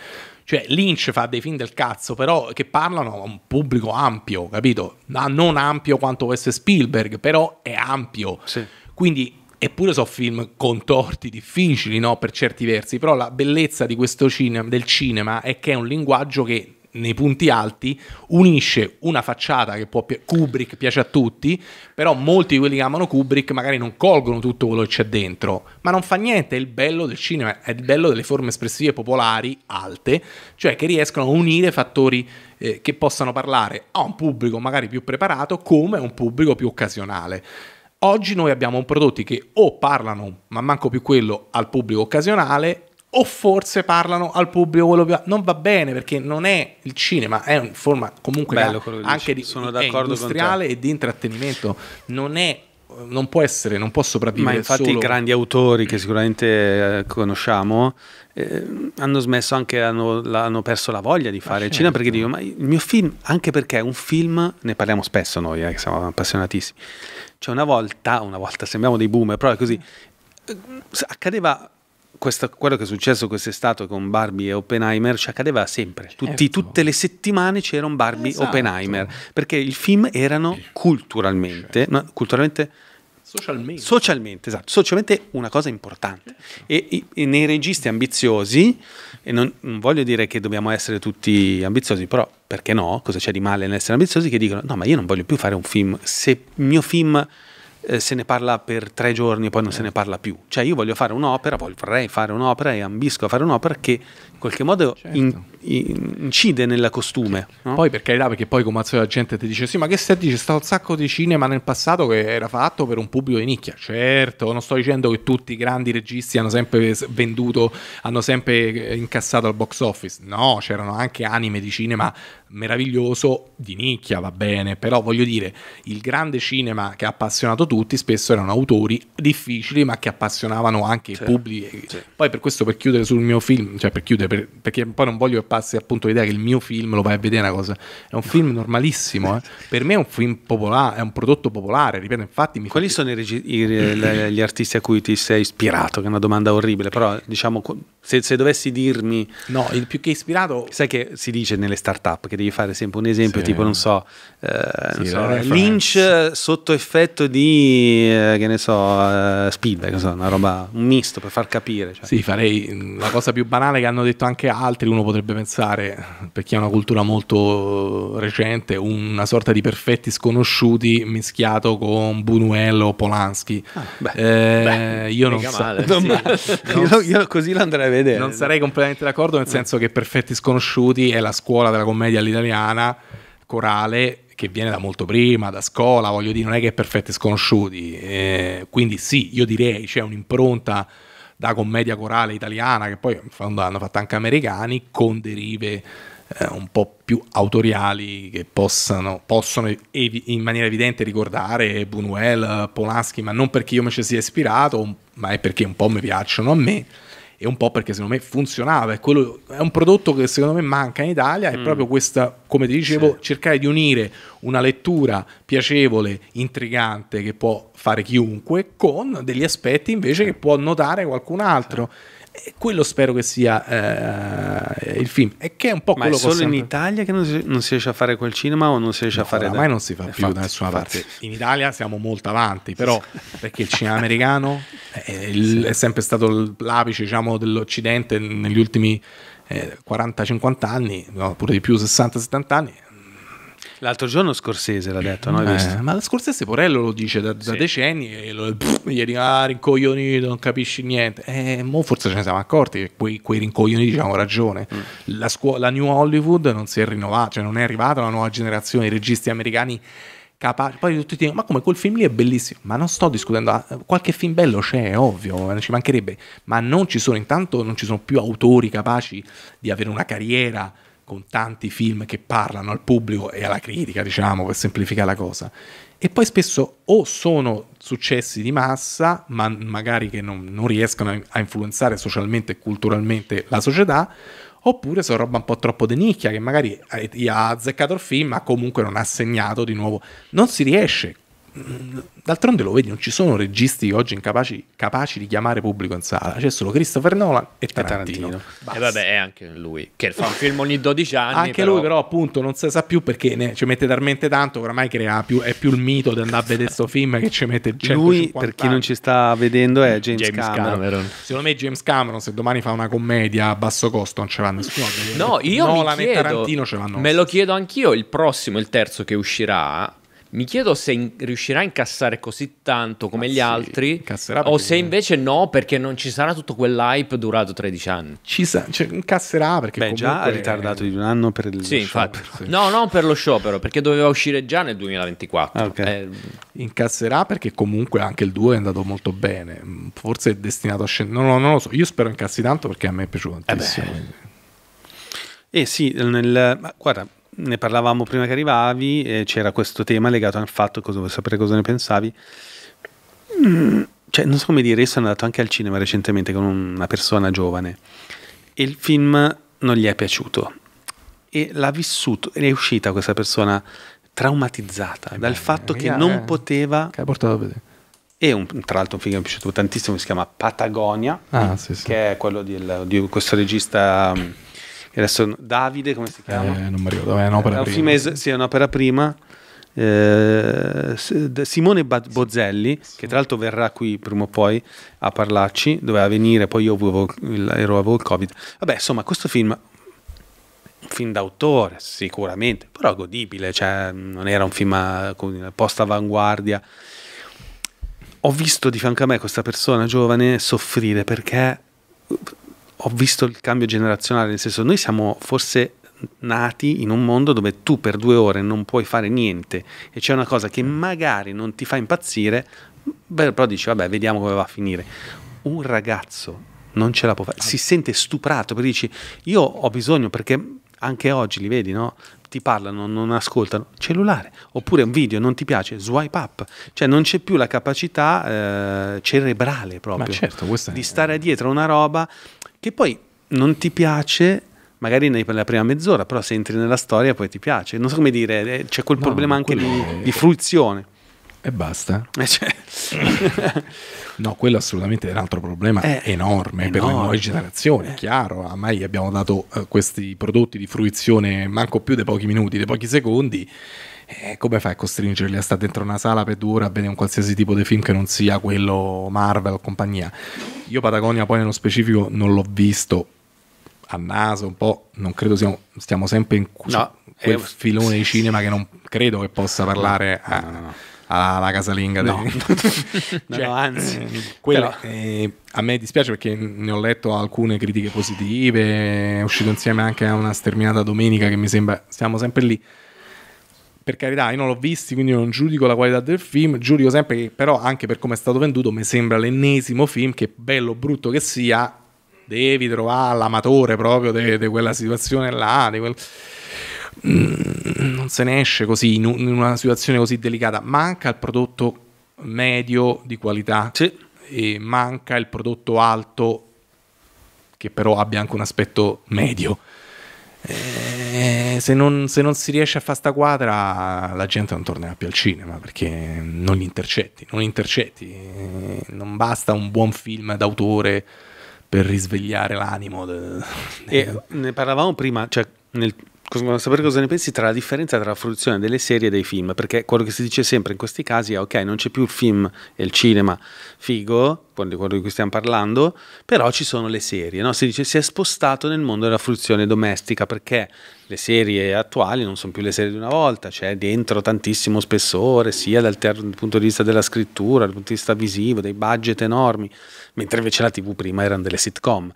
Cioè, Lynch fa dei film del cazzo, però che parlano a un pubblico ampio, capito? Ah, non ampio quanto questo Spielberg, però è ampio. Sì. Quindi Eppure sono film contorti, difficili, no? Per certi versi, però la bellezza di questo cinema, del cinema è che è un linguaggio che nei punti alti unisce una facciata che può pi- Kubrick piace a tutti, però molti di quelli che amano Kubrick magari non colgono tutto quello che c'è dentro, ma non fa niente, è il bello del cinema, è il bello delle forme espressive popolari alte, cioè che riescono a unire fattori eh, che possano parlare a un pubblico magari più preparato come a un pubblico più occasionale. Oggi noi abbiamo prodotti che o parlano, ma manco più quello, al pubblico occasionale, o forse parlano al pubblico quello più non va bene perché non è il cinema è una forma comunque Bello, da, anche di, Sono industriale e di intrattenimento non è non può essere, non può sopravvivere. Ma infatti solo... i grandi autori che sicuramente eh, conosciamo eh, hanno smesso anche, hanno, hanno, perso la voglia di fare il certo. cinema perché dico, ma il mio film, anche perché è un film, ne parliamo spesso noi eh, che siamo appassionatissimi, cioè una volta, una volta sembriamo dei boomer, però è così, accadeva questo, quello che è successo quest'estate con Barbie e Oppenheimer ci accadeva sempre. Certo. Tutti, certo. Tutte le settimane c'era un Barbie esatto. Oppenheimer perché i film erano culturalmente, certo. no, culturalmente socialmente. socialmente, esatto, socialmente una cosa importante. Certo. E, e, nei registi ambiziosi e non, non, voglio dire che dobbiamo essere tutti ambiziosi, però perché no? Cosa c'è di male nell'essere ambiziosi? Che dicono: no, ma io non voglio più fare un film. Se il mio film eh, se ne parla per tre giorni e poi non eh. se ne parla più. Cioè, io voglio fare un'opera, vorrei fare un'opera e ambisco a fare un'opera che qualche modo certo. in, in, incide nella costume. Sì. No? Poi per carità, perché poi come al solito la gente ti dice: Sì, ma che stai dice? C'è stato un sacco di cinema nel passato che era fatto per un pubblico di nicchia. Certo, non sto dicendo che tutti i grandi registi hanno sempre venduto, hanno sempre eh, incassato al box office. No, c'erano anche anime di cinema meraviglioso di nicchia, va bene. Però voglio dire, il grande cinema che ha appassionato tutti spesso erano autori difficili, ma che appassionavano anche certo. i pubblici. Certo. Poi per questo per chiudere sul mio film, cioè per chiudere per, perché poi non voglio che passi appunto l'idea che il mio film lo vai a vedere una cosa. È un film normalissimo, eh. per me è un film popolare, è un prodotto popolare, ripeto, infatti mi Quali fa... sono i regi- i, gli artisti a cui ti sei ispirato? Che è una domanda orribile, però diciamo se, se dovessi dirmi No, il più che ispirato Sai che si dice nelle start-up che devi fare sempre un esempio, sì. tipo non so, eh, sì, non so Lynch sotto effetto di eh, che ne so, uh, Spielberg, so, una roba un misto per far capire, cioè. Sì, farei mm, la cosa più banale che hanno detto detto anche altri, uno potrebbe pensare, perché ha una cultura molto recente, una sorta di perfetti sconosciuti mischiato con Buñuel o Polanski. Ah, beh, eh, beh, io non, sa- non, sì, io, io così lo andrei a vedere. Non sarei completamente d'accordo, nel eh. senso che Perfetti sconosciuti è la scuola della commedia all'italiana corale che viene da molto prima, da scuola, voglio dire, non è che è perfetti sconosciuti. Eh, quindi sì, io direi c'è cioè un'impronta da commedia corale italiana, che poi in fondo l'hanno fatta anche americani, con derive eh, un po' più autoriali che possano, possono evi- in maniera evidente ricordare Buñuel, Polanski, ma non perché io mi ci sia ispirato, ma è perché un po' mi piacciono a me e un po' perché secondo me funzionava. È, quello, è un prodotto che secondo me manca in Italia, è mm. proprio questa, come ti dicevo, sì. cercare di unire una lettura piacevole, intrigante che può fare chiunque con degli aspetti invece che può notare qualcun altro. Sì. E eh, quello spero che sia eh, il film. E che è un po' Ma quello è solo sempre... in Italia che non si, non si, riesce a fare quel cinema o non si riesce no, a fare. Ormai da... non si fa eh, più da nessuna parte. In Italia siamo molto avanti, però perché il cinema americano è, il, è sempre stato l'apice diciamo, dell'Occidente negli ultimi eh, 40-50 anni, no, pure di più 60-70 anni L'altro giorno Scorsese l'ha detto, no? Eh, ma Scorsese Porello lo dice da, da decenni e lo, pff, gli arriva ah, rincoglionito, non capisci niente. E eh, mo forse ce ne siamo accorti che quei, quei rincoglioniti diciamo, hanno ragione. Mm. La, la New Hollywood non si è rinnovata, cioè non è arrivata una nuova generazione di registi americani capaci. Poi tutti dicono: Ma come quel film lì è bellissimo? Ma non sto discutendo, ah, qualche film bello c'è, ovvio, eh, ci mancherebbe, ma non ci sono, intanto non ci sono più autori capaci di avere una carriera con tanti film che parlano al pubblico e alla critica, diciamo, per semplificare la cosa. E poi spesso o sono successi di massa, ma magari che non, non riescono a influenzare socialmente e culturalmente la società, oppure sono roba un po' troppo di nicchia che magari eh, ha azzeccato il film ma comunque non ha segnato di nuovo. Non si riesce d'altronde lo vedi, non ci sono registi oggi incapaci capaci di chiamare pubblico in sala, c'è solo Christopher Nolan e Tarantino. E, Tarantino. e vabbè, è anche lui che fa un film ogni 12 anni. anche però... lui, però, appunto, non si sa più perché ne, ci mette talmente tanto oramai crea più, è più il mito di andare a vedere questo film che ci mette Lui, per chi anni. non ci sta vedendo, è James, James Cameron. Cameron. Secondo me, James Cameron, se domani fa una commedia a basso costo, non ce l'ha nessuno. no, io Nolan mi chiedo, e Tarantino ce l'hanno. Me lo chiedo anch'io. Il prossimo, il terzo che uscirà mi chiedo se in- riuscirà a incassare così tanto come Ma ah, gli sì, altri o se invece no perché non ci sarà tutto quell'hype durato 13 anni. Ci sa- cioè, incasserà perché Beh, già ha ritardato di un anno per il sì, sciopero. Infatti. Sì. No, non per lo sciopero, perché doveva uscire già nel 2024. Ah, okay. eh... Incasserà perché comunque anche il 2 è andato molto bene, forse è destinato a scendere. No, no, non lo so, io spero incassi tanto perché a me è piaciuto tantissimo. Eh, eh sì, nel... ma guarda, ne parlavamo prima che arrivavi, e c'era questo tema legato al fatto, cosa vuoi sapere cosa ne pensavi. Mm, cioè, non so come dire, io sono andato anche al cinema recentemente con una persona giovane e il film non gli è piaciuto e l'ha vissuto, è uscita questa persona traumatizzata eh, dal fatto che non eh, poteva... Che ha portato a vedere. E un, tra l'altro un film che mi è piaciuto tantissimo, si chiama Patagonia, ah, sì, sì. che è quello di, di questo regista mm, adesso Davide, come si chiama? Eh, non mi ricordo, è un'opera prima. Es- sì, è un'opera prima. Eh, Simone Bad- Bozzelli, sì. che tra l'altro verrà qui prima o poi a parlarci, doveva venire, poi io avevo il, ero, avevo il Covid. Vabbè, insomma, questo film, un film d'autore sicuramente, però godibile, cioè, non era un film eh, post avanguardia. Ho visto di fianco a me questa persona giovane soffrire perché ho visto il cambio generazionale, nel senso noi siamo forse nati in un mondo dove tu per due ore non puoi fare niente e c'è una cosa che magari non ti fa impazzire, beh, però dici vabbè vediamo come va a finire. Un ragazzo non ce la può fare, si sente stuprato perché dici io ho bisogno perché anche oggi li vedi, no? ti parlano, non ascoltano, cellulare, oppure un video non ti piace, swipe up, cioè non c'è più la capacità eh, cerebrale proprio certo, di stare dietro a una roba che poi non ti piace magari nella prima mezz'ora, però se entri nella storia poi ti piace. Non so come dire, eh, c'è quel no, problema anche di, è... di fruizione. E basta. Eh, cioè. no, quello assolutamente è un altro problema eh, enorme, enorme, per le nuove generazioni, eh. chiaro. Ormai abbiamo dato eh, questi prodotti di fruizione manco più dei pochi minuti, dei pochi secondi. Eh, come fai a costringerli a stare dentro una sala per due ore a vedere un qualsiasi tipo di film che non sia quello Marvel o compagnia? Io Patagonia poi nello specifico non l'ho visto a naso un po', non credo siamo, stiamo sempre in cu- no, quel è... Eh, filone di cinema che non credo che possa parlare no, a... No, alla casalinga. No, dei... no, no cioè, anzi. Eh, quella, però... eh, a me dispiace perché ne ho letto alcune critiche positive, è uscito insieme anche a una sterminata domenica che mi sembra stiamo sempre lì. Per carità, io non l'ho visti, quindi non giudico la qualità del film, giudico sempre che però anche per come è stato venduto mi sembra l'ennesimo film che bello o brutto che sia, devi trovare l'amatore proprio di quella situazione là, di quel Mm, non se ne esce così in, una situazione così delicata. Manca il prodotto medio di qualità sì. e manca il prodotto alto che però abbia anche un aspetto medio. Eh, se, non, se, non, si riesce a fare sta quadra, la gente non tornerà più al cinema perché non li intercetti. Non, intercetti. Eh, non basta un buon film d'autore per risvegliare l'animo. De... ne parlavamo prima, cioè nel, voglio sapere cosa ne pensi tra la differenza tra la fruizione delle serie e dei film, perché quello che si dice sempre in questi casi è ok, non c'è più il film e il cinema figo, quello di cui stiamo parlando, però ci sono le serie, no? si dice si è spostato nel mondo della fruizione domestica perché le serie attuali non sono più le serie di una volta, c'è cioè dentro tantissimo spessore, sia dal, dal, punto di vista della scrittura, dal punto di vista visivo, dei budget enormi, mentre invece la tv prima erano delle sitcom,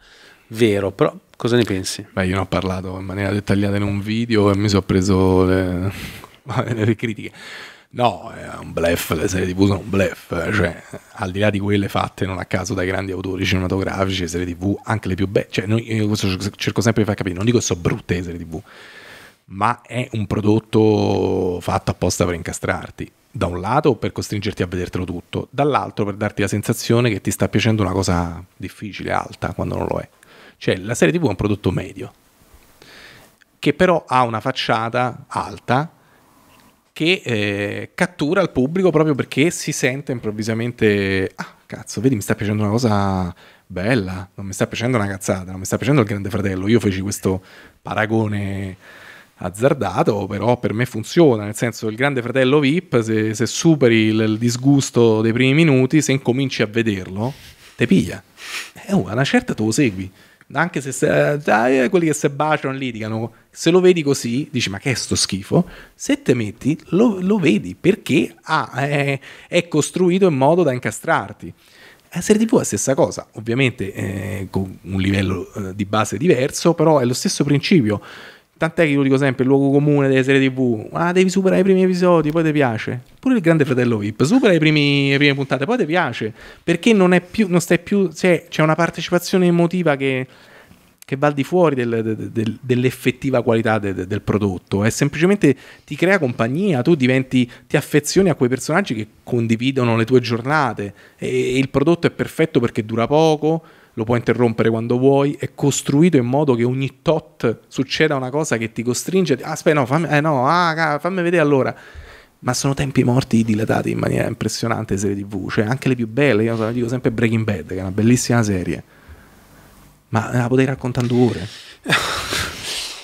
vero, però Cosa ne pensi? Beh, io ne ho parlato in maniera dettagliata in un video e mi sono preso le, le critiche. No, è un blef, le serie TV sono un blef, eh. cioè al di là di quelle fatte non a caso dai grandi autori cinematografici, le serie TV, anche le più belle, cioè noi, io questo cerco sempre di far capire, non dico che sono brutte le serie TV, ma è un prodotto fatto apposta per incastrarti, da un lato per costringerti a vedertelo tutto, dall'altro per darti la sensazione che ti sta piacendo una cosa difficile, alta, quando non lo è. Cioè la serie TV è un prodotto medio, che però ha una facciata alta che eh, cattura il pubblico proprio perché si sente improvvisamente, ah cazzo, vedi mi sta piacendo una cosa bella, non mi sta piacendo una cazzata, non mi sta piacendo il grande fratello, io feci questo paragone azzardato, però per me funziona, nel senso il grande fratello VIP, se, se superi il, il, disgusto dei primi minuti, se incominci a vederlo, te piglia. E eh, oh, una certa tu lo segui anche se se, eh, quelli che si baciano litigano, se lo vedi così, dici ma che è sto schifo, se te metti lo, lo vedi perché ah, è, è costruito in modo da incastrarti. La serie TV è la stessa cosa, ovviamente eh, con un livello eh, di base diverso, però è lo stesso principio. Tant'è che io dico sempre il luogo comune delle serie TV. Ah, devi superare i primi episodi, poi ti piace. Pure il Grande Fratello VIP, supera i primi, le prime puntate, poi ti piace. Perché non, più, non stai più. Cioè, c'è una partecipazione emotiva che, che va al di fuori del, del, del, dell'effettiva qualità de, del prodotto. È semplicemente ti crea compagnia, tu diventi, ti affezioni a quei personaggi che condividono le tue giornate. e, e il prodotto è perfetto perché dura poco lo puoi interrompere quando vuoi, è costruito in modo che ogni tot succeda una cosa che ti costringe, ah, aspetta no, fammi, eh, no ah, fammi vedere allora. Ma sono tempi morti dilatati in maniera impressionante serie tv, cioè anche le più belle, io dico sempre Breaking Bad, che è una bellissima serie, ma la potrei raccontare due ore.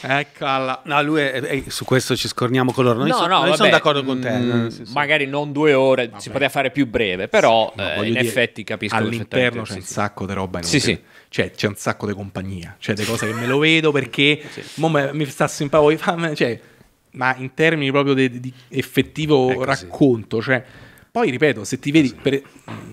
Eccola. No, lui è, è, su questo ci scorniamo con loro. Noi, no, so, no, noi sono d'accordo con te. Mm, magari non due ore, vabbè. si poteva fare più breve, però sì, eh, in dire, effetti capisco All'interno c'è un sacco di roba. Sì, sì. Cioè, c'è un sacco di compagnia, cioè di cose che me lo vedo perché sì. mi sta simpatico, cioè, ma in termini proprio di, effettivo ecco, racconto, cioè poi ripeto, se ti vedi, per,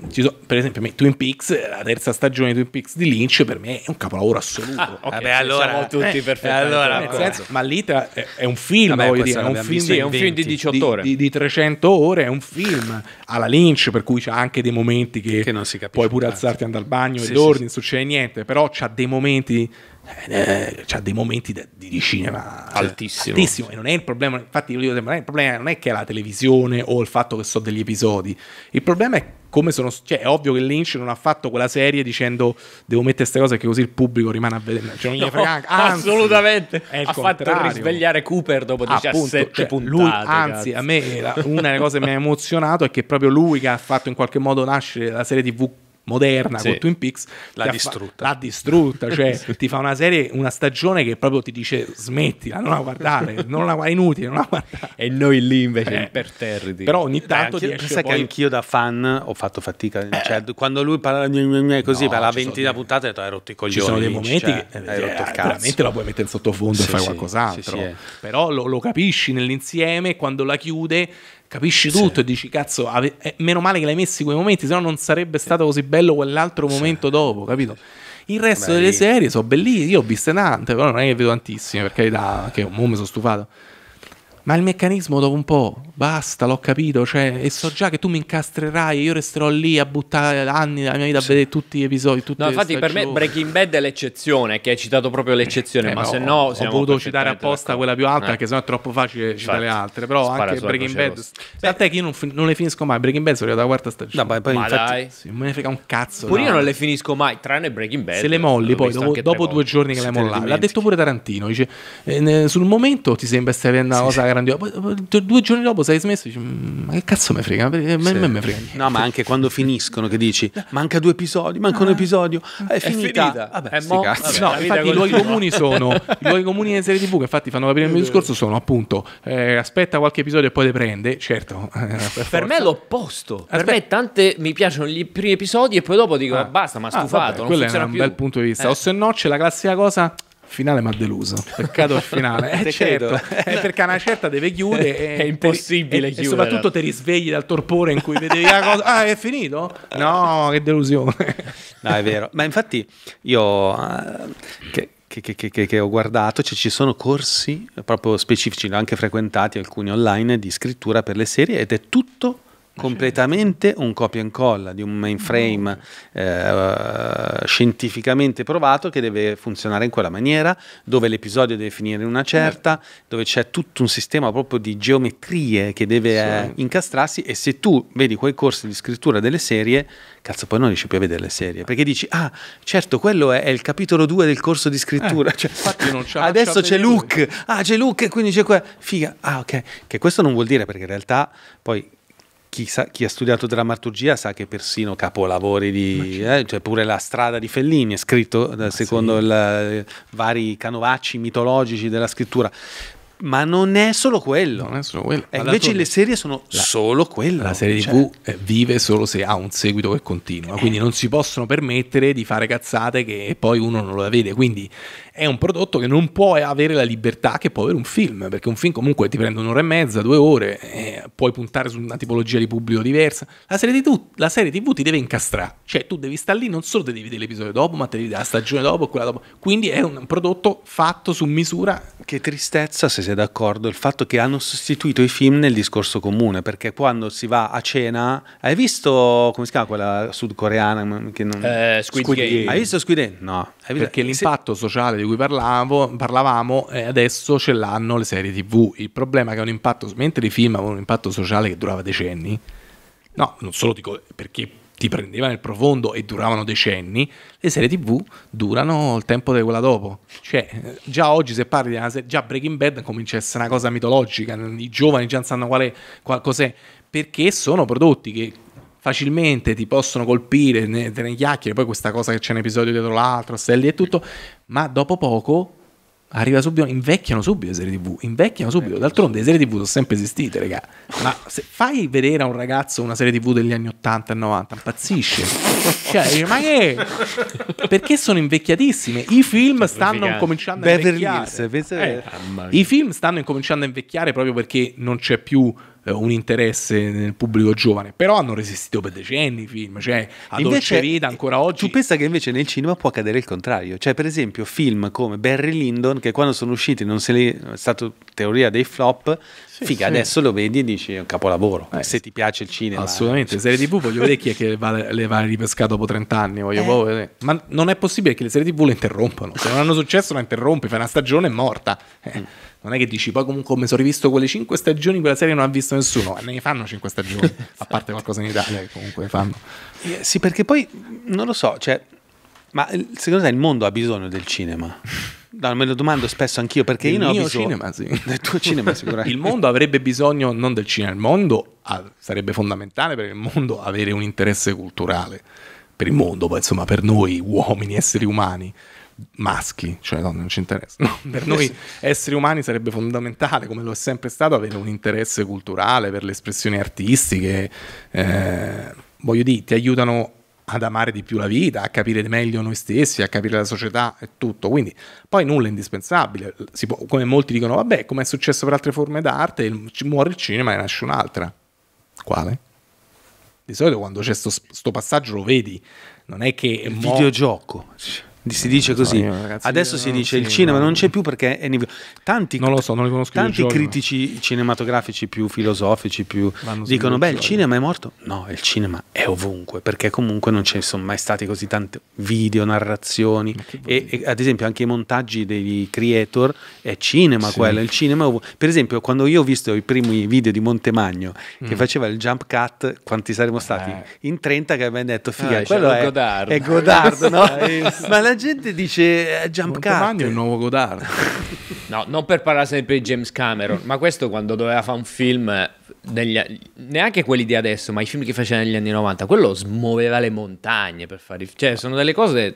so, per esempio, me, Twin Peaks, eh, la terza stagione di Twin Peaks di Lynch per me è un capolavoro assoluto. Ah, okay, vabbè, eh allora, siamo tutti eh, eh Allora, ma l'Ita è, è, un film, vabbè, dire, è, un film di, è un film, di, 18 di, ore. Di, di, 300 ore, è un film alla Lynch, per cui c'ha anche dei momenti che, che non si capisce puoi pure alzarti, andare al bagno sì, e dormi, sì, non succede niente, però c'ha dei momenti eh, ha dei momenti de, di, cinema cioè, altissimo. altissimo. e non è il problema infatti io dico sempre non è il problema non è che è la televisione o il fatto che so degli episodi il problema è come sono cioè è ovvio che Lynch non ha fatto quella serie dicendo devo mettere queste cose che così il pubblico rimane a vedere cioè non gli frega no, anzi, assolutamente ha contrario. fatto risvegliare Cooper dopo 17 Appunto, cioè, puntate lui, anzi cazzo. a me una delle cose che mi ha emozionato è che proprio lui che ha fatto in qualche modo nascere la serie tv moderna sì. con Twin Peaks l'ha distrutta. Fa, l'ha distrutta, cioè sì. ti fa una serie, una stagione che proprio ti dice smettila, non la guardare, non la, è inutile, non la guardare. E noi lì invece eh. imperterriti. Però ogni tanto eh, anch'io, poi... che anch'io da fan ho fatto fatica, eh. cioè, quando lui parla così no, per la ventina dei... puntata hai rotto ah, i coglioni. Ci sono dei momenti cioè, che eh, eh, veramente la puoi mettere in sottofondo sì, e fai qualcos'altro, eh. però lo, lo capisci nell'insieme quando la chiude capisci tutto sì. e dici cazzo, ave- eh, meno male che l'hai messi quei momenti, se no non sarebbe stato così bello quell'altro momento dopo, capito? Il resto Beh, delle serie sono bellissime, io ho viste tante, però non è che vedo tantissime, perché da che un mo' mi sono stufato. Ma il meccanismo dopo un po' basta, l'ho capito, cioè, e so già che tu mi incastrerai, io resterò lì a buttare anni della mia vita a vedere tutti gli episodi, No, infatti stagioni. per me Breaking Bad è l'eccezione, che hai citato proprio l'eccezione, eh, ma se no... Ho voluto citare apposta quella più alta, eh. perché sennò è troppo facile infatti, citare le altre, però anche Breaking Bad... Tant'è che io non, non, le finisco mai, Breaking Bad sono arrivato alla quarta stagione. No, poi ma infatti, dai. Sì, me ne frega un cazzo. Pure no. io non le finisco mai, tranne Breaking Bad. Se le molli poi, dopo, dopo due giorni che le mollate. L'ha detto pure Tarantino, dice, eh, sul momento ti sembra stia avendo una cosa grandiosa, due giorni dopo sei smesso? Dici, mm, ma che cazzo me frega? Eh, me, sì. me, me frega no, ma anche quando finiscono, che dici, manca due episodi, manca un ah. episodio, è, eh, è finita. Vabbè, è mo- vabbè, no, infatti i luoghi comuni sono, i luoghi comuni delle serie tv che infatti fanno capire il mio discorso sono appunto, eh, aspetta qualche episodio e poi le prende, certo. Eh, per, per me è l'opposto, aspetta. per me tante mi piacciono gli primi episodi e poi dopo dico, ah. basta, ma ah, stufato, ah, vabbè, non funziona è un più. bel punto di vista, eh. o se no c'è la classica cosa finale mi ha deluso. Peccato il finale. Eh, certo, è eh, perché una certa deve chiudere. è impossibile chiudere. E soprattutto ti risvegli dal torpore in cui vedevi la cosa. Ah, è finito? No, che delusione. no, è vero. Ma infatti io... Uh, che, che, che, che, che, ho guardato, cioè ci sono corsi proprio specifici, anche frequentati alcuni online, di scrittura per le serie ed è tutto completamente un copia e incolla di un mainframe eh, scientificamente provato che deve funzionare in quella maniera, dove l'episodio deve finire in una certa, certo. dove c'è tutto un sistema proprio di geometrie che deve eh, sì. incastrarsi e se tu vedi quei corsi di scrittura delle serie, cazzo poi non riesci più a vedere le serie, perché dici, ah certo, quello è, è il capitolo 2 del corso di scrittura, eh, cioè, adesso c'è Luke, ah c'è Luke e quindi c'è qua, figa, ah ok, che questo non vuol dire perché in realtà poi chi, sa, chi, ha studiato drammaturgia sa che persino capolavori di... Certo. Eh, cioè pure La strada di Fellini è scritto eh, Ma secondo sì. la, eh, vari canovacci mitologici della scrittura. Ma non è solo quello. Non È solo quello. E eh, invece le serie sono la, solo quello. La serie cioè. TV vive solo se ha un seguito che continua. Quindi non si possono permettere di fare cazzate che poi uno non la vede. Quindi è un prodotto che non può avere la libertà che può avere un film, perché un film comunque ti prende un'ora e mezza, due ore, eh, puoi puntare su una tipologia di pubblico diversa. La serie, TV, la serie TV ti deve incastrare, cioè tu devi stare lì, non solo ti devi vedere l'episodio dopo, ma te devi vedere la stagione dopo, quella dopo. Quindi è un prodotto fatto su misura. Che tristezza, se sei d'accordo, il fatto che hanno sostituito i film nel discorso comune, perché quando si va a cena, hai visto, come si chiama quella sudcoreana? Che non... eh, Squid, Squid Game. Hai visto Squid Game? No. Hai visto... Perché l'impatto se... sociale di di cui parlavo, parlavamo eh, adesso ce l'hanno le serie tv. Il problema è che un impatto, mentre i film avevano un impatto sociale che durava decenni, no, non solo dico perché ti prendeva nel profondo e duravano decenni, le serie tv durano il tempo di quella dopo. Cioè, già oggi se parli di una serie, già Breaking Bad comincia a essere una cosa mitologica, i giovani già sanno quale, qual, cos'è, perché sono prodotti che facilmente ti possono colpire, ne, ne chiacchiere, poi questa cosa che c'è un episodio dietro l'altro, stelli e tutto, ma dopo poco arriva subito, invecchiano subito le serie tv, invecchiano subito, eh, d'altronde le serie tv sono sempre esistite, raga, ma se fai vedere a un ragazzo una serie tv degli anni 80 e 90, impazzisce, cioè, ma che? Perché sono invecchiatissime, i film stanno cominciando a invecchiare, eh, i film stanno incominciando a invecchiare proprio perché non c'è più eh, un interesse nel pubblico giovane, però hanno resistito per decenni i film, cioè a invece, vita ancora oggi. Tu pensa che invece nel cinema può accadere il contrario, cioè per esempio film come Barry Lyndon che quando sono usciti non se li è stato teoria dei flop, sì, figa sì. adesso lo vedi e dici è un capolavoro, eh, se ti piace il cinema. Assolutamente, eh. serie TV voglio vedere chi è che va, le va ripescare dopo 30 anni, voglio eh. ma non è possibile che le serie TV le interrompano, se non hanno successo la interrompi, fai una stagione morta. Eh. Mm non è che dici poi comunque mi sono rivisto quelle 5 stagioni quella serie non ha visto nessuno ne fanno 5 stagioni esatto. a parte qualcosa in Italia che comunque fanno eh, sì perché poi non lo so cioè ma secondo te il mondo ha bisogno del cinema? No, me lo domando spesso anch'io perché il io ne ho bisogno. Cinema, sì. Del tuo cinema, sicuramente. il mondo avrebbe bisogno non del cinema, il mondo sarebbe fondamentale per il mondo avere un interesse culturale. Per il mondo, poi insomma, per noi uomini, esseri umani maschi, cioè donne non ci interessano. per noi esseri umani sarebbe fondamentale, come lo è sempre stato, avere un interesse culturale per le espressioni artistiche. Eh, voglio dire, ti aiutano ad amare di più la vita, a capire meglio noi stessi, a capire la società e tutto. Quindi poi nulla è indispensabile. Può, come molti dicono, vabbè, come è successo per altre forme d'arte, muore il cinema e nasce un'altra. Quale? Di solito quando c'è questo passaggio lo vedi, non è che... È il videogioco si dice così. So, ragazzi, Adesso si dice il cinema non c'è più perché è nivell- tanti, non lo so, non conosco tanti critici cinematografici più filosofici più dicono: Beh, il cinema è morto. No, il cinema è ovunque perché comunque non ci sono mai stati così tanti video, narrazioni e, e, ad esempio anche i montaggi dei creator è cinema sì. quello. Il cinema per esempio, quando io ho visto i primi video di Montemagno mm. che faceva il jump cut, quanti saremmo stati? Eh. In 30 che abbiamo detto: Figa, ah, quello è Godard, è Godard no? Ma la gente dice eh, jump cut. è un nuovo Godard. no, non per parlare sempre di James Cameron, ma questo quando doveva fare un film, negli, eh, neanche quelli di adesso, ma i film che faceva negli anni 90, quello smuoveva le montagne per fare... Cioè, sono delle cose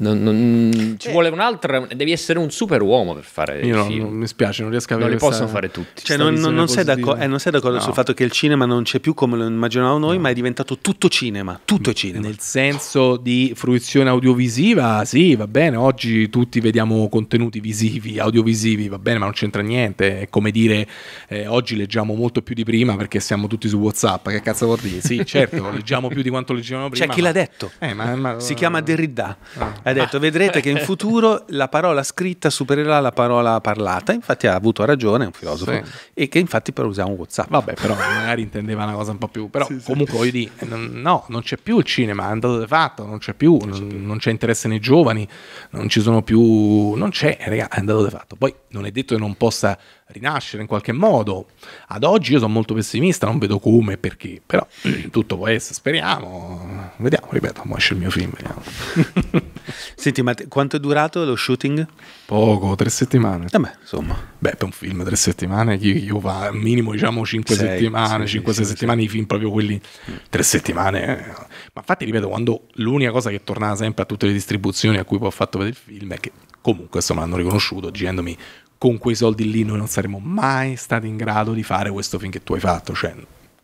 non, non, ci eh. vuole un'altra, devi essere un super uomo per fare Io no, mi spiace, non riesco a vedere. Non li possono fare tutti. Cioè, non, non, sei eh, non, sei d'accordo no. sul fatto che il cinema non c'è più come lo immaginavamo noi, no. ma è diventato tutto cinema. Tutto cinema. Nel senso di fruizione audiovisiva, sì, va bene. Oggi tutti vediamo contenuti visivi, audiovisivi, va bene, ma non c'entra niente. È come dire, eh, oggi leggiamo molto più di prima perché siamo tutti su WhatsApp. Che cazzo vuol dire? Sì, certo, leggiamo più di quanto leggevamo prima. C'è chi ma... l'ha detto. Eh, ma, ma... Si chiama Derrida. Ah. Ha detto, vedrete che in futuro la parola scritta supererà la parola parlata. Infatti ha avuto ragione, è un filosofo, sì. e che infatti però usiamo WhatsApp. Vabbè, però magari intendeva una cosa un po' più... Però sì, comunque voglio dire, no, non c'è più il cinema, è andato di fatto, non c'è più, non c'è, Non c'è interesse nei giovani, non ci sono più... Non c'è, raga, è andato di fatto. Poi non è detto che non possa rinascere in qualche modo. Ad oggi io sono molto pessimista, non vedo come e perché, però tutto può essere, speriamo. Vediamo, ripeto, mo esce il mio film, vediamo. Senti, ma quanto è durato lo shooting? Poco, tre settimane. Eh beh, insomma. Beh, per un film tre settimane, io, chi fa minimo diciamo cinque sei, settimane, sì, cinque, sei, sei settimane, i film proprio quelli tre settimane. Eh. Ma infatti, ripeto, quando l'unica cosa che tornava sempre a tutte le distribuzioni a cui poi ho fatto vedere il film è che comunque insomma l'hanno riconosciuto dicendomi con quei soldi lì noi non saremmo mai stati in grado di fare questo film che tu hai fatto, cioè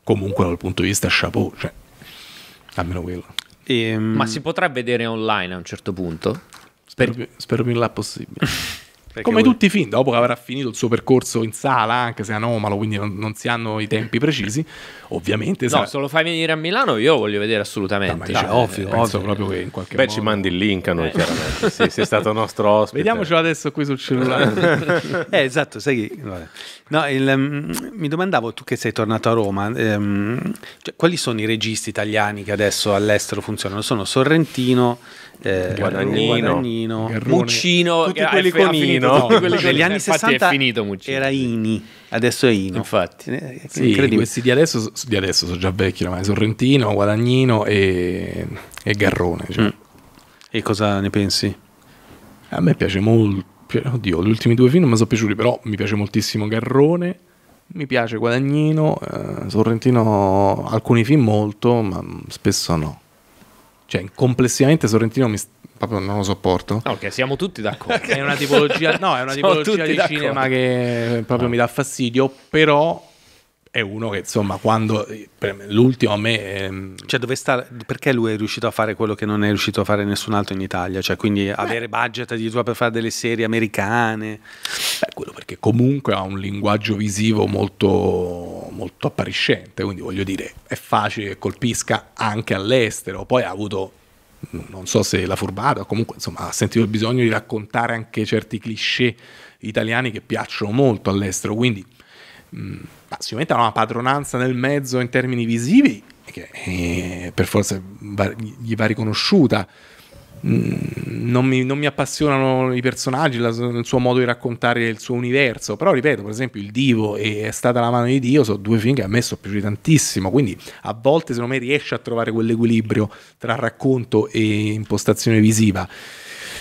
comunque dal punto di vista chapeau, cioè almeno quello. E, ehm, Ma si potrà vedere online a un certo punto? Spero, per... più, spero più in là possibile. Come voi... tutti i film, dopo che avrà finito il suo percorso in sala, anche se anomalo, quindi non, non si hanno i tempi precisi, ovviamente. No, se lo fai venire a Milano io voglio vedere assolutamente. No, cioè, ovvio, eh, ovvio. proprio che in qualche Beh, modo... ci mandi il link a noi, eh. chiaramente. sì, sei stato nostro ospite. Vediamocelo adesso qui sul cellulare. eh, esatto, sai No, il, um, mi domandavo, tu che sei tornato a Roma, um, cioè, quali sono i registi italiani che adesso all'estero funzionano? Sono Sorrentino, eh, Guadagnino, Guadagnino Muccino, tutti quelli con no? Negli anni 60 era Ini, adesso è Ino. Infatti, eh, sì, questi di adesso, di adesso sono già vecchi ormai, Sorrentino, Guadagnino e, e Garrone. Cioè. Mm. E cosa ne pensi? A me piace molto. Oddio, gli ultimi due film mi sono piaciuti, però mi piace moltissimo Garrone. Mi piace Guadagnino, eh, Sorrentino alcuni film molto, ma spesso no. Cioè, complessivamente Sorrentino mi, sta proprio non lo sopporto. Ah, ok, siamo tutti d'accordo. è una tipologia, no, è una tipologia di d'accordo. cinema che proprio ah. mi dà fastidio, però è uno che insomma quando l'ultimo a me è... Ehm, cioè dove sta perché lui è riuscito a fare quello che non è riuscito a fare nessun altro in Italia cioè quindi Beh. avere budget addirittura per fare delle serie americane Beh, quello perché comunque ha un linguaggio visivo molto molto appariscente quindi voglio dire è facile che colpisca anche all'estero poi ha avuto non so se l'ha furbata, comunque insomma, ha sentito il bisogno di raccontare anche certi cliché italiani che piacciono molto all'estero, quindi mh, mm, sicuramente ha una padronanza nel mezzo in termini visivi che eh, per forza va, gli va riconosciuta Mm, non mi, non mi, appassionano i personaggi, la, il suo modo di raccontare il suo universo, però ripeto, per esempio Il Divo e È stata la mano di Dio sono due film che a me sono piaciuti tantissimo, quindi a volte secondo me riesce a trovare quell'equilibrio tra racconto e impostazione visiva.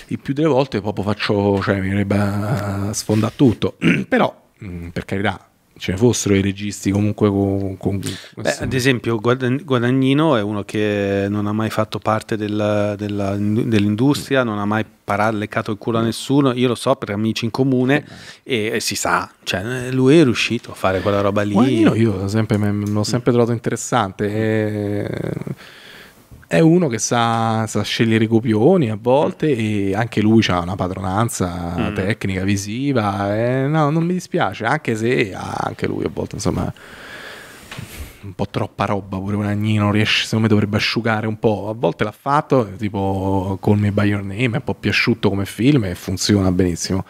E più delle volte proprio faccio, cioè mi verrebbe a tutto, però mm, per carità ce cioè, ne fossero i registi comunque con, con Beh, ad esempio Guadagnino è uno che non ha mai fatto parte del, della, dell'industria non ha mai parato, leccato il culo a nessuno io lo so per amici in comune e, e si sa cioè, lui è riuscito a fare quella roba lì Guadagnino io sempre, l'ho sempre trovato interessante e eh, è uno che sa, sa, scegliere i copioni a volte e anche lui ha una padronanza mm. tecnica, visiva, eh, no, non mi dispiace, anche se anche lui a volte insomma un po' troppa roba pure un Agnino riesce, secondo me dovrebbe asciugare un po', a volte l'ha fatto tipo Call Me By Your Name, è un po' più asciutto come film e funziona benissimo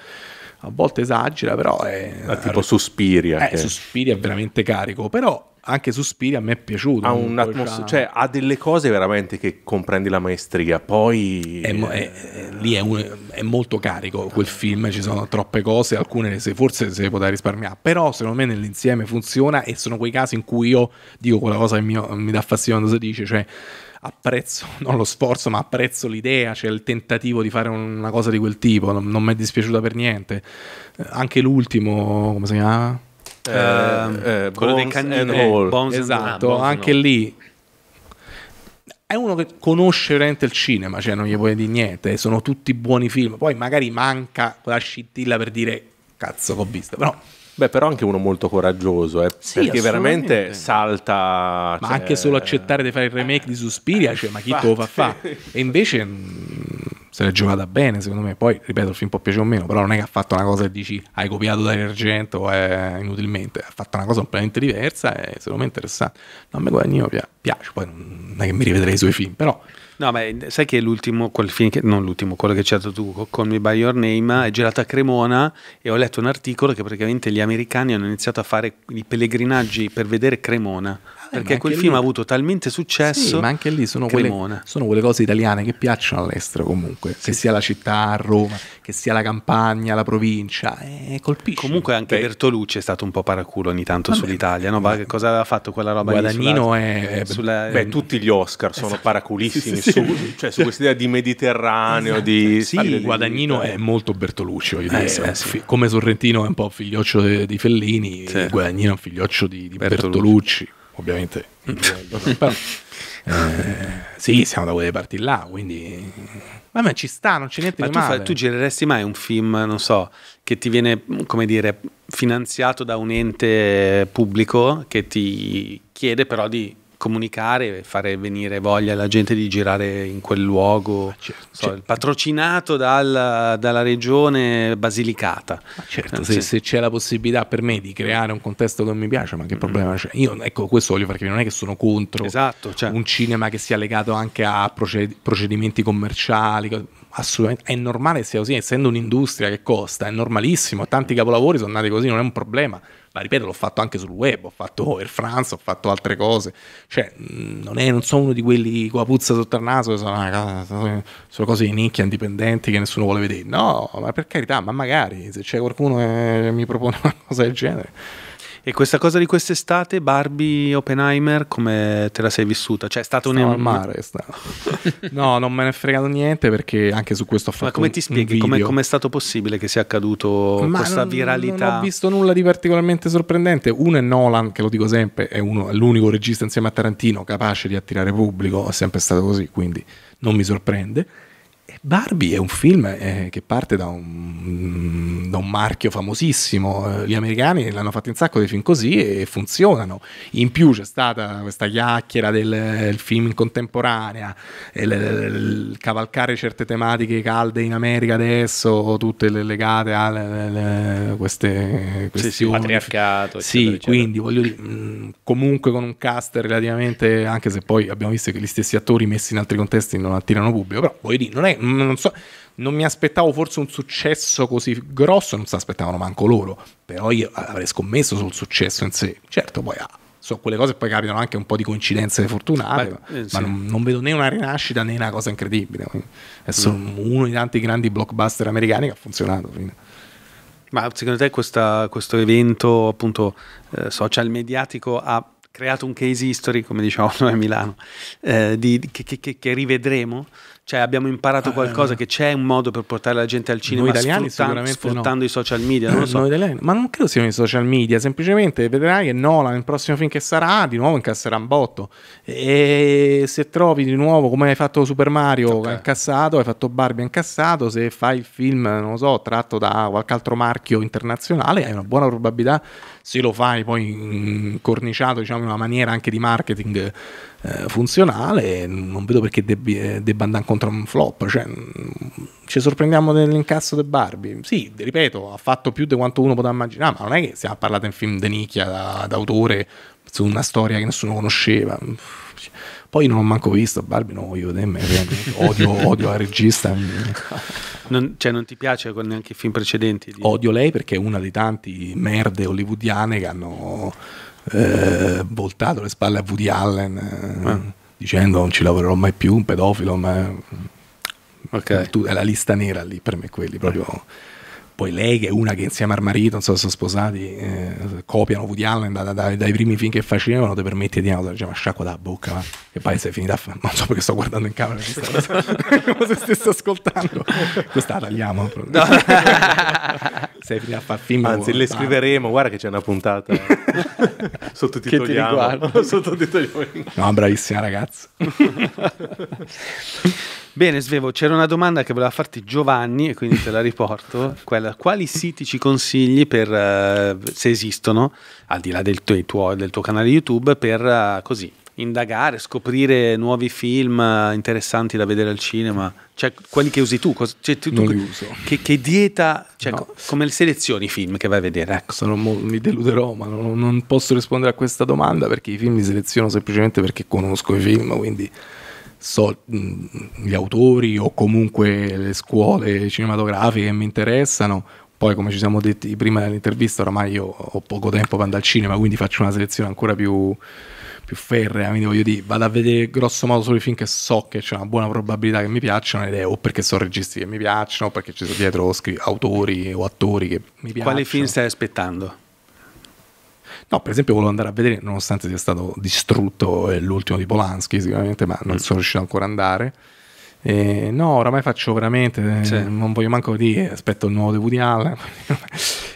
a volte esagera però è... Ma ah, tipo Sospiria eh, che... Sospiria è veramente carico però anche Suspiri a me è piaciuto. Ha, un atmos- cioè, cioè, ha delle cose veramente che comprendi la maestria. Poi è, è, è, lì un, è, molto carico quel film, ci sono troppe cose, alcune se, forse se le poteva risparmiare, però secondo me nell'insieme funziona e sono quei casi in cui io dico quella cosa che mi, mi dà fastidio quando si dice, cioè apprezzo non lo sforzo, ma apprezzo l'idea, cioè il tentativo di fare una cosa di quel tipo. Non, non mi è dispiaciuta per niente. Anche l'ultimo, come si chiama? Ehm, eh, eh, quello dei cannibali Bones esatto, Bones anche no. lì è uno che conosce veramente il cinema, cioè non gli puoi dire niente, sono tutti buoni film. Poi magari manca quella scintilla per dire cazzo che ho visto, però Beh, però anche uno molto coraggioso, eh, sì, perché veramente salta. Ma cioè... anche solo accettare di fare il remake di Suspiria, cioè, ma chi lo fa fa? E invece mm, se l'è giocata bene, secondo me. Poi, ripeto, il film può piacere o meno, però non è che ha fatto una cosa che dici hai copiato da Argento eh, inutilmente, ha fatto una cosa completamente diversa e secondo me è interessante. No, a me Guadagnino piace, poi non è che mi rivedrei i suoi film, però... No, beh, sai che l'ultimo, quel film che, non l'ultimo, quello che c'è stato tu, con Me By Your Name, è girato a Cremona e ho letto un articolo che praticamente gli americani hanno iniziato a fare i pellegrinaggi per vedere Cremona. Eh, Perché quel film lì... ha avuto talmente successo. Sì, ma anche lì sono quelle, sono quelle, cose italiane che piacciono all'estero comunque, sì. che sia la città, Roma, che sia la campagna, la provincia, eh, colpisce. Comunque anche Beh. Bertolucci è stato un po' paraculo ogni tanto Vabbè. sull'Italia, no? Ma cosa aveva fatto quella roba Guadagnino Sulla, è... Eh, sulla... Beh, eh, tutti gli Oscar sono esatto. paraculissimi, sì, su, cioè, su questa idea di Mediterraneo, esatto. di... Sì, di... Guadagnino di... è molto Bertolucci, voglio dire. Eh, sì. Come Sorrentino è un po' figlioccio di Fellini, Guadagnino è un figlioccio di, di Bertolucci. Bertolucci ovviamente. eh, sì, siamo da quelle parti là, quindi... me ci sta, non c'è niente ma di tu male. Fa, tu gireresti mai un film, non so, che ti viene, come dire, finanziato da un ente pubblico che ti chiede però di comunicare e fare venire voglia alla gente di girare in quel luogo, ah, certo, so, certo. patrocinato dal, dalla regione Basilicata. Ma ah, certo, eh, se, se c'è la possibilità per me di creare un contesto che mi piace, ma che mm-hmm. problema mm. c'è? Io, ecco, questo voglio far non è che sono contro esatto, cioè. un cinema che sia legato anche a proced- procedimenti commerciali, assolutamente, è normale che sia così, essendo un'industria che costa, è normalissimo, tanti capolavori sono nati così, non è un problema ma ripeto, l'ho fatto anche sul web, ho fatto Air France, ho fatto altre cose, cioè mm, non, è, non sono uno di quelli con la puzza sotto il naso, che sono, sono cose di nicchia, indipendenti, che nessuno vuole vedere, no, ma per carità, ma magari se c'è qualcuno che mi propone una cosa del genere e questa cosa di quest'estate, Barbie Oppenheimer, come te la sei vissuta? Cioè, è stato un... al mare. no, non me ne è fregato niente perché anche su questo ho fatto Ma come ti spieghi? Come, come è stato possibile che sia accaduto Ma questa non, viralità? Non ho visto nulla di particolarmente sorprendente. Uno è Nolan, che lo dico sempre, è, uno, è l'unico regista insieme a Tarantino capace di attirare pubblico, è sempre stato così, quindi non mi sorprende. Barbie è un film eh, che parte da un, da un, marchio famosissimo, eh, gli americani l'hanno fatto in sacco dei film così e funzionano, in più c'è stata questa chiacchiera del film in contemporanea, il, eh, il cavalcare certe tematiche calde in America adesso, tutte le, legate a le, le, queste questioni. Sì, sì, patriarcato. Sì, eccetera, eccetera. quindi voglio dire, mm, comunque con un cast relativamente, anche se poi abbiamo visto che gli stessi attori messi in altri contesti non attirano pubblico, però voglio dire, non è non, so, non mi aspettavo forse un successo così grosso, non si aspettavano manco loro, però io avrei scommesso sul successo in sé. Certo, poi ah, sono quelle cose poi capitano anche un po' di coincidenze fortunate, Beh, ma, sì. ma non, non, vedo né una rinascita né una cosa incredibile. È solo mm. uno dei tanti grandi blockbuster americani che ha funzionato. Quindi. Ma secondo te questa, questo evento appunto eh, social mediatico ha creato un case history, come diciamo noi a Milano, eh, di, che, che, che, rivedremo? Cioè abbiamo imparato eh, qualcosa, eh, che c'è un modo per portare la gente al cinema italiani sfrutta- sfruttando no. i social media, non so. italiani, ma non credo siano i social media, semplicemente vedrai che Nolan nel prossimo film che sarà di nuovo incasserà un botto e se trovi di nuovo come hai fatto Super Mario okay. incassato, hai fatto Barbie incassato, se fai il film, non lo so, tratto da qualche altro marchio internazionale, hai una buona probabilità se lo fai poi incorniciato diciamo, in una maniera anche di marketing eh, funzionale, non vedo perché debbi, eh, debba andare contro un flop. Cioè, mm, ci sorprendiamo dell'incasso di Barbie. Sì, ripeto, ha fatto più di quanto uno poteva immaginare, ma non è che si è parlato in film di nicchia d'autore su una storia che nessuno conosceva. Poi non ho manco visto Barbie, no, io me, odio, odio la regista. Non, cioè non ti piace con neanche i film precedenti? Di... Odio lei perché è una dei tanti merde hollywoodiane che hanno eh, voltato le spalle a Woody Allen eh, ah. dicendo non ci lavorerò mai più, un pedofilo, ma... Okay. Tu, è la lista nera lì per me quelli proprio... Ah poi lei che è una che insieme al marito, non so se sono sposati, eh, copiano Woody Allen da, da, dai primi film che facevano, ti permette di andare, diciamo, sciacqua da bocca, ma che poi sei finita, a non so perché sto guardando in camera, come se stessi ascoltando. Questa la tagliamo. No. sei finita a far film. Anzi, le scriveremo, guarda che c'è una puntata. Sottotitoliamo. Sottotitoliamo. No, bravissima ragazza. Bene, Svevo, c'era una domanda che voleva farti Giovanni, e quindi te la riporto. Quella, quali siti ci consigli per, uh, se esistono, al di là del tuo, del tuo canale YouTube, per uh, così indagare, scoprire nuovi film eh, interessanti da vedere al cinema? Cioè, quelli che usi tu? Cioè, tu, tu che, che, dieta, cioè, no. come selezioni i film che vai a vedere? Ecco. Mo- mi deluderò, ma non, non posso rispondere a questa domanda perché i film li seleziono semplicemente perché conosco i film, quindi so gli autori o comunque le scuole cinematografiche che mi interessano. Poi, come ci siamo detti prima nell'intervista, oramai io ho poco tempo per andare al cinema, quindi faccio una selezione ancora più, più ferrea. Quindi voglio dire, vado a vedere grosso modo solo i film che so che c'è una buona probabilità che mi piacciono ed è o perché sono registi che mi piacciono, o perché ci sono dietro autori o attori che mi piacciono. Quali film stai aspettando? No, per esempio volevo andare a vedere, nonostante sia stato distrutto eh, l'ultimo di Polanski sicuramente, ma non mm. sono riuscito ancora ad andare. E eh, no, oramai faccio veramente, cioè. non voglio manco dire, aspetto il nuovo di Allen.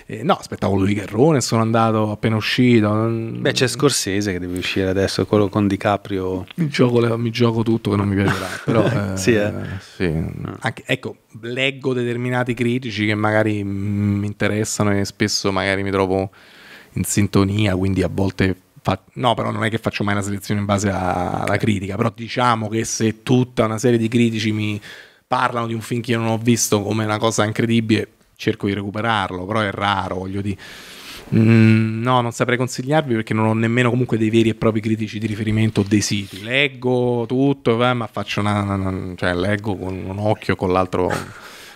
no, aspettavo lui Garrone, sono andato appena uscito. Beh, c'è Scorsese che deve uscire adesso, quello con DiCaprio. Mi gioco, mi gioco tutto che non mi piacerà, però... sì, eh. sì. Anche, ecco, leggo determinati critici che magari mm, mi interessano e spesso magari mi trovo in sintonia, quindi a volte no, però non è che faccio mai una selezione in base alla critica, però diciamo che se tutta una serie di critici mi parlano di un film che io non ho visto come una cosa incredibile, cerco di recuperarlo, però è raro, voglio dire. Mm, no, non saprei consigliarvi perché non ho nemmeno comunque dei veri e propri critici di riferimento dei siti. Leggo tutto, eh, ma faccio una, una, una, cioè leggo con un occhio, con l'altro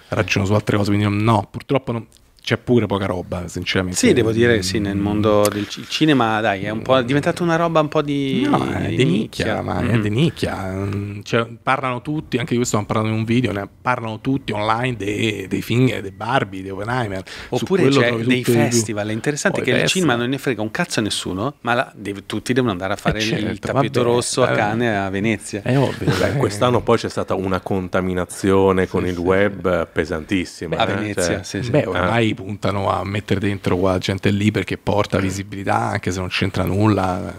ragiono su altre cose, quindi no, purtroppo non, c'è pure poca roba, sinceramente. Sì, devo dire, sì, nel mm. mondo del cinema, dai, è, un è diventata una roba un po' di... No, è di, nicchia, nicchia, ma mm. è di nicchia. Mm, cioè, parlano tutti, anche di questo hanno parlato in un video, ne parlano tutti online dei, dei film, dei Barbie, dei Oppenheimer. Oppure c'è dei festival, è interessante oh, che il cinema non ne frega un cazzo a nessuno, ma la, deve, tutti devono andare a eh, fare eh certo, il tappeto vabbè, rosso a eh, Cane a Venezia. È ovvio. Beh, eh. quest'anno poi c'è stata una contaminazione con il web pesantissima. A Venezia, cioè, sì, sì. Beh, ormai ah puntano a mettere dentro quella gente lì perché porta visibilità anche se non c'entra nulla eh,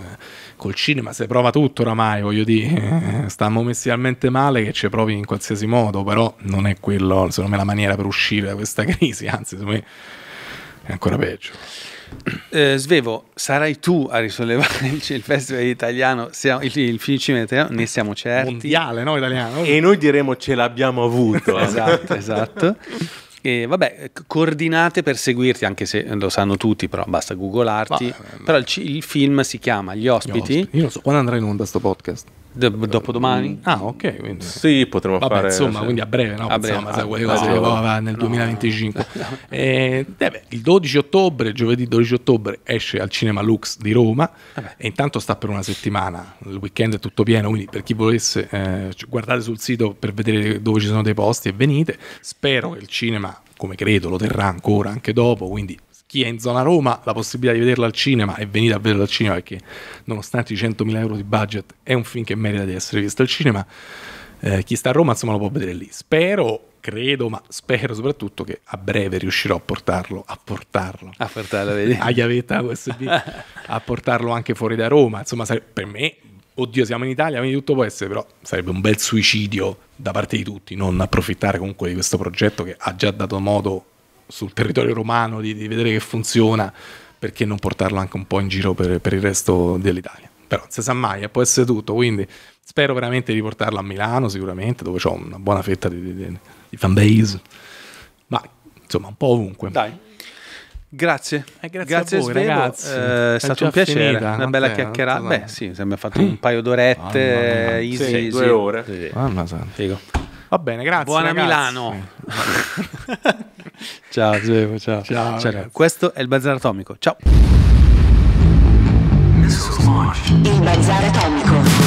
col cinema se prova tutto oramai voglio dire eh, stiamo messi talmente male che ci provi in qualsiasi modo però non è quello secondo me la maniera per uscire da questa crisi anzi secondo me è ancora peggio eh, Svevo, sarai tu a risollevare il festival italiano, siamo, il, il film cinema italiano, ne siamo certi. Mondiale, no? Italiano. E noi diremo ce l'abbiamo avuto. esatto, esatto. E vabbè, coordinate per seguirti, anche se lo sanno tutti, però basta googolarti. Ma, però il, il, film si chiama Gli ospiti. Gli ospiti. Io non so, quando andrà in onda questo podcast? dopodomani? Mm. Ah, ok. Quindi. Sì, potremmo Vabbè, fare. Insomma, cioè... quindi a breve, no? A breve, insomma, a, quelle cose a, nel no. 2025. No. Eh, eh, beh, il 12 ottobre, giovedì 12 ottobre, esce al Cinema Lux di Roma. Vabbè. Eh e intanto sta per una settimana. Il weekend è tutto pieno. Quindi, per chi volesse, eh, guardate sul sito per vedere dove ci sono dei posti e venite. Spero che il cinema come credo lo terrà ancora anche dopo, quindi chi è in zona Roma la possibilità di vederla al cinema e venire a vederla al cinema perché nonostante i 100.000 euro di budget è un film che merita di essere visto al cinema. Eh, chi sta a Roma insomma lo può vedere lì. Spero credo, ma spero soprattutto che a breve riuscirò a portarlo, a portarlo, a portarlo, vedi? a chiavetta USB, a portarlo anche fuori da Roma. Insomma, per me, oddio, siamo in Italia, quindi tutto può essere, però sarebbe un bel suicidio da parte di tutti non approfittare comunque di questo progetto che ha già dato modo sul territorio romano, di, di, vedere che funziona, perché non portarlo anche un po' in giro per, per il resto dell'Italia. Però non si sa mai, può essere tutto, quindi spero veramente di portarlo a Milano sicuramente, dove ho una buona fetta di, di, di fanbase, ma insomma un po' ovunque. Dai. Grazie. Eh, grazie, grazie, a voi, ragazzi. Eh, è stato un piacere, finita, una bella chiacchierata. Beh, sì, ha fatto un paio d'orette, eh, easy, sì, due ore. Sì. Mamma santa. Figo. Va bene, grazie. Buona ragazzi. Milano. ciao Zevo, ciao. Ciao, ciao questo è il Bazar Atomico. Ciao. Il Bazar Atomico.